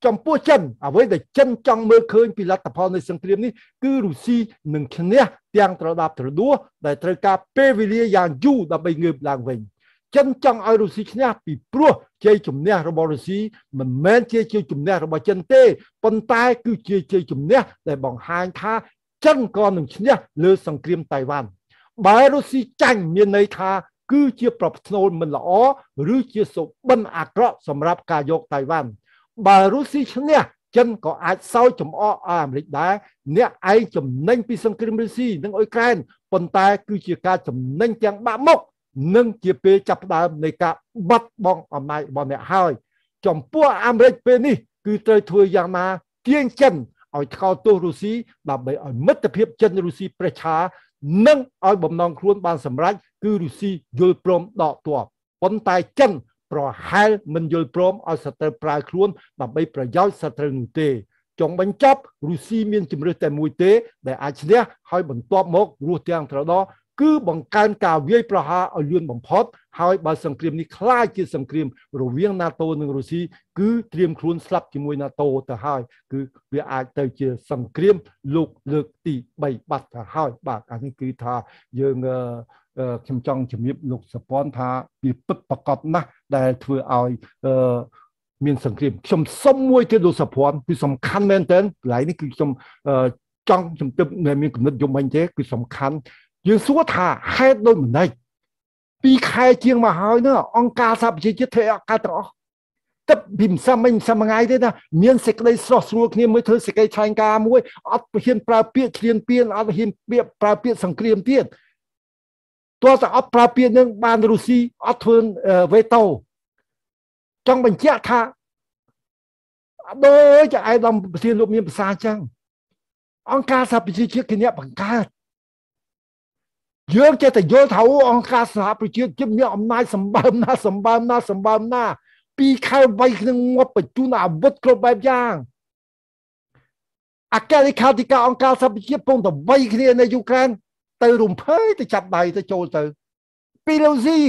ចំពោះចិនអ្វីដែលចិនចង់មើលឃើញពីលទ្ធផលនៃសង្គ្រាមនេះគឺរុស្ស៊ីនឹងឈ្នះទាំងត្រដាប់ត្រដួស ដែលត្រូវការពេលវេលាយ៉ាងយូរដើម្បីងើបឡើងវិញចិនចង់ឲ្យរុស្ស៊ីឈ្នះពីព្រោះជ័យជំនះរបស់រុស្ស៊ីមិនមែនជាជ័យជំនះរបស់ចិនទេប៉ុន្តែគឺជាជ័យជំនះ ដែលបង្ហាញថា ចិនក៏នឹងឈ្នះលើ សង្គ្រាមតៃវ៉ាន់បើរុស្ស៊ីចាញ់មានន័យថា គឺជាប្រផ្នូលមិនល្អឬជាសុបិនអាក្រក់សម្រាប់ការយកតៃវ៉ាន់បើរុស្ស៊ីឈ្នះចិនក៏អាចសោយចំអកអាមេរិកដែរអ្នកឯងចំណេញពីសង្គ្រាមរុស្ស៊ីនិងអ៊ុយក្រែនប៉ុន្តែ គឺជាការចំណេញទាំងបាក់មុខនិងជាពេលចាប់ផ្ដើមនៃការបាត់បង់អំណាចរបស់អ្នកហើយ ចំពោះអាមេរិកពេលនេះគឺត្រូវធ្វើយ៉ាងណាទាញចិនឲ្យថ្កោលទោសរុស្ស៊ីដើម្បីឲ្យមិត្តភាពចិនរុស្ស៊ីប្រឆានិងឲ្យបំណងខ្លួនបានសម្រេចគឺរុស្ស៊ីយល់ព្រមដកទ័ពប៉ុន្តែចិនប្រហែលមិនយល់ព្រមឲ្យសត្រូវប្រើខ្លួន ដើម្បីប្រយោជន៍សត្រូវនោះទេចុងបញ្ចប់រុស្ស៊ីមានជំរឿសតែមួយទេ ដែលអាចឈ្នះហើយបន្ទាប់មករស់ទាំងត្រដោគឺបង្កើនការវាយប្រហារឲ្យលឿនបំផុតហើយបើសង្គ្រាមនេះคล้ายជាសង្គ្រាម រវាង NATO និងរុស្ស៊ីគឺត្រៀមខ្លួនស្លាប់ជាមួយ NATO ទៅហើយ គឺវាអាចទៅជាសង្គ្រាម លោកលើកទី3បាត់ទៅហើយ បាទអានេះគឺថាយើងខ្ញុំចង់ជំរាបលោកសពន់ថាវាពិតប្រកបណាស់ដែលធ្វើឲ្យមានសង្គ្រាមខ្ញុំសុំមួយទៀតលោកសពន់គឺសំខាន់មែនទែនកន្លែងនេះគឺខ្ញុំចង់ជំទិបមានគំនិតយំវិញទេគឺសំខាន់យើងសួរថាហេតុដូចម្ដេចពីរខែជាងមកហើយនោះអង្គការសហប្រជាជាតិធ្វើអកាសទាំងអស់ទឹកពីម្សិលមិញម្សិលថ្ងៃទេណាមានសេចក្តីស្រស់ស្រួលគ្នាមួយធ្វើសេចក្តីថ្លែងការណ៍មួយអត់ហ៊ានប្រើពាក្យឈ្លានពានអត់ហ៊ានពាក្យប្រើពាក្យសង្គ្រាមទៀតទោះតែអត់ប្រើពាក្យនឹងបានរុស្ស៊ីអត់ធ្វើវេតូចង់បញ្ជាក់ថាដូចឯកឧត្តមប្រធានលោកមានប្រសាសន៍ចឹងអង្គការសហប្រជាជាតិគណៈបង្កើតយើងចេះតែយល់ថាអូអង្គការសហប្រជាជាតិមានអំណាចសម្បើមណាស់សម្បើមណាស់សម្បើមណាស់ពីខែវៃក្នុងងាប់បញ្ជូនអាវុធគ្រប់បែបយ៉ាងអគ្គលេខាធិការអង្គការសហប្រជាជាតិពងតវៃគ្នានៅយូក្រែនទៅរំភើយទៅចាប់ដៃទៅចូលទៅពីលូស៊ី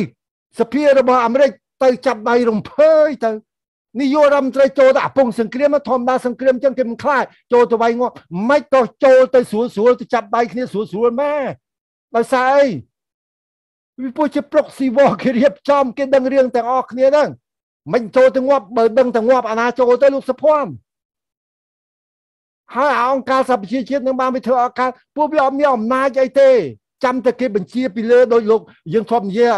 សភារបស់អាមេរិកទៅចាប់ដៃរំភើយទៅនាយករដ្ឋមន្ត្រីចូលទៅអាពងសង្គ្រាមធម្មតាសង្គ្រាមចឹងគេមិនខ្លាចចូលទៅវៃងាប់មិនក៏ចូលទៅស្រួលស្រួលទៅចាប់ដៃគ្នាស្រួលស្រួលម៉ែដោយសារអីពីពួកជាប្រុកស៊ីវគេរៀបចំគេដឹងរឿងទាំងអស់គ្នាហ្នឹងមិនចូលទៅងាប់បើដឹងទៅងាប់ អាណាចូលទៅលោកសុភ័ណ្ឌហើយអង្គការសហប្រជាជាតិនឹងបានវាធ្វើឱកាសពួកវាអត់មានអំណាចអីទេចាំតែគេបញ្ជាពីលើដោយលោកយើងធ្លាប់និយាយ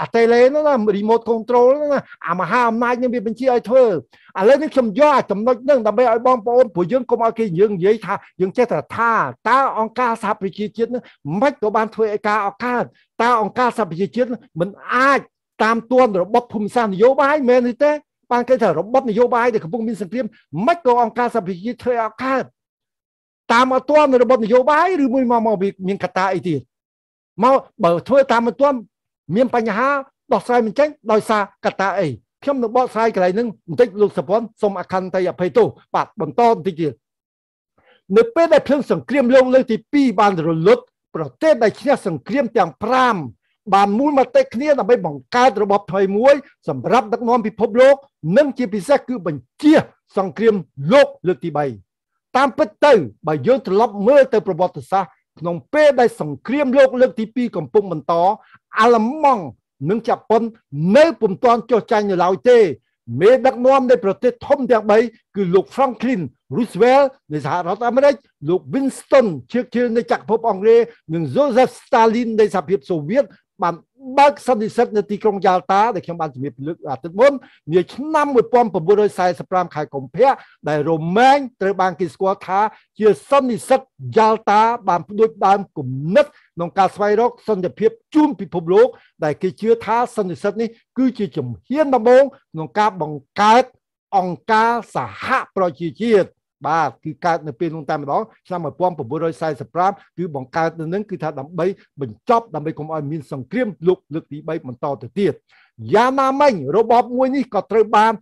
អាតេឡេហ្នឹងណា remote control ហ្នឹងណាអាមហាអំណាចនឹងវាបញ្ជាឲ្យធ្វើឥឡូវនេះខ្ញុំយកអាចំណុចហ្នឹងដើម្បីឲ្យបងប្អូនព្រោះយើងកុំឲ្យគេយើងនិយាយថាយើងចេះតែថាតើអង្គការសហប្រជាជាតិហ្នឹងមិនក៏បានធ្វើឲ្យការអកើតតើអង្គការសហប្រជាជាតិមិនអាចតាមទាន់របបភូមិសាស្ត្រនយោបាយមែនទេបានគេថារបបនយោបាយដែលកំពុងមានសង្គ្រាមមិនក៏អង្គការសហប្រជាជាតិធ្វើឲ្យអកើតតាមអត់ទាន់របបនយោបាយឬមួយមកមកមានកត្តាអីទៀតមកបើធ្វើតាមមិនទាន់មានបញ្ហាដោះស្រាយមិនចេញ ដោយសារកត្តាអីខ្ញុំនឹងបកស្រាយកន្លែងហ្នឹងបន្តិចលោកសុពន្ធសូមអខន្តីអភ័យទោសបាទបន្តបន្តិចទៀតនៅពេលដែលភ្លើងសង្គ្រាមលោកលើកទី2បានរលត់ប្រទេសដែលឈ្នះសង្គ្រាមទាំង5បានមូលមតិគ្នាដើម្បីបង្កើតរបបថ្មីមួយ សម្រាប់ដឹកនាំពិភពលោកនិងជាពិសេសគឺបញ្ជាសង្គ្រាមលោកលើកទី3តាមពិតទៅបើយើងត្រឡប់មើលទៅប្រវត្តិសាស្ត្រក្នុងពេលដែលសង្គ្រាមលោកលើកទី2កំពុងបន្តអាល្លឺម៉ង់និងជប៉ុន នៅពុំទាន់ចុះចាញ់នៅឡើយទេមេដឹកនាំនៃប្រទេស ធំទាំង3គឺលោក Franklin Roosevelt នៃសហរដ្ឋអាមេរិកលោក Winston Churchill នៃចក្រភព អង់គ្លេសនិង Joseph Stalin នៃសហភាពសូវៀតបានបើកសន្និសិទនៅទីក្រុងយ៉ាល់តាដែលខ្ញុំបានជំរាបលើកអាទិត្យមុននាឆ្នាំ1945ខែកុម្ភៈដែលរ៉ូម៉ែងត្រូវបានគេស្គាល់ថា ជាសន្និសិទយ៉ាល់តា បានផ្ដួចដើមគំនិតក្នុងការស្វែងរកសន្តិភាពជូនពិភពលោកដែលគេជឿថាសន្និសិទនេះគឺជាជំហានដំបូងក្នុងការបង្កើតអង្គការសហប្រជាជាតិបាទគឺកើតនៅពេលនោះតែម្ដងឆ្នាំ1945គឺបង្កើតនៅនឹងគឺថាដើម្បីបញ្ចប់ដើម្បីកុំឲ្យមានសង្គ្រាមលោកលើកទី3បន្តទៅទៀតយ៉ាងណាមិញរបបមួយនេះក៏ត្រូវបាន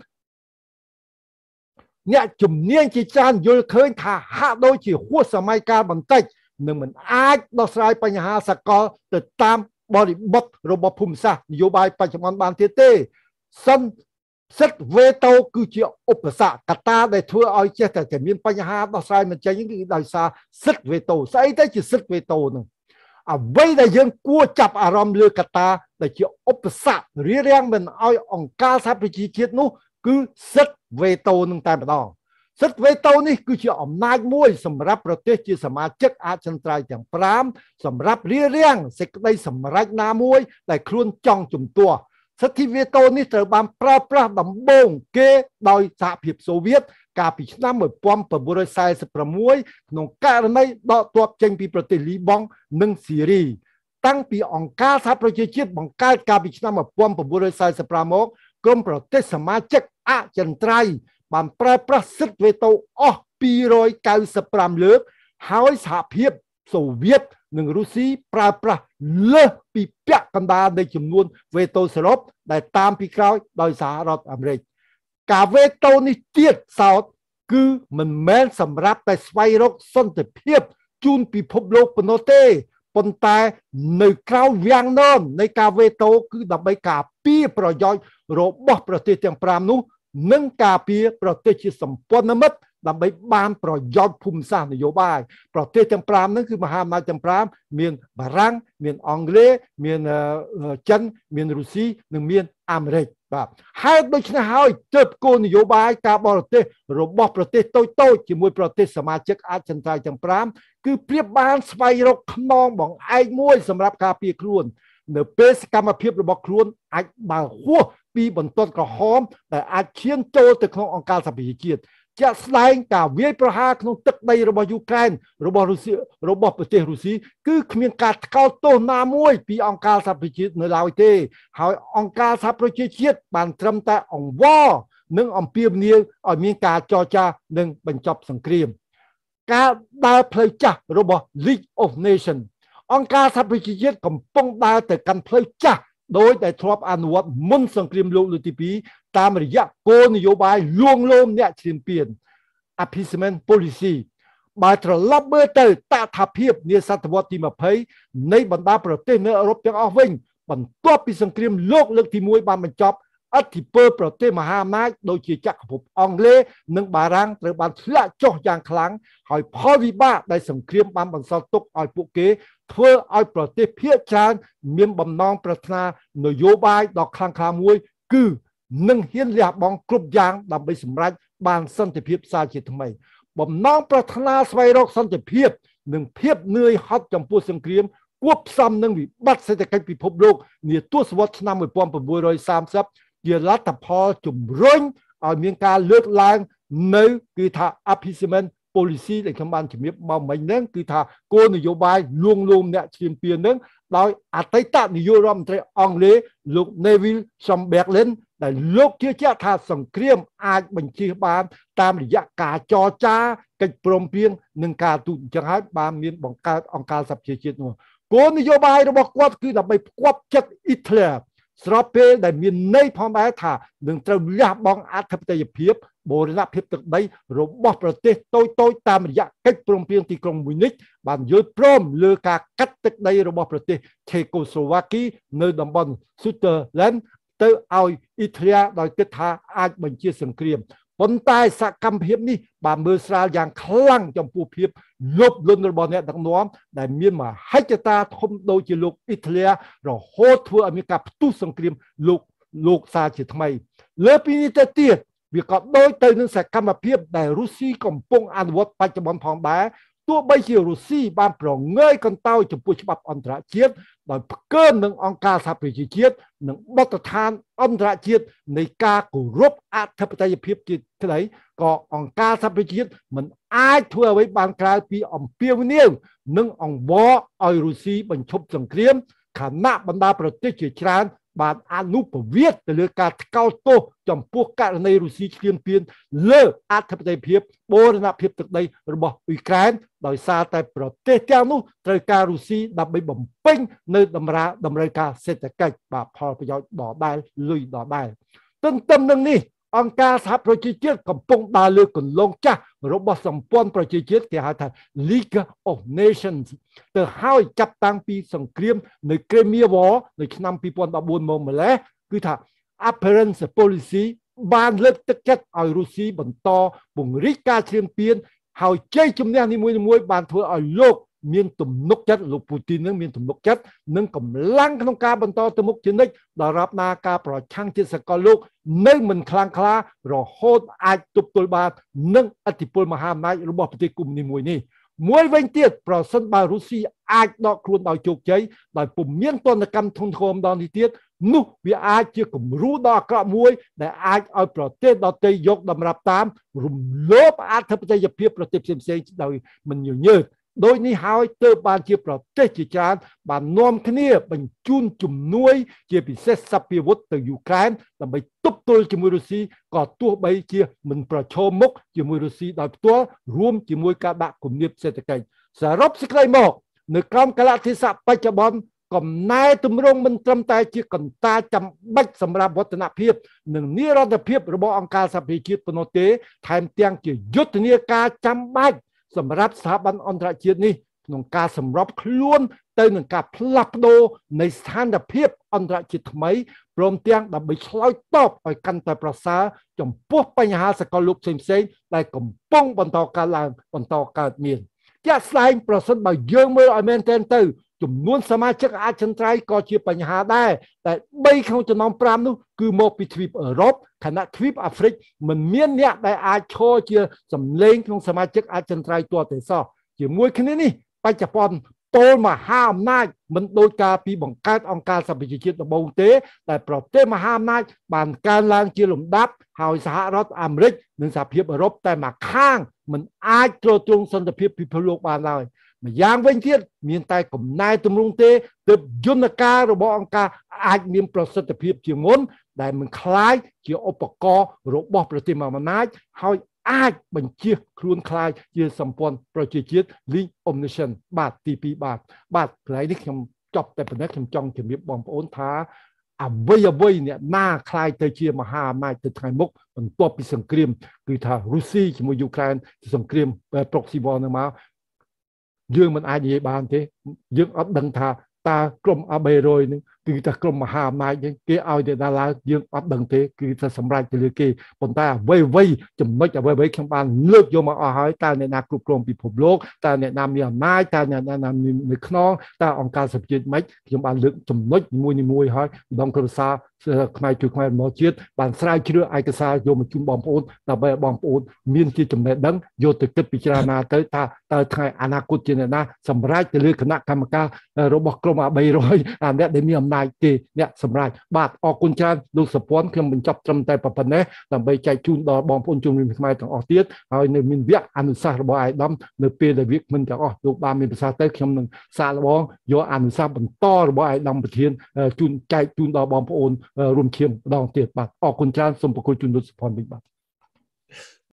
អ្នកជំនាញជាច្រើនយល់ឃើញថាហាក់ដូចជាហួសសម័យកាលបន្តិចនឹងមិនអាចដោះស្រាយបញ្ហាសកលទៅតាមបរិបទរបស់ភូមិសាស្ត្រនយោបាយបច្ចុប្បន្នបានទៀតទេសន្សិទ្ធវេតោគឺជាឧបសគ្គកត្តាដែលធ្វើឲ្យចេះតែមានបញ្ហាដោះស្រាយមិនចេញគឺដោយសារសិទ្ធវេតោស្អីទៅជាសិទ្ធវេតោនោះអ្វីដែលយើង គួរចាប់អារម្មណ៍លើកត្តា ដែលជាឧបសគ្គរារាំងមិនឲ្យអង្គការសហប្រជាជាតិនោះគឺសិទ្ធវេតោនឹងតែម្ដងសិទ្ធវេតោនេះគឺជាអំណាចមួយ សម្រាប់ប្រទេសជាសមាជិកអចិន្ត្រៃយ៍ទាំង5សម្រាប់រារាំងសេចក្តី សម្រេចណាមួយដែលខ្លួនចង់ជំទាស់សិទ្ធិវេតូនេះត្រូវបានប្រើប្រាស់ដំបូងគេដោយសហភាពសូវៀតកាលពីឆ្នាំ1946ក្នុងករណីដកទ័ពចេញពីប្រទេសលីបង់និងស៊ីរីតាំងពីអង្គការសហប្រជាជាតិបង្កើតកាលពីឆ្នាំ1945មកក្រុមប្រទេសសមាជិកអចិន្ត្រៃយ៍បានប្រើប្រាស់សិទ្ធិវេតូអស់295លើកហើយសហភាពសូវៀតនិងរុស្ស៊ីប្រើប្រាស់លើសពីពាក់កណ្ដាលនៃចំនួនវេតូសរុបដែលតាមពីក្រោយដោយសាររដ្ឋអាមេរិកការវេតូនេះទៀតសោតគឺមិនមែនសម្រាប់តែ ស្វែងរកសន្តិភាពជូនពិភពលោកប៉ុណ្ណោះទេប៉ុន្តែ នៅក្រៅវាំងនននៃការវេតូគឺដើម្បីការពារប្រយោជន៍របស់ ប្រទេសទាំង5នោះនិងការពារប្រទេសជាសម្ព័ន្ធមិត្តដើម្បីបាន ប្រយោជន៍ភូមិសាស្ត្រនយោបាយប្រទេសទាំង5ហ្នឹងគឺមហាអំណាចទាំង5មានបារាំង មានអង់គ្លេសមានចិនមានរុស្ស៊ីនិងមានអាមេរិកបាទហើយដូច្នេះហើយទើបគោលនយោបាយការបរទេសរបស់ប្រទេសតូចតូចជាមួយប្រទេសសមាជិកអាចិនត្រៃទាំង5គឺព្រៀបបានស្វែងរកខ្នងបងឯកមួយសម្រាប់ការពារខ្លួន នៅពេលសកម្មភាពរបស់ខ្លួនអាចបើហួសពីបន្ទាត់ក្រហមដែលអាចឈានចូលទៅក្នុងអង្គការសហប្រជាជាតិជាក់ស្ដែងការវាយប្រហារក្នុងទឹកដីរបស់យូក្រែនរបស់រុស្ស៊ីរបស់ប្រទេសរុស្ស៊ីគឺគ្មានការថ្កោលទោសណាមួយ ពីអង្គការសហប្រជាជាតិនៅឡើយទេ ហើយអង្គការសហប្រជាជាតិបាន ត្រឹមតែអង្វរនិងអំពាវនាវឲ្យមានការចរចានិងបញ្ចប់សង្គ្រាមការដើរផ្លូវចាស់របស់ League of Nations អង្គការសហប្រជាជាតិកំពុងដើរទៅកាន់ផ្លូវចាស់ដោយដែលធ្លាប់អនុវត្តមុនសង្គ្រាមលោកលើកទី2តាមរយៈគោលនយោបាយលួងលោមអ្នកឈ្លានពាន appeasement policy បើត្រឡប់មើលទៅតថាភាពនាសតវត្សទី20នៃបណ្ដាប្រទេសនៅអឺរ៉ុបទាំងអស់វិញបន្ទាប់ពីសង្គ្រាមលោកលើកទី1បានបញ្ចប់អធិបតេយ្យប្រទេសមហាអំណាចដូចជាចក្រភពអង់គ្លេសនិងបារាំងត្រូវបានធ្លាក់ចុះយ៉ាងខ្លាំងហើយផលវិបាកដែលសង្គ្រាមបានបន្សល់ទុកឲ្យពួកគេធ្វើឲ្យប្រទេសភាគច្រើនមានបំណងប្រាថ្នានយោបាយដ៏ខ្លាំងក្លាមួយគឺនឹងហ៊ានលះបង់គ្រប់យ៉ាងដើម្បីសម្រេចបានសន្តិភាពសាជាថ្មីបំណងប្រាថ្នាស្វែងរកសន្តិភាពនិងភាពនឿយហត់ចំពោះសង្គ្រាមគួបផ្សំនឹងវិបត្តិសេដ្ឋកិច្ចពិភពលោកនាទសវត្សរ៍ឆ្នាំ1930ជាលទ្ធផលជំរុញឲ្យមានការលើកឡើងនៅគឺថា appeasement policy ដែលខ្ញុំបានជំរាបមកមិញហ្នឹងគឺថាគោលនយោបាយលួងលោមអ្នកឈ្លានពានហ្នឹងដោយអតីតនាយករដ្ឋមន្ត្រីអង់គ្លេសលោក Neville Chamberlain ដែលលោកជឿជាក់ថាសង្គ្រាម អាចបញ្ជិះបានតាមរយៈការចរចា កិច្ចព្រមព្រៀងនិង ការទូតអញ្ចឹងហើយបានមានបង្កើតអង្គការសហប្រជាជាតិនោះគោលនយោបាយរបស់គាត់គឺដើម្បីផ្គប់ចិត្ត Hitler ស្របពេលដែលមានន័យផងដែរថានឹងត្រូវលះបង់អធិបតេយ្យភាពបូរណភាពទឹកដីរបស់ប្រទេសតូចតូចតាមរយៈកិច្ចព្រមព្រៀងទីក្រុងមូនិចបានយល់ព្រមលើការកាត់ទឹកដីរបស់ប្រទេសឆេកូស្លូវ៉ាគីនៅតំបន់ Sutherland ទៅឲ្យអ៊ីតាលីដោយគិតថាអាចបញ្ជាសង្គ្រាមប៉ុន្តែសកម្មភាពនេះបានមើលស្រាលយ៉ាងខ្លាំងចំពោះភាពលុបលុនរបស់អ្នកដឹកនាំដែលមានមហិច្ឆតាធំដូចជាលោកអ៊ីតាលីរហូតធ្វើឲ្យមានការផ្ទុះសង្គ្រាមលោកលោកសាជាថ្មី លើពីនេះទៅទៀតវាក៏ដូចទៅនឹងសកម្មភាពដែលរុស្ស៊ីកំពុងអនុវត្តបច្ចុប្បន្នផងដែរទោះបីជារុស្ស៊ីបានប្រងើយកន្តើយចំពោះច្បាប់អន្តរជាតិដោយផ្កើមនឹងអង្គការសហប្រជាជាតិនិងបទដ្ឋានអន្តរជាតិនៃការគោរពអធិបតេយ្យភាពជាថ្មីក៏អង្គការសហប្រជាជាតិមិនអាចធ្វើអ្វីបានក្រៅពីអំពាវនាវនិងអង្វរឲ្យរុស្ស៊ីបញ្ឈប់សង្គ្រាមខណៈបណ្ដាប្រទេសជាច្រើនបានអនុប្រវេសទៅលើការថ្កោលទោសចំពោះករណីរុស្ស៊ីឈ្លានពានលើអធិបតេយ្យភាពបូរណភាពទឹកដីរបស់អ៊ុយក្រែន ដោយសារតែប្រទេសទាំងនោះត្រូវការរុស្ស៊ីដើម្បីបំពេញនៅតម្រាតម្រូវការសេដ្ឋកិច្ចបាទផលប្រយោជន៍ដដែលលុយដដែលទន្ទឹមនឹងនេះអង្គការសហប្រជាជាតិកំពុងដើរលើគន្លងចាស់របស់សម្ព័ន្ធប្រជាជាតិគេហៅថា League of Nations ទៅហើយចាប់តាំងពីសង្គ្រាម នៅ Crimea War នៅឆ្នាំ2014មកម្លេះគឺថា appearance policy បានលើកទឹកចិត្តឲ្យរុស្ស៊ីបន្តពង្រីកការឈ្លានពាន ហើយជ័យជំនះនីមួយៗបានធ្វើឲ្យលោកមានទំនុកចិត្តលោកពូទីននឹងមានទំនុកចិត្តនិងកម្លាំងក្នុងការបន្តទៅមុខជានិច្ចដល់រាប់ណាការប្រឆាំងជាតិសកលលោកនៅមិនខ្លាំងក្លា រហូតអាចទប់ទល់បាននឹងអធិបុលមហាអំណាចរបស់ប្រទេសកុម្មុយនីមួយនេះមួយវិញទៀតប្រសិនបើរុស្ស៊ីអាចដកខ្លួនដោយជោគជ័យដោយពុំមានទណ្ឌកម្មធនធានម្ដងនេះទៀតនោះវាអាចជាគំរូដ៏អាក្រក់មួយ ដែលអាចឲ្យប្រទេសដទៃយកតម្រាប់តាម រំលោភអធិបតេយ្យភាពប្រទេសផ្សេងៗដោយមិនញញើតដូចនេះហើយទើបបានជាប្រទេសជាច្រើនបាននាំគ្នាបញ្ជូនជំនួយ ជាពិសេសសព្វាវុធទៅយូក្រែនដើម្បីទប់ទល់ជាមួយរុស្ស៊ីក៏ទោះបីជា មិន ប្រឈមមុខជាមួយរុស្ស៊ីដោយផ្ទាល់រួមជាមួយការដាក់គំនាបសេដ្ឋកិច្ចសរុបសេចក្តីមក នៅក្រោមកលៈទេសៈបច្ចុប្បន្នកំណែទម្រង់មិនត្រឹមតែជាកន្តាចាំបាច់សម្រាប់វឌ្ឍនភាព និងនិរន្តរភាពរបស់អង្គការសហប្រជាជាតិប៉ុណ្ណោះទេ ថែមទាំងជាយុទ្ធនាការចាំបាច់សម្រាប់ស្ថាប័នអន្តរជាតិនេះក្នុងការសម្របខ្លួន ទៅនឹងការផ្លាស់ប្ដូរនៃស្ថានភាពអន្តរជាតិថ្មីព្រមទាំងដើម្បីឆ្លើយតបឲ្យកាន់តែប្រសើរចំពោះបញ្ហាសកលលោកផ្សេងៗដែលកំពុង បន្តកើតឡើងបន្តកើតមានជាក់ស្ដែងប្រសិនបើយើងមើលឲ្យមែនទែនទៅចំនួន សមាជិកអចិន្ត្រៃយ៍ក៏ជាបញ្ហាដែរតែ3ក្នុងចំណោម5នោះគឺមកពីទ្វីបអឺរ៉ុបខណៈទ្វីបអាហ្វ្រិក មិនមានអ្នកដែលអាចឈរជា សម្លេងក្នុងសមាជិកអចិន្ត្រៃយ៍ទាល់តែសោះជាមួយគ្នានេះបច្ចុប្បន្នពលមហាអំណាចមិនដូចការពីបង្កើតអង្គការសហប្រជាជាតិដំបូងទេ តែប្រទេសមហាអំណាច បានកើនឡើងជាលំដាប់ហើយសហរដ្ឋអាមេរិកនិងសហភាពអឺរ៉ុបតែមួយខាងមិនអាចទ្រទ្រង់សន្តិភាពពិភពលោកបានឡើយម្យ៉ាងវិញទៀតមានតែកំណែទម្រង់ទេទើបយន្តការរបស់អង្គការអាចមានប្រសិទ្ធភាព ជាងមុនដែលមិនคล้ายជាឧបករណ៍របស់ប្រទេសអំណាច ហើយអាចបញ្ជាខ្លួនคล้ายជាសម្ព័ន្ធប្រជាជាតិ League of Nations បាទទី2បាទបាទកន្លែងនេះខ្ញុំចប់តែប៉ុណ្ណេះខ្ញុំចង់ជម្រាបបងប្អូនថាអ្វីអ្វីអ្នកណាខ្លាយទៅ ជាមហាអំណាចទៅថ្ងៃមុខបន្ទាប់ពីសង្គ្រាមគឺថារុស្ស៊ីជាមួយយូក្រែនសង្គ្រាម proxy war នឹងមកយើងមិនអាចនិយាយបានទេយើងអត់ដឹងថាតើក្រុមអាបេរយនឹងគឺថាក្រុមមហាអំណាចហ្នឹងគេឲ្យតែដល់ឡើងយើងអត់ដឹងទេគឺថាសម្រាប់ទៅលើគេប៉ុន្តែអ្វីអ្វីចំណុចអ្វីអ្វីខ្ញុំបានលើកយកមកអស់ហើយតើអ្នកណាគ្រប់គ្រងពិភពលោកតើអ្នកណាមានអំណាចតើអ្នកណាមាននៅខ្នងតើអង្គការសហជាតិម៉េចខ្ញុំបានលើកចំណុចមួយនេះមួយហើយម្ដងគ្រួសារខ្មែរជួយខ្មែរមកជាតិបានស្រាវជ្រាវឯកសារយកមកជូនបងប្អូនដើម្បីឲ្យបងប្អូនមានជាចំណេះដឹងយកទៅគិតពិចារណាទៅថាតើថ្ងៃអនាគតជាអ្នកណាសម្រាប់ទៅលើគណៈកម្មការរបស់ក្រុមអា300អាអ្នកដែលមានអំណាចគេអ្នកសម្រាប់បាទអរគុណច្រើនលោកសុពន្ធខ្ញុំបញ្ចប់ត្រឹមតែប៉ុណ្ណេះដើម្បីចែកជូនដល់បងប្អូនជំនុំខ្មែរទាំងអស់ទៀតហើយនៅមានវគ្គអនុសាសន៍របស់អាយដាមនៅពេលដែលវគ្គមិនទាំងអស់លោកបានមានប្រសាសន៍ទៅខ្ញុំនឹងសារលបងយកអនុសាសន៍បន្តរបស់អាយដាមប្រធានជូនចែកជូនដល់បងប្អូនរួមឈាមម្ដងទៀតបាទអរគុណច្រើនសូមប្រគល់ជូនលោកសុផនវិញបាទ